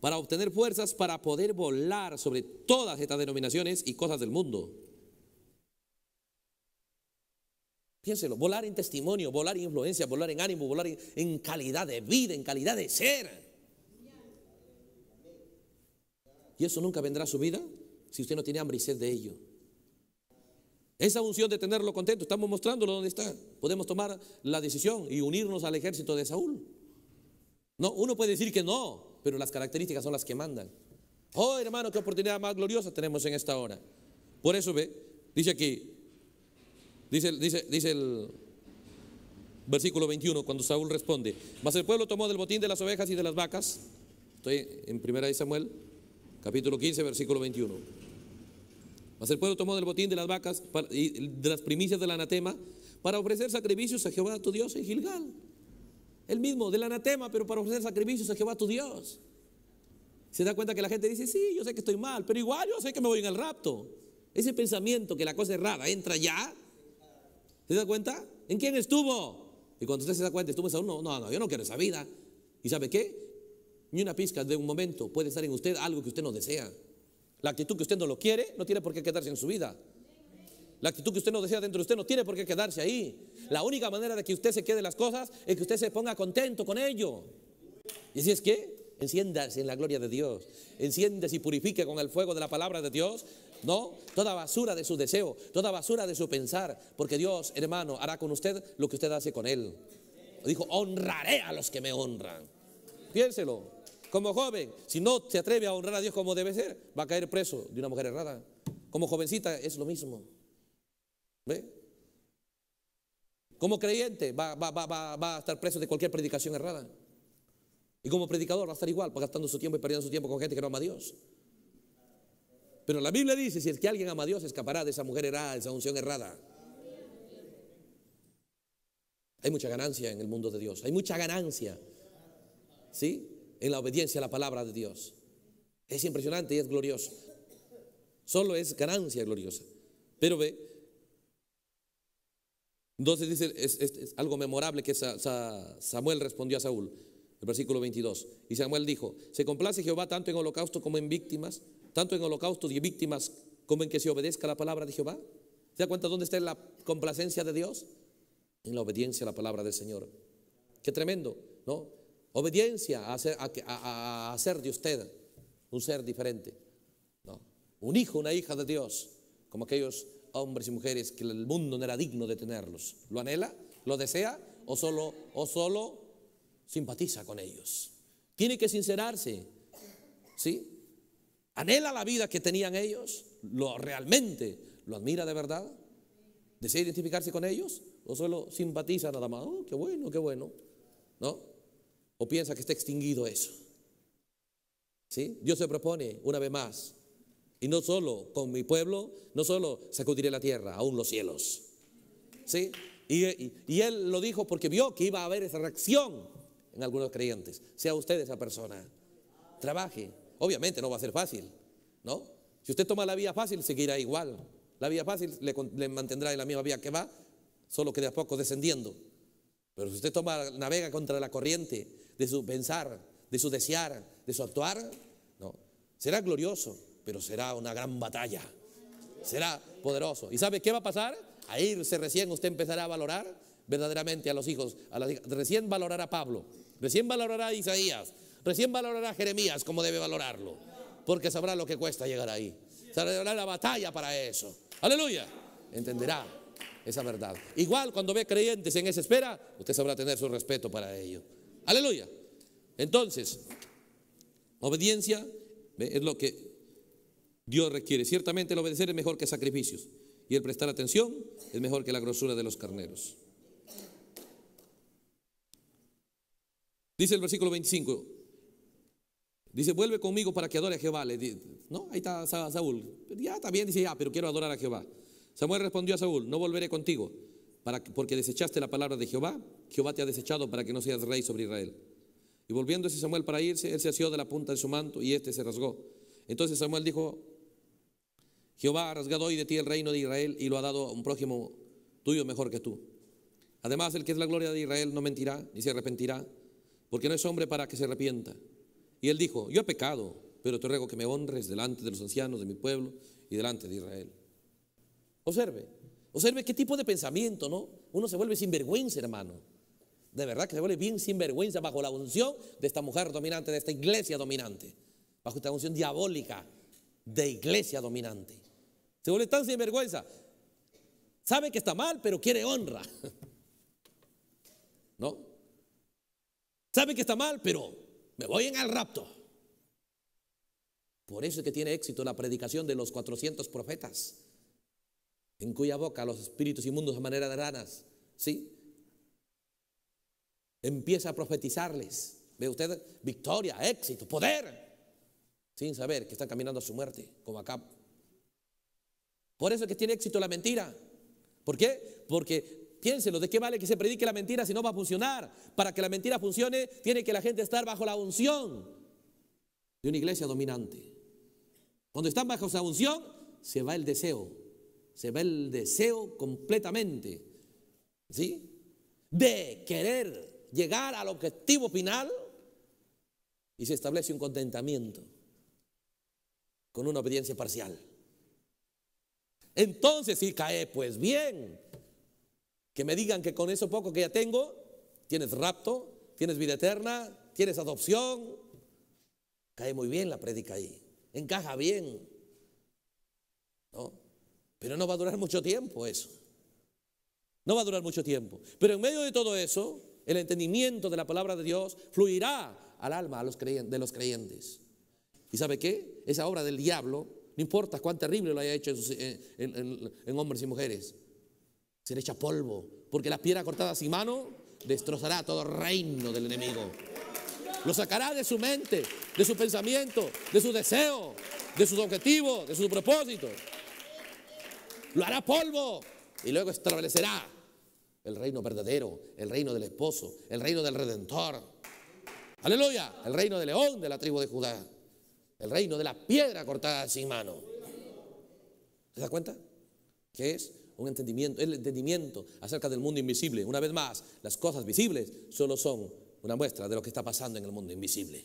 Speaker 1: Para obtener fuerzas para poder volar sobre todas estas denominaciones y cosas del mundo Piénselo, volar en testimonio, volar en influencia, volar en ánimo, volar en, calidad de vida, en calidad de ser. Y eso nunca vendrá a su vida si usted no tiene hambre y sed de ello. Esa unción de tenerlo contento, estamos mostrándolo donde está. Podemos tomar la decisión y unirnos al ejército de Saúl. No, uno puede decir que no, pero las características son las que mandan. Oh, hermano, qué oportunidad más gloriosa tenemos en esta hora. Por eso ve, dice aquí, Dice, dice, dice el versículo 21, cuando Saúl responde, mas el pueblo tomó del botín de las ovejas y de las vacas, estoy en 1 de Samuel, capítulo 15, versículo 21, mas el pueblo tomó del botín de las vacas y de las primicias del anatema para ofrecer sacrificios a Jehová tu Dios en Gilgal, el mismo del anatema, pero para ofrecer sacrificios a Jehová tu Dios. Se da cuenta que la gente dice, sí, yo sé que estoy mal, pero igual yo sé que me voy en el rapto. Ese pensamiento que la cosa es rara entra ya ¿Se da cuenta? ¿En quién estuvo? Y cuando usted se da cuenta, estuvo en Saúl, no, no, no, yo no quiero esa vida. ¿Y sabe qué? Ni una pizca de un momento puede estar en usted algo que usted no desea. La actitud que usted no lo quiere no tiene por qué quedarse en su vida. La actitud que usted no desea dentro de usted no tiene por qué quedarse ahí. La única manera de que usted se quede las cosas es que usted se ponga contento con ello. Y así es que enciéndase en la gloria de Dios. Enciéndase y purifique con el fuego de la palabra de Dios ¿no? Toda basura de su deseo, toda basura de su pensar, porque Dios, hermano, hará con usted lo que usted hace con él. Dijo, honraré a los que me honran. Piénselo, como joven, si no se atreve a honrar a Dios como debe ser, va a caer preso de una mujer errada. Como jovencita es lo mismo. ¿Ve? Como creyente va, va a estar preso de cualquier predicación errada. Y como predicador va a estar igual, gastando su tiempo y perdiendo su tiempo con gente que no ama a Dios. Pero la Biblia dice, si es que alguien ama a Dios, escapará de esa mujer errada, esa unción errada. Hay mucha ganancia en el mundo de Dios, hay mucha ganancia, ¿sí? En la obediencia a la palabra de Dios. Es impresionante y es glorioso. Solo es ganancia gloriosa. Pero ve, entonces dice, es, algo memorable que Samuel respondió a Saúl, el versículo 22. Y Samuel dijo, se complace Jehová tanto en holocausto como en víctimas tanto en holocaustos y víctimas como en que se obedezca la palabra de Jehová. ¿Se da cuenta dónde está la complacencia de Dios? En la obediencia a la palabra del Señor. Qué tremendo, ¿no? Obediencia a hacer, a hacer de usted un ser diferente, ¿no? Un hijo, una hija de Dios, como aquellos hombres y mujeres que el mundo no era digno de tenerlos. ¿Lo anhela? ¿Lo desea? ¿O solo, o solo simpatiza con ellos? Tiene que sincerarse, ¿sí? anhela la vida que tenían ellos, lo realmente lo admira de verdad, desea identificarse con ellos, o solo simpatiza nada más, oh, qué bueno, qué bueno, ¿no? O piensa que está extinguido eso. ¿Sí? Dios se propone una vez más, y no solo con mi pueblo, no solo sacudiré la tierra, aún los cielos. ¿Sí? Y, y él lo dijo porque vio que iba a haber esa reacción en algunos creyentes. Sea usted esa persona. Trabaje, Obviamente no va a ser fácil, ¿no? Si usted toma la vía fácil, seguirá igual. La vía fácil le, mantendrá en la misma vía que va, solo que de a poco descendiendo. Pero si usted toma, navega contra la corriente de su pensar, de su desear, de su actuar, no. Será glorioso, pero será una gran batalla. Será poderoso. ¿Y sabe qué va a pasar? A irse recién usted empezará a valorar verdaderamente a los hijos. A recién valorará a Pablo. Recién valorará a Isaías. Recién valorará Jeremías como debe valorarlo. Porque sabrá lo que cuesta llegar ahí. Sabrá la batalla para eso. Aleluya. Entenderá esa verdad. Igual cuando ve creyentes en esa espera, usted sabrá tener su respeto para ello. Aleluya. Entonces, obediencia es lo que Dios requiere. Ciertamente el obedecer es mejor que sacrificios y el prestar atención es mejor que la grosura de los carneros. Dice el versículo 25, Dice, vuelve conmigo para que adore a Jehová. Le dice, no, ahí está Saúl. Ya está bien, dice, ya, ah, pero quiero adorar a Jehová. Samuel respondió a Saúl, no volveré contigo, para, porque desechaste la palabra de Jehová. Jehová te ha desechado para que no seas rey sobre Israel. Y volviéndose Samuel para irse, él se asió de la punta de su manto y este se rasgó. Entonces Samuel dijo, Jehová ha rasgado hoy de ti el reino de Israel y lo ha dado a un prójimo tuyo mejor que tú. Además, el que es la gloria de Israel no mentirá ni se arrepentirá, porque no es hombre para que se arrepienta. Y él dijo, yo he pecado, pero te ruego que me honres delante de los ancianos de mi pueblo y delante de Israel. Observe, observe qué tipo de pensamiento, ¿no? Uno se vuelve sinvergüenza, hermano. De verdad que se vuelve bien sinvergüenza bajo la unción de esta mujer dominante, de esta iglesia dominante, bajo esta unción diabólica de iglesia dominante. Se vuelve tan sinvergüenza. Sabe que está mal, pero quiere honra. ¿No? Sabe que está mal, pero me voy en el rapto. Por eso es que tiene éxito la predicación de los 400 profetas, en cuya boca los espíritus inmundos de manera de ranas, ¿sí? Empieza a profetizarles. Ve usted, victoria, éxito, poder, sin saber que están caminando a su muerte, como acá. Por eso es que tiene éxito la mentira. ¿Por qué? Porque Piénselo, ¿de qué vale que se predique la mentira si no va a funcionar? Para que la mentira funcione, tiene que la gente estar bajo la unción de una iglesia dominante. Cuando están bajo esa unción, se va el deseo, se va el deseo completamente, ¿sí? De querer llegar al objetivo final y se establece un contentamiento con una obediencia parcial. Entonces, si cae, pues bien, que me digan que con eso poco que ya tengo, tienes rapto, tienes vida eterna, tienes adopción. Cae muy bien la prédica ahí, encaja bien. ¿No? Pero no va a durar mucho tiempo eso. No va a durar mucho tiempo. Pero en medio de todo eso, el entendimiento de la palabra de Dios fluirá al alma de los creyentes. ¿Y sabe qué? Esa obra del diablo, no importa cuán terrible lo haya hecho en hombres y mujeres, le echa polvo, porque la piedra cortada sin mano destrozará todo reino del enemigo. Lo sacará de su mente, de su pensamiento, de su deseo, de sus objetivos, de sus propósitos. Lo hará polvo y luego establecerá el reino verdadero, el reino del esposo, el reino del redentor. Aleluya, el reino de león de la tribu de Judá, el reino de la piedra cortada sin mano. ¿Se da cuenta? ¿Qué es? un entendimiento, el entendimiento acerca del mundo invisible. Una vez más, las cosas visibles solo son una muestra de lo que está pasando en el mundo invisible.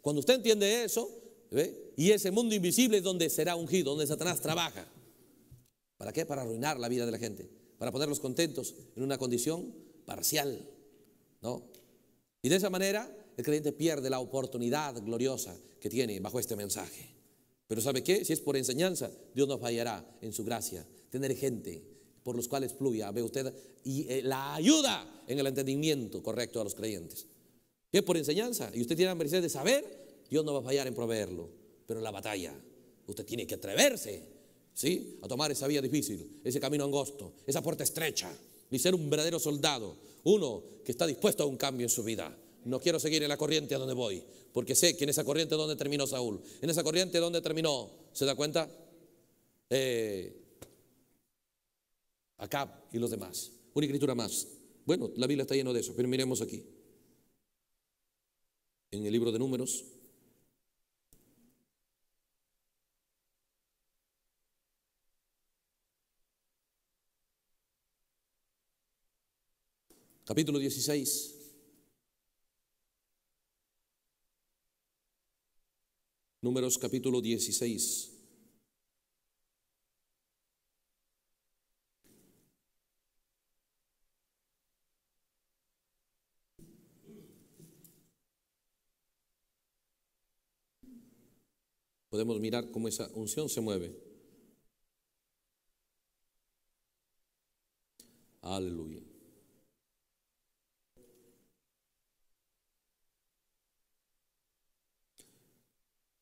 Speaker 1: Cuando usted entiende eso, y ese mundo invisible es donde será ungido, donde Satanás trabaja. ¿Para qué? Para arruinar la vida de la gente, para ponerlos contentos en una condición parcial. ¿no? Y de esa manera el creyente pierde la oportunidad gloriosa que tiene bajo este mensaje. Pero ¿sabe qué? Si es por enseñanza, Dios nos fallará en su gracia tener gente por los cuales fluya, ve usted, y eh, la ayuda en el entendimiento correcto a los creyentes. Que es por enseñanza, y usted tiene la merced de saber, Dios no va a fallar en proveerlo, pero en la batalla usted tiene que atreverse, ¿sí? A tomar esa vía difícil, ese camino angosto, esa puerta estrecha, y ser un verdadero soldado, uno que está dispuesto a un cambio en su vida. No quiero seguir en la corriente a donde voy, porque sé que en esa corriente donde terminó Saúl, en esa corriente donde terminó, ¿se da cuenta? Eh, Acab y los demás. Una escritura más. Bueno, la Biblia está llena de eso, pero miremos aquí. En el libro de Números. Capítulo 16. Números capítulo 16. Podemos mirar cómo esa unción se mueve. Aleluya.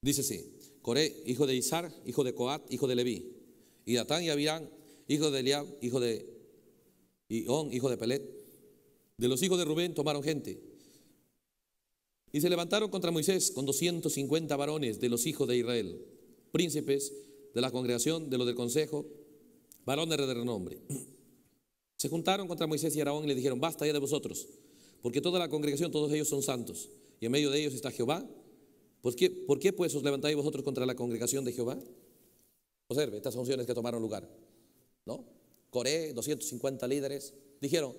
Speaker 1: Dice así, Coré, hijo de Izar, hijo de Coat, hijo de Leví, y Datán y Abirán, hijo de Eliab, hijo de Ión, hijo de Pelet. De los hijos de Rubén tomaron gente, y se levantaron contra Moisés con 250 varones de los hijos de Israel, príncipes de la congregación, de los del consejo, varones de renombre. Se juntaron contra Moisés y Araón y le dijeron, basta ya de vosotros, porque toda la congregación, todos ellos son santos, y en medio de ellos está Jehová. ¿Por qué, por qué pues os levantáis vosotros contra la congregación de Jehová? Observe, estas funciones que tomaron lugar. ¿No? Coré, 250 líderes, dijeron,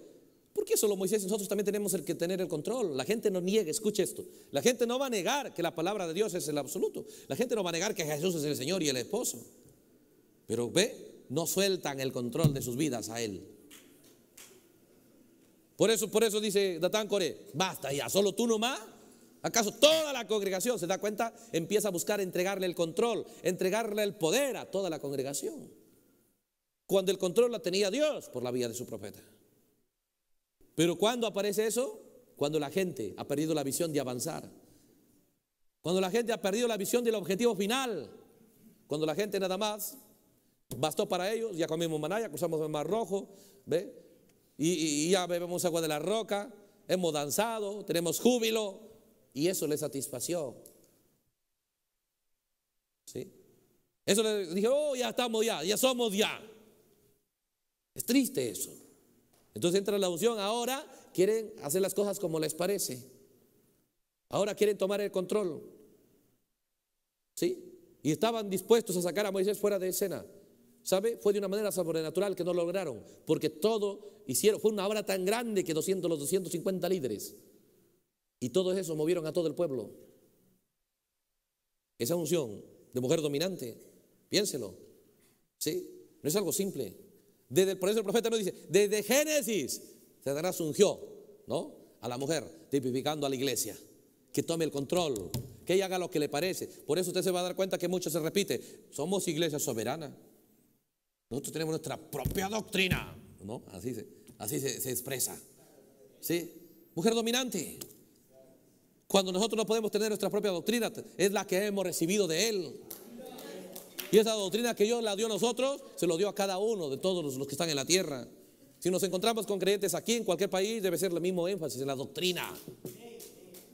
Speaker 1: porque solo Moisés? Nosotros también tenemos el que tener el control. La gente no niega, escuche esto. La gente no va a negar que la palabra de Dios es el absoluto. La gente no va a negar que Jesús es el Señor y el esposo. Pero ve, no sueltan el control de sus vidas a Él. Por eso, por eso dice Datán Core, basta ya, solo tú nomás. ¿Acaso toda la congregación se da cuenta? Empieza a buscar entregarle el control, entregarle el poder a toda la congregación. Cuando el control la tenía Dios por la vía de su profeta. Pero cuando aparece eso? Cuando la gente ha perdido la visión de avanzar. Cuando la gente ha perdido la visión del objetivo final. Cuando la gente nada más bastó para ellos, ya comimos maná, cruzamos el mar rojo, Y, ya bebemos agua de la roca, hemos danzado, tenemos júbilo, y eso les satisfació. ¿Sí? Eso les dije, oh, ya estamos ya, ya somos ya. Es triste eso. Entonces entra la unción, ahora quieren hacer las cosas como les parece. Ahora quieren tomar el control. ¿Sí? Y estaban dispuestos a sacar a Moisés fuera de escena. ¿Sabe? Fue de una manera sobrenatural que no lograron, porque todo hicieron, fue una obra tan grande que 200, los 250 líderes y todo eso movieron a todo el pueblo. Esa unción de mujer dominante, piénselo, ¿sí? No es algo simple. Desde, por eso el profeta nos dice, desde Génesis, se ungió, ¿no? A la mujer, tipificando a la iglesia, que tome el control, que ella haga lo que le parece. Por eso usted se va a dar cuenta que mucho se repite, somos iglesia soberana. Nosotros tenemos nuestra propia doctrina, ¿no? Así se, así se expresa. ¿Sí? Mujer dominante. Cuando nosotros no podemos tener nuestra propia doctrina, es la que hemos recibido de Él. Y esa doctrina que Dios la dio a nosotros, se lo dio a cada uno de todos los que están en la tierra. Si nos encontramos con creyentes aquí, en cualquier país, debe ser el mismo énfasis en la doctrina.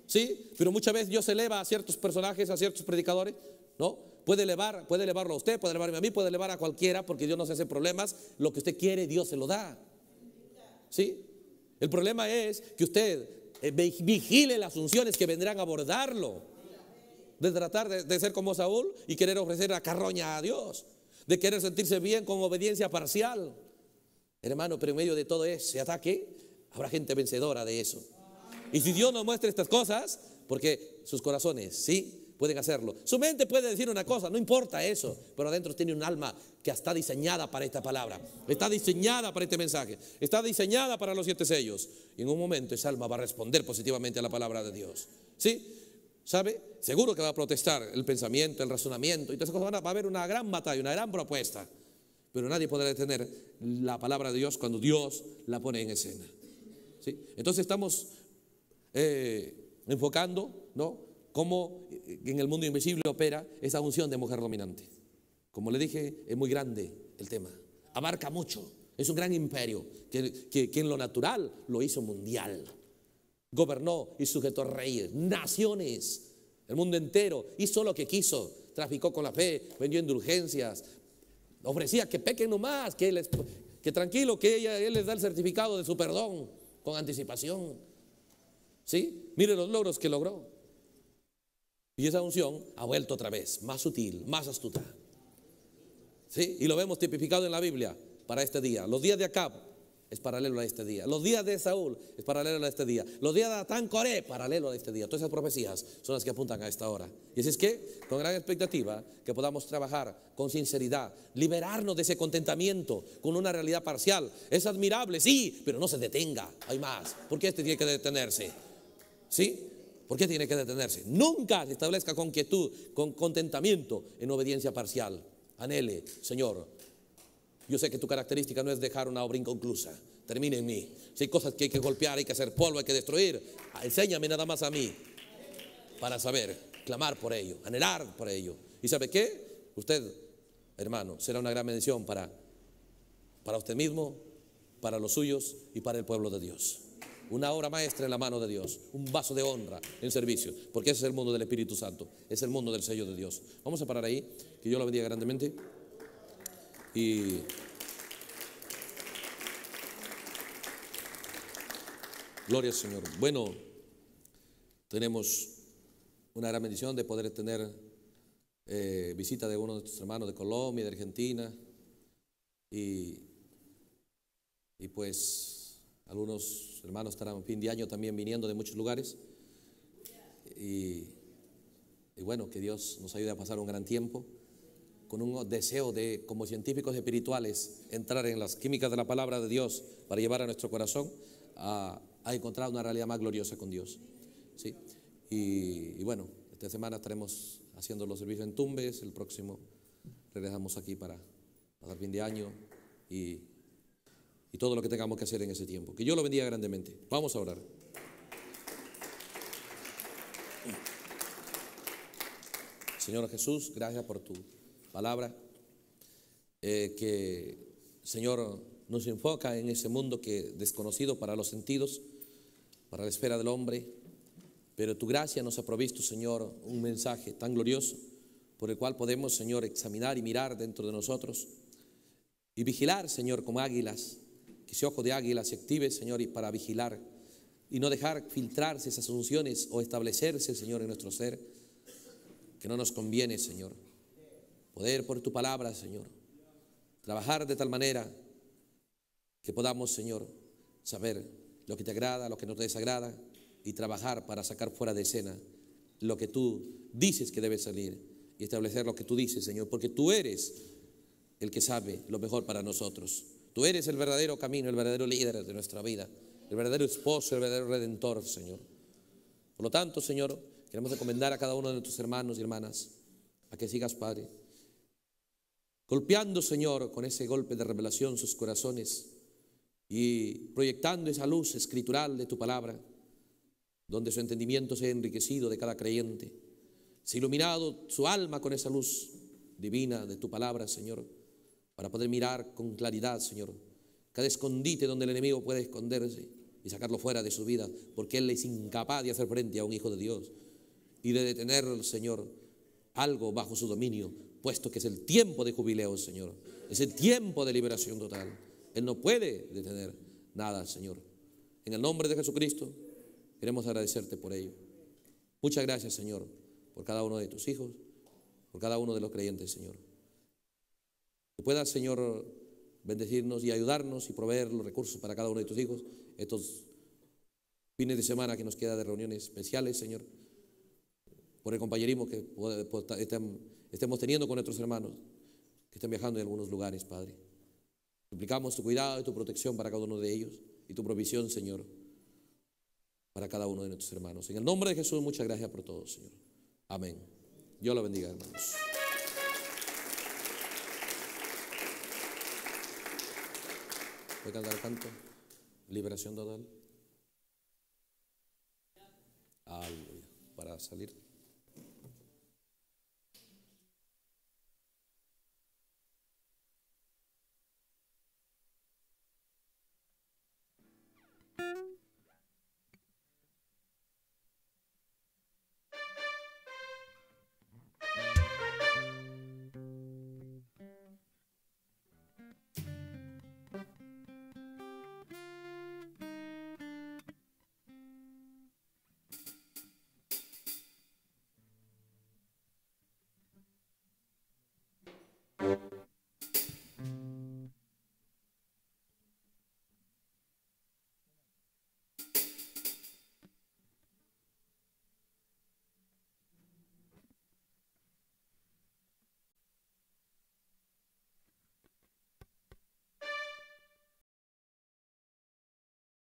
Speaker 1: ¿Sí? Pero muchas veces Dios eleva a ciertos personajes, a ciertos predicadores, ¿no? Puede elevar, puede elevarlo a usted, puede elevarme a mí, puede elevar a cualquiera, porque Dios no se hace problemas. Lo que usted quiere, Dios se lo da. ¿Sí? El problema es que usted eh, vigile las funciones que vendrán a abordarlo de tratar de, ser como Saúl y querer ofrecer la carroña a Dios, de querer sentirse bien con obediencia parcial. Hermano, pero en medio de todo ese ataque habrá gente vencedora de eso. Y si Dios nos muestra estas cosas, porque sus corazones, sí, pueden hacerlo. Su mente puede decir una cosa, no importa eso, pero adentro tiene un alma que está diseñada para esta palabra, está diseñada para este mensaje, está diseñada para los siete sellos. Y en un momento esa alma va a responder positivamente a la palabra de Dios. ¿Sí? ¿Sabe? Seguro que va a protestar el pensamiento, el razonamiento y todas Va a haber una gran batalla, una gran propuesta. Pero nadie podrá detener la palabra de Dios cuando Dios la pone en escena. ¿Sí? Entonces estamos eh, enfocando, ¿no? Cómo eh, en el mundo invisible opera esa unción de mujer dominante. Como le dije, es muy grande el tema. Abarca mucho. Es un gran imperio que, que, que en lo natural lo hizo mundial. Gobernó y sujetó reyes, naciones, el mundo entero. Hizo lo que quiso. Traficó con la fe, vendió indulgencias. Ofrecía que pequen nomás, que, les, que tranquilo, que él les da el certificado de su perdón con anticipación. ¿Sí? Mire los logros que logró. Y esa unción ha vuelto otra vez, más sutil, más astuta. ¿Sí? Y lo vemos tipificado en la Biblia para este día. Los días de Acab es paralelo a este día. Los días de Saúl es paralelo a este día. Los días de Atán Coré, paralelo a este día. Todas esas profecías son las que apuntan a esta hora. Y así es que, con gran expectativa, que podamos trabajar con sinceridad, liberarnos de ese contentamiento con una realidad parcial. Es admirable, sí, pero no se detenga. Hay más. ¿Por qué este tiene que detenerse? ¿Sí? ¿Por qué tiene que detenerse? Nunca se establezca con quietud, con contentamiento en obediencia parcial. Anhele, Señor, yo sé que tu característica no es dejar una obra inconclusa. Termina en mí. Si hay cosas que hay que golpear, hay que hacer polvo, hay que destruir, enséñame nada más a mí para saber, clamar por ello, anhelar por ello. ¿Y sabe qué? Usted, hermano, será una gran bendición para, para usted mismo, para los suyos y para el pueblo de Dios. Una obra maestra en la mano de Dios, un vaso de honra en servicio, porque ese es el mundo del Espíritu Santo, es el mundo del sello de Dios. Vamos a parar ahí, que yo lo bendiga grandemente. Gloria al Señor. Bueno, tenemos una gran bendición de poder tener eh, visita de uno de nuestros hermanos de Colombia, de Argentina, y, pues algunos hermanos estarán a fin de año también viniendo de muchos lugares. y bueno, que Dios nos ayude a pasar un gran tiempo con un deseo de, como científicos espirituales, entrar en las químicas de la palabra de Dios para llevar a nuestro corazón a, encontrar una realidad más gloriosa con Dios. ¿Sí? Y, bueno, esta semana estaremos haciendo los servicios en Tumbes, el próximo regresamos aquí para pasar fin de año y, y todo lo que tengamos que hacer en ese tiempo. Que yo lo bendiga grandemente. Vamos a orar. Señor Jesús, gracias por tu palabra, eh, que Señor nos enfoca en ese mundo que desconocido para los sentidos, para la esfera del hombre, pero tu gracia nos ha provisto, Señor, un mensaje tan glorioso por el cual podemos, Señor, examinar y mirar dentro de nosotros y vigilar, Señor, como águilas, que ese ojo de águila se active, Señor, y para vigilar y no dejar filtrarse esas unciones o establecerse, Señor, en nuestro ser, que no nos conviene, Señor. Poder por tu palabra, Señor. Trabajar de tal manera que podamos, Señor, saber lo que te agrada, lo que no te desagrada y trabajar para sacar fuera de escena lo que tú dices que debe salir y establecer lo que tú dices, Señor, porque tú eres el que sabe lo mejor para nosotros. Tú eres el verdadero camino, el verdadero líder de nuestra vida, el verdadero esposo, el verdadero redentor, Señor. Por lo tanto, Señor, queremos recomendar a cada uno de nuestros hermanos y hermanas a que sigas, Padre, golpeando, Señor, con ese golpe de revelación sus corazones y proyectando esa luz escritural de tu palabra, donde su entendimiento sea enriquecido de cada creyente, se ha iluminado su alma con esa luz divina de tu palabra, Señor, para poder mirar con claridad, Señor, cada escondite donde el enemigo puede esconderse y sacarlo fuera de su vida, porque él es incapaz de hacer frente a un hijo de Dios y de detener, Señor, algo bajo su dominio puesto que es el tiempo de jubileo, Señor. Es el tiempo de liberación total. Él no puede detener nada, Señor. En el nombre de Jesucristo, queremos agradecerte por ello. Muchas gracias, Señor, por cada uno de tus hijos, por cada uno de los creyentes, Señor. Que puedas, Señor, bendecirnos y ayudarnos y proveer los recursos para cada uno de tus hijos estos fines de semana que nos queda de reuniones especiales, Señor, por el compañerismo que están estemos teniendo con nuestros hermanos que están viajando en algunos lugares, Padre. Suplicamos tu cuidado y tu protección para cada uno de ellos y tu provisión, Señor, para cada uno de nuestros hermanos. En el nombre de Jesús, muchas gracias por todo, Señor. Amén. Dios la bendiga, hermanos. Voy a cantar canto. Liberación total. Aleluya. Para salir. Thank you.